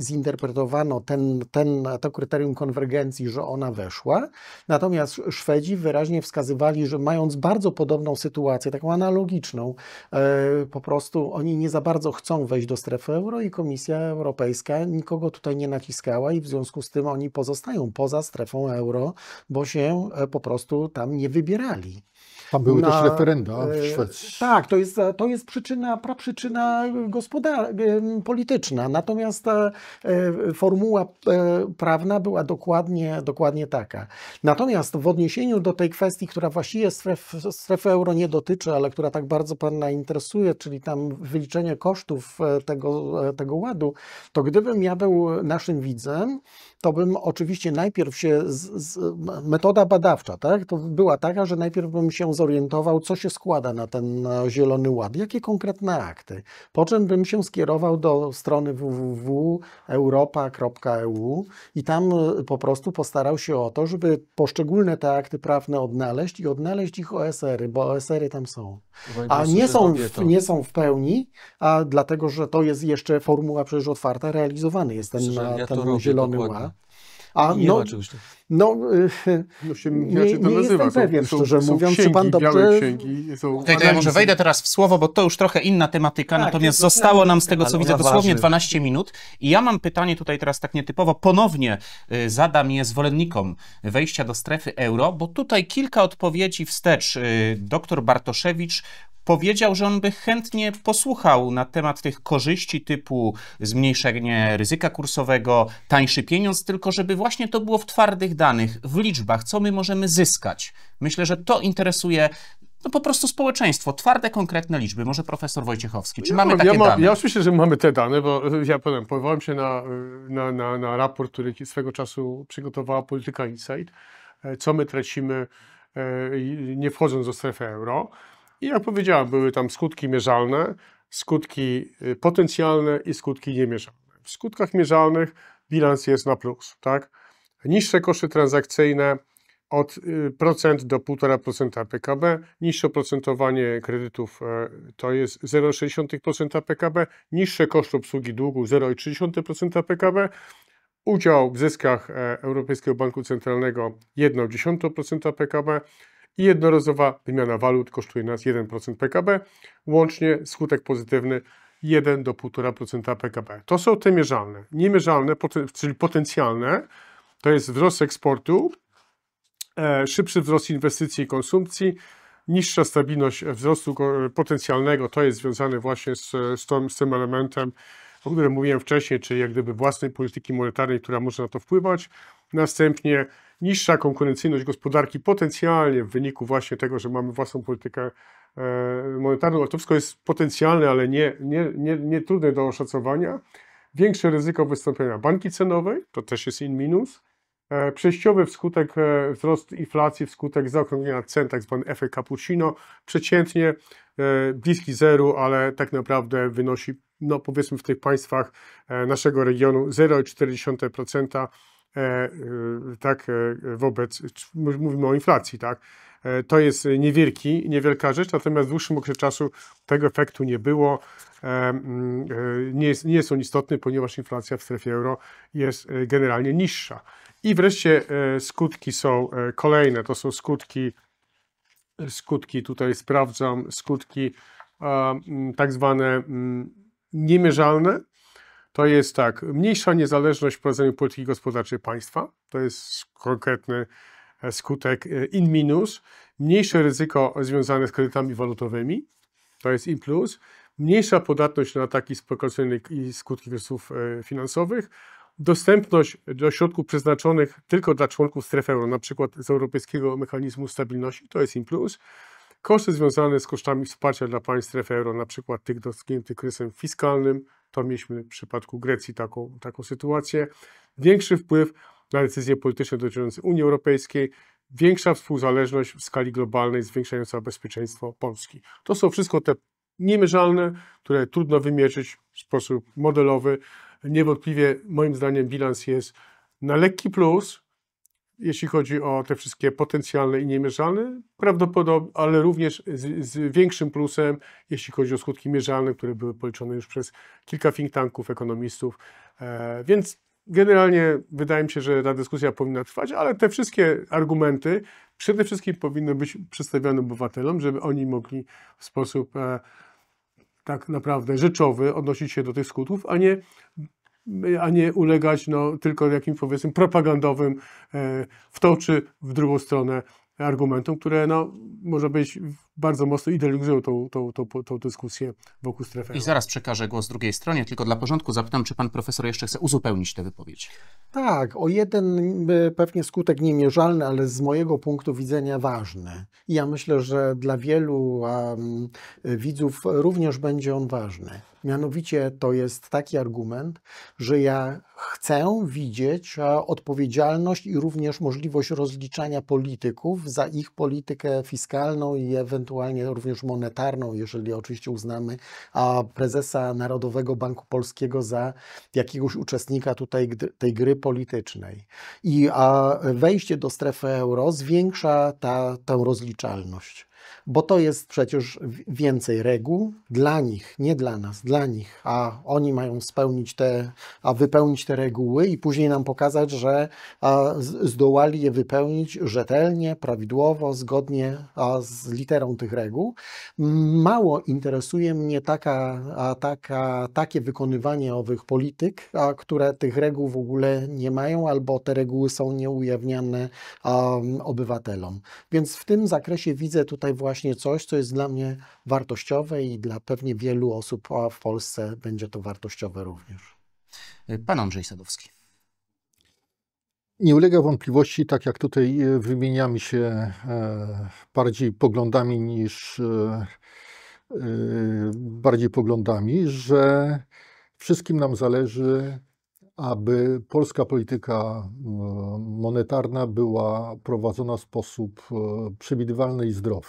zinterpretowano ten, ten, to kryterium konwergencji, że ona weszła. Natomiast Szwedzi wyraźnie wskazywali, że mając bardzo podobną sytuację, taką analogiczną, e, po prostu oni nie za bardzo chcą wejść do strefy euro i Komisja Europejska nikogo tutaj nie naciskała i w związku z tym oni pozostają poza strefą euro, bo się e, po prostu tam nie wybierali. Tam były na, też referenda w e, Szwecji. Tak, to jest, to jest przyczyna, praprzyczyna gospodar- polityczna. Natomiast e, e, formuła prawna była dokładnie, dokładnie taka. Natomiast w odniesieniu do tej kwestii, która właściwie stref, strefy euro nie dotyczy, ale która tak bardzo Pana interesuje, czyli tam wyliczenie kosztów tego, tego ładu, to gdybym ja był naszym widzem, to bym oczywiście najpierw się. Z, z, metoda badawcza, tak? To była taka, że najpierw bym się zorientował, co się składa na ten Zielony Ład, jakie konkretne akty. Po czym bym się skierował do strony www.europa.eu i tam e, po prostu postarał się o to, żeby poszczególne te akty prawne odnaleźć i odnaleźć ich OSR-y, bo OSR-y tam są. No a nie są, w, nie są w pełni, a dlatego, że to jest jeszcze formuła przecież otwarta, realizowany jest ten, na, ten Zielony dokładnie. Ład. A nie no, ma czegoś takiego. No, no się y, nie, to nie jestem pewien, szczerze są mówiąc, księgi, czy pan dobrze... Księgi, są Tutaj to ja może wejdę teraz w słowo, bo to już trochę inna tematyka, tak, natomiast zostało nam z tego, co widzę, dosłownie 12 minut i ja mam pytanie tutaj teraz tak nietypowo, ponownie y, zadam je zwolennikom wejścia do strefy euro, bo tutaj kilka odpowiedzi wstecz. Y, doktor Bartoszewicz powiedział, że on by chętnie posłuchał na temat tych korzyści typu zmniejszenie ryzyka kursowego, tańszy pieniądz, tylko żeby właśnie to było w twardych danych, w liczbach, co my możemy zyskać. Myślę, że to interesuje no po prostu społeczeństwo, twarde, konkretne liczby. Może profesor Wojciechowski, czy ja mamy takie ja ma, dane? Ja oczywiście, że mamy te dane, bo ja powiem, powołałem się na, na, na, na raport, który swego czasu przygotowała Polityka Insight, e, co my tracimy e, nie wchodząc do strefy euro. I jak powiedziałem, były tam skutki mierzalne, skutki y, potencjalne i skutki niemierzalne. W skutkach mierzalnych bilans jest na plus, tak? Niższe koszty transakcyjne od y, procent do 1,5% PKB, niższe oprocentowanie kredytów e, to jest 0,6% PKB, niższe koszty obsługi długu 0,3% PKB, udział w zyskach e, Europejskiego Banku Centralnego 1,1% PKB, i jednorazowa wymiana walut kosztuje nas 1% PKB, łącznie skutek pozytywny 1 do 1,5% PKB. To są te mierzalne. Niemierzalne, czyli potencjalne, to jest wzrost eksportu, e, szybszy wzrost inwestycji i konsumpcji, niższa stabilność wzrostu potencjalnego, to jest związane właśnie z, z, z tym elementem o którym mówiłem wcześniej, czyli jak gdyby własnej polityki monetarnej, która może na to wpływać. Następnie niższa konkurencyjność gospodarki potencjalnie w wyniku właśnie tego, że mamy własną politykę e, monetarną. to wszystko jest potencjalne, ale nie, nie, nie, nie trudne do oszacowania. Większe ryzyko wystąpienia banki cenowej, to też jest in minus E, przejściowy wskutek e, wzrost inflacji, wskutek zaokrąglenia cen, tak zwany efekt cappuccino, przeciętnie e, bliski zeru, ale tak naprawdę wynosi, no powiedzmy w tych państwach naszego regionu 0,4%. tak, wobec, mówimy o inflacji, tak, to jest niewielki, niewielka rzecz, natomiast w dłuższym okresie czasu tego efektu nie było, nie jest, nie jest on istotny, ponieważ inflacja w strefie euro jest generalnie niższa. I wreszcie e, skutki są e, kolejne. To są skutki, skutki tutaj sprawdzam, skutki tak zwane niemierzalne. To jest tak, mniejsza niezależność w prowadzeniu polityki gospodarczej państwa. To jest konkretny e, skutek in minus. Mniejsze ryzyko związane z kredytami walutowymi. To jest in plus. Mniejsza podatność na ataki spekulacyjne i skutki kryzysów finansowych Dostępność do środków przeznaczonych tylko dla członków strefy euro, na przykład z Europejskiego Mechanizmu Stabilności, to jest im plus. Koszty związane z kosztami wsparcia dla państw strefy euro, na przykład tych dotkniętych kryzysem fiskalnym, to mieliśmy w przypadku Grecji taką, taką sytuację. Większy wpływ na decyzje polityczne dotyczące Unii Europejskiej, większa współzależność w skali globalnej, zwiększająca bezpieczeństwo Polski. To są wszystko te niemierzalne, które trudno wymierzyć w sposób modelowy, niewątpliwie moim zdaniem bilans jest na lekki plus, jeśli chodzi o te wszystkie potencjalne i niemierzalne, prawdopodobnie, ale również z, z, większym plusem, jeśli chodzi o skutki mierzalne, które były policzone już przez kilka think tanków, ekonomistów. E, więc generalnie wydaje mi się, że ta dyskusja powinna trwać, ale te wszystkie argumenty przede wszystkim powinny być przedstawiane obywatelom, żeby oni mogli w sposób e, tak naprawdę rzeczowy odnosić się do tych skutków, a nie a nie ulegać no, tylko jakimś powiedzmy propagandowym e, w to czy w drugą stronę argumentom, które no, może być bardzo mocno idealizują tą, tą, tą, tą dyskusję wokół strefy. I zaraz przekażę głos drugiej stronie, tylko dla porządku zapytam, czy pan profesor jeszcze chce uzupełnić tę wypowiedź. Tak, o jeden e, pewnie skutek niemierzalny, ale z mojego punktu widzenia ważny. I ja myślę, że dla wielu um, widzów również będzie on ważny. Mianowicie to jest taki argument, że ja chcę widzieć e, odpowiedzialność i również możliwość rozliczania polityków za ich politykę fiskalną i ewentualnie również monetarną, jeżeli oczywiście uznamy prezesa Narodowego Banku Polskiego za jakiegoś uczestnika tutaj tej gry politycznej. I wejście do strefy euro zwiększa ta, tę rozliczalność bo to jest przecież więcej reguł dla nich, nie dla nas, dla nich, a oni mają spełnić te, a wypełnić te reguły i później nam pokazać, że zdołali je wypełnić rzetelnie, prawidłowo, zgodnie z literą tych reguł. Mało interesuje mnie taka, taka, takie wykonywanie owych polityk, które tych reguł w ogóle nie mają albo te reguły są nieujawniane obywatelom. Więc w tym zakresie widzę tutaj właśnie coś, co jest dla mnie wartościowe i dla pewnie wielu osób w Polsce będzie to wartościowe również. Y, pan Andrzej Sadowski. Nie ulega wątpliwości, tak jak tutaj y, wymieniamy się e, bardziej poglądami niż e, e, bardziej poglądami, że wszystkim nam zależy aby polska polityka e, monetarna była prowadzona w sposób e, przewidywalny i zdrowy.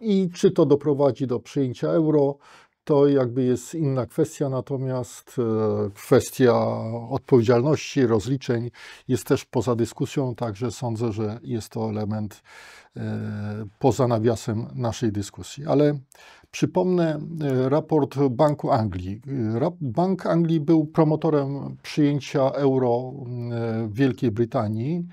I czy to doprowadzi do przyjęcia euro, to jakby jest inna kwestia, natomiast e, kwestia odpowiedzialności, rozliczeń jest też poza dyskusją, także sądzę, że jest to element e, poza nawiasem naszej dyskusji. Ale przypomnę e, raport Banku Anglii. Bank Anglii był promotorem przyjęcia euro w Wielkiej Brytanii.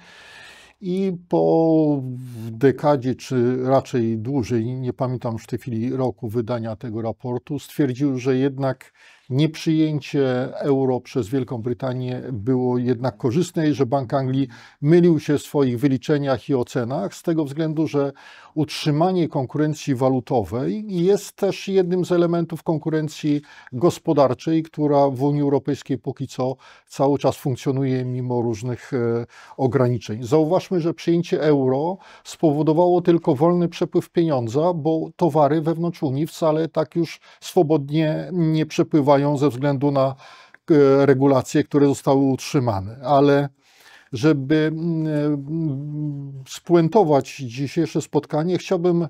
I po dekadzie, czy raczej dłużej, nie pamiętam już w tej chwili roku wydania tego raportu, stwierdził, że jednak nieprzyjęcie euro przez Wielką Brytanię było jednak korzystne i że Bank Anglii mylił się w swoich wyliczeniach i ocenach z tego względu, że utrzymanie konkurencji walutowej jest też jednym z elementów konkurencji gospodarczej, która w Unii Europejskiej póki co cały czas funkcjonuje mimo różnych e, ograniczeń. Zauważmy, że przyjęcie euro spowodowało tylko wolny przepływ pieniądza, bo towary wewnątrz Unii wcale tak już swobodnie nie przepływają ze względu na e, regulacje, które zostały utrzymane, ale żeby mm, mm, spuentować dzisiejsze spotkanie, chciałbym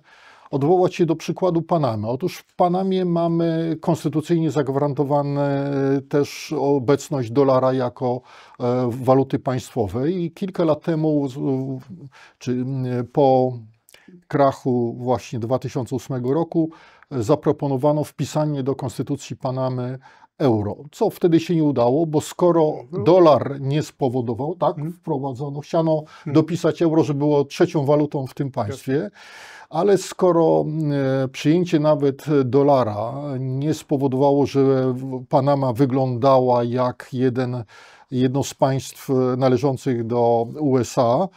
odwołać się do przykładu Panamy. Otóż w Panamie mamy konstytucyjnie zagwarantowaną e, też obecność dolara jako e, waluty państwowej i kilka lat temu, czy po krachu właśnie 2008 roku, e, zaproponowano wpisanie do konstytucji Panamy euro. Co wtedy się nie udało, bo skoro no. dolar nie spowodował, tak, mhm. wprowadzono, chciano mhm. dopisać euro, że było trzecią walutą w tym państwie, ale skoro e, przyjęcie nawet dolara nie spowodowało, że Panama wyglądała jak jeden jedno z państw należących do USA,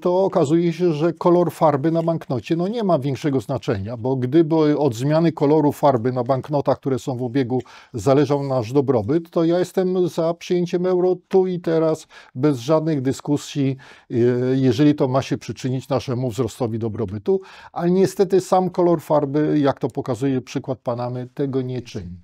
to okazuje się, że kolor farby na banknocie no nie ma większego znaczenia, bo gdyby od zmiany koloru farby na banknotach, które są w obiegu, zależał nasz dobrobyt, to ja jestem za przyjęciem euro tu i teraz, bez żadnych dyskusji, e, jeżeli to ma się przyczynić naszemu wzrostowi dobrobytu, ale niestety sam kolor farby, jak to pokazuje przykład Panamy, tego nie czyni.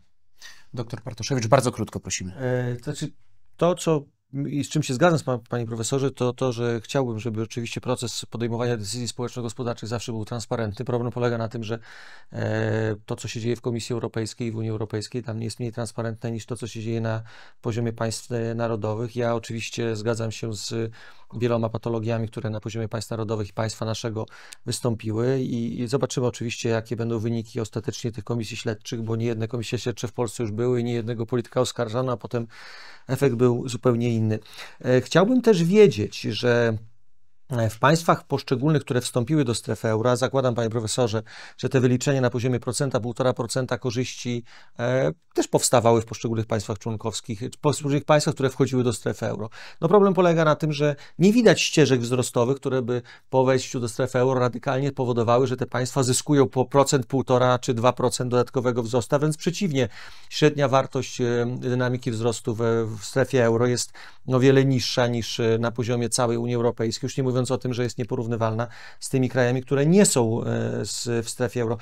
Doktor Bartoszewicz, bardzo krótko prosimy. E, to, czy znaczy, to, co i z czym się zgadzam z pan, panie profesorze, to to, że chciałbym, żeby oczywiście proces podejmowania decyzji społeczno-gospodarczych zawsze był transparentny. Problem polega na tym, że e, to, co się dzieje w Komisji Europejskiej i w Unii Europejskiej, tam jest mniej transparentne niż to, co się dzieje na poziomie państw e, narodowych. Ja oczywiście zgadzam się z wieloma patologiami, które na poziomie państw narodowych i państwa naszego wystąpiły i, i zobaczymy oczywiście, jakie będą wyniki ostatecznie tych komisji śledczych, bo nie jedne komisje śledcze w Polsce już były i nie jednego polityka oskarżano, a potem efekt był zupełnie inny inny. E, chciałbym też wiedzieć, że w państwach poszczególnych, które wstąpiły do strefy euro, zakładam, panie profesorze, że te wyliczenia na poziomie procenta, półtora procenta korzyści e, też powstawały w poszczególnych państwach członkowskich, w poszczególnych państwach, które wchodziły do strefy euro. No problem polega na tym, że nie widać ścieżek wzrostowych, które by po wejściu do strefy euro radykalnie powodowały, że te państwa zyskują po procent, półtora czy dwa procent dodatkowego wzrostu, wręcz przeciwnie, średnia wartość e, dynamiki wzrostu w, w strefie euro jest o wiele niższa niż e, na poziomie całej Unii Europejskiej, już nie mówiąc mówiąc o tym, że jest nieporównywalna z tymi krajami, które nie są e, w strefie euro.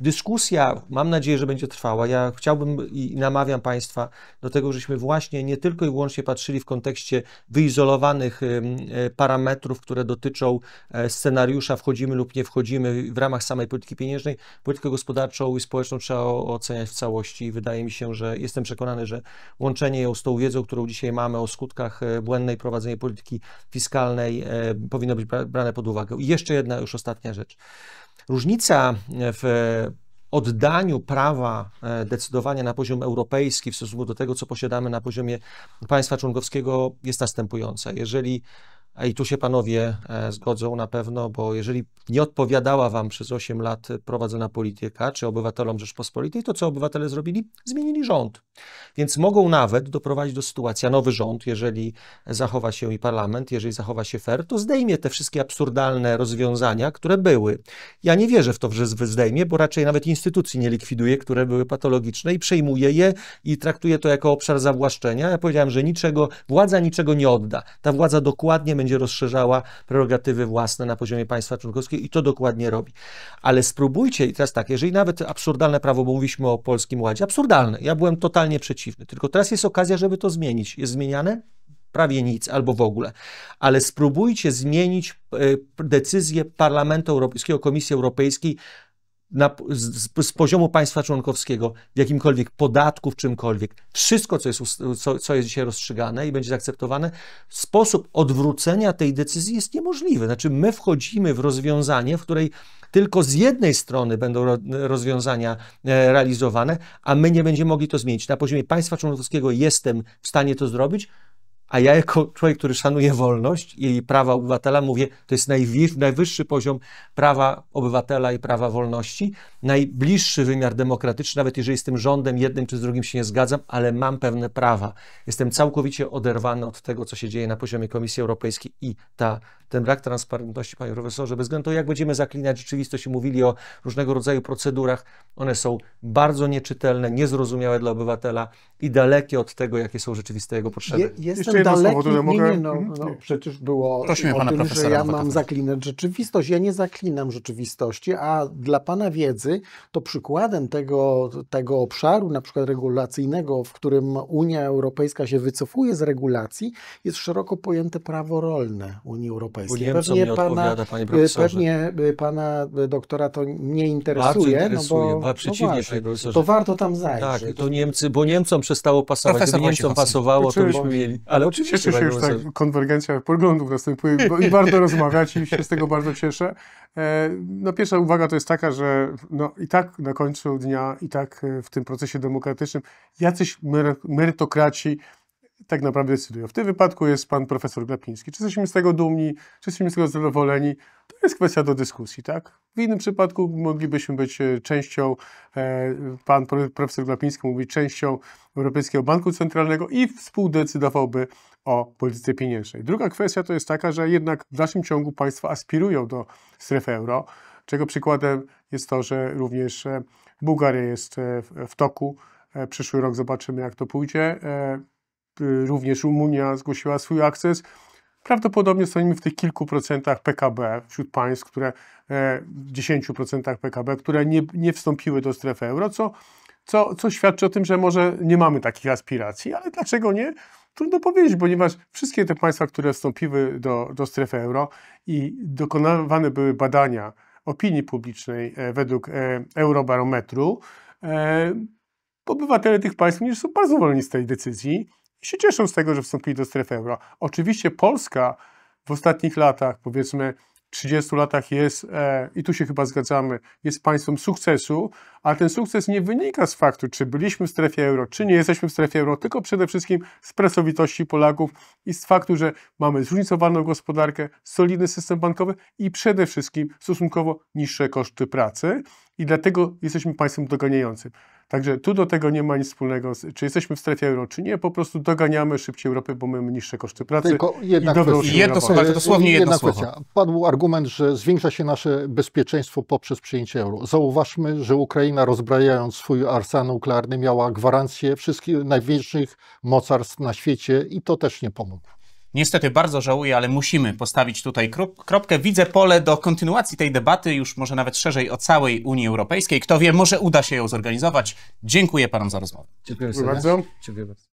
Dyskusja, mam nadzieję, że będzie trwała. Ja chciałbym i namawiam Państwa do tego, żeśmy właśnie nie tylko i wyłącznie patrzyli w kontekście wyizolowanych e, parametrów, które dotyczą e, scenariusza wchodzimy lub nie wchodzimy w ramach samej polityki pieniężnej. Politykę gospodarczą i społeczną trzeba oceniać w całości wydaje mi się, że jestem przekonany, że łączenie ją z tą wiedzą, którą dzisiaj mamy o skutkach e, błędnej prowadzenia polityki fiskalnej powinno być brane pod uwagę. I jeszcze jedna już ostatnia rzecz. Różnica e, w oddaniu prawa e, decydowania na poziom europejski w stosunku do tego, co posiadamy na poziomie państwa członkowskiego, jest następująca. Jeżeli a i tu się panowie e, zgodzą na pewno, bo jeżeli nie odpowiadała wam przez 8 lat prowadzona polityka czy obywatelom Rzeczpospolitej, to co obywatele zrobili? Zmienili rząd. Więc mogą nawet doprowadzić do sytuacji, a nowy rząd, jeżeli zachowa się i parlament, jeżeli zachowa się fair, to zdejmie te wszystkie absurdalne rozwiązania, które były. Ja nie wierzę w to, że zdejmie, bo raczej nawet instytucji nie likwiduje, które były patologiczne i przejmuje je i traktuje to jako obszar zawłaszczenia. Ja powiedziałem, że niczego, władza niczego nie odda. Ta władza dokładnie będzie rozszerzała prerogatywy własne na poziomie państwa członkowskiego i to dokładnie robi. Ale spróbujcie, i teraz tak, jeżeli nawet absurdalne prawo, bo mówiliśmy o Polskim Ładzie, absurdalne, ja byłem totalnie przeciwny, tylko teraz jest okazja, żeby to zmienić. Jest zmieniane? prawie nic albo w ogóle, ale spróbujcie zmienić e, decyzję Parlamentu Europejskiego, Komisji Europejskiej na, z, z, poziomu państwa członkowskiego, w jakimkolwiek podatku, w czymkolwiek, wszystko, co jest, co, co jest dzisiaj rozstrzygane i będzie zaakceptowane, sposób odwrócenia tej decyzji jest niemożliwy. Znaczy, my wchodzimy w rozwiązanie, w której tylko z jednej strony będą rozwiązania e, realizowane, a my nie będziemy mogli to zmienić. Na poziomie państwa członkowskiego jestem w stanie to zrobić, a ja, jako człowiek, który szanuje wolność i prawa obywatela, mówię, to jest najwyższy poziom prawa obywatela i prawa wolności najbliższy wymiar demokratyczny, nawet jeżeli z tym rządem jednym czy z drugim się nie zgadzam, ale mam pewne prawa. Jestem całkowicie oderwany od tego, co się dzieje na poziomie Komisji Europejskiej i ta, ten brak transparentności, panie profesorze, bez względu na to, jak będziemy zaklinać rzeczywistość i mówili o różnego rodzaju procedurach, one są bardzo nieczytelne, niezrozumiałe dla obywatela i dalekie od tego, jakie są rzeczywiste jego potrzeby. Je, jestem daleki, słowo, nie, nie, no, mhm. no, przecież było Prosimy o tym, że ja mam zaklinać rzeczywistość. Ja nie zaklinam rzeczywistości, a dla pana wiedzy to przykładem tego, tego obszaru, na przykład regulacyjnego, w którym Unia Europejska się wycofuje z regulacji, jest szeroko pojęte prawo rolne Unii Europejskiej. Wiem, pewnie, pana, odpowiada, y, pewnie y, pana doktora to nie interesuje. Bardzo no interesuje, no bo, przeciwnie, no właśnie, profesorze. To warto tam zajrzeć. Tak, to Niemcy, bo Niemcom przestało pasować, Profesor Niemcom pasowało, to byśmy mieli. Ale oczywiście cieszę się, że tak konwergencja poglądów następuje i bardzo rozmawiać i się z tego bardzo cieszę. E, no pierwsza uwaga to jest taka, że no, i tak na końcu dnia, i tak e, w tym procesie demokratycznym jacyś merytokraci tak naprawdę decydują. W tym wypadku jest pan profesor Glapiński. Czy jesteśmy z tego dumni, czy jesteśmy z tego zadowoleni? To jest kwestia do dyskusji, tak? W innym przypadku moglibyśmy być e, częścią, e, pan profesor Glapiński mówi częścią Europejskiego Banku Centralnego i współdecydowałby o polityce pieniężnej. Druga kwestia to jest taka, że jednak w dalszym ciągu państwa aspirują do strefy euro, czego przykładem jest to, że również e, Bułgaria jest w toku. Przyszły rok zobaczymy, jak to pójdzie. Y, również Rumunia zgłosiła swój akces. Prawdopodobnie stoimy w tych kilku procentach PKB wśród państw, które e, w 10% PKB, które nie, nie wstąpiły do strefy euro, co, co, co świadczy o tym, że może nie mamy takich aspiracji, ale dlaczego nie? Trudno powiedzieć, ponieważ wszystkie te państwa, które wstąpiły do, do strefy euro i dokonywane były badania opinii publicznej e, według e, Eurobarometru, obywatele tych państw również są bardzo wolni z tej decyzji się cieszą z tego, że wstąpili do strefy euro. Oczywiście Polska w ostatnich latach, powiedzmy 30 latach jest, e, i tu się chyba zgadzamy, jest państwem sukcesu, ale ten sukces nie wynika z faktu, czy byliśmy w strefie euro, czy nie jesteśmy w strefie euro, tylko przede wszystkim z pracowitości Polaków i z faktu, że mamy zróżnicowaną gospodarkę, solidny system bankowy i przede wszystkim stosunkowo niższe koszty pracy i dlatego jesteśmy państwem doganiającym. Także tu do tego nie ma nic wspólnego, czy jesteśmy w strefie euro, czy nie, po prostu doganiamy szybciej Europę, bo mamy niższe koszty pracy Tylko jedna i dobrą jedno, słuchajcie, dosłownie jedno jedna słowo. kwestia. Padł argument, że zwiększa się nasze bezpieczeństwo poprzez przyjęcie euro. Zauważmy, że Ukraina rozbrajając swój arsenał nuklearny miała gwarancję wszystkich największych mocarstw na świecie i to też nie pomogło. Niestety bardzo żałuję, ale musimy postawić tutaj kropkę. Widzę pole do kontynuacji tej debaty, już może nawet szerzej o całej Unii Europejskiej. Kto wie, może uda się ją zorganizować. Dziękuję panom za rozmowę. Dziękuję, Dziękuję bardzo. Dziękuję bardzo.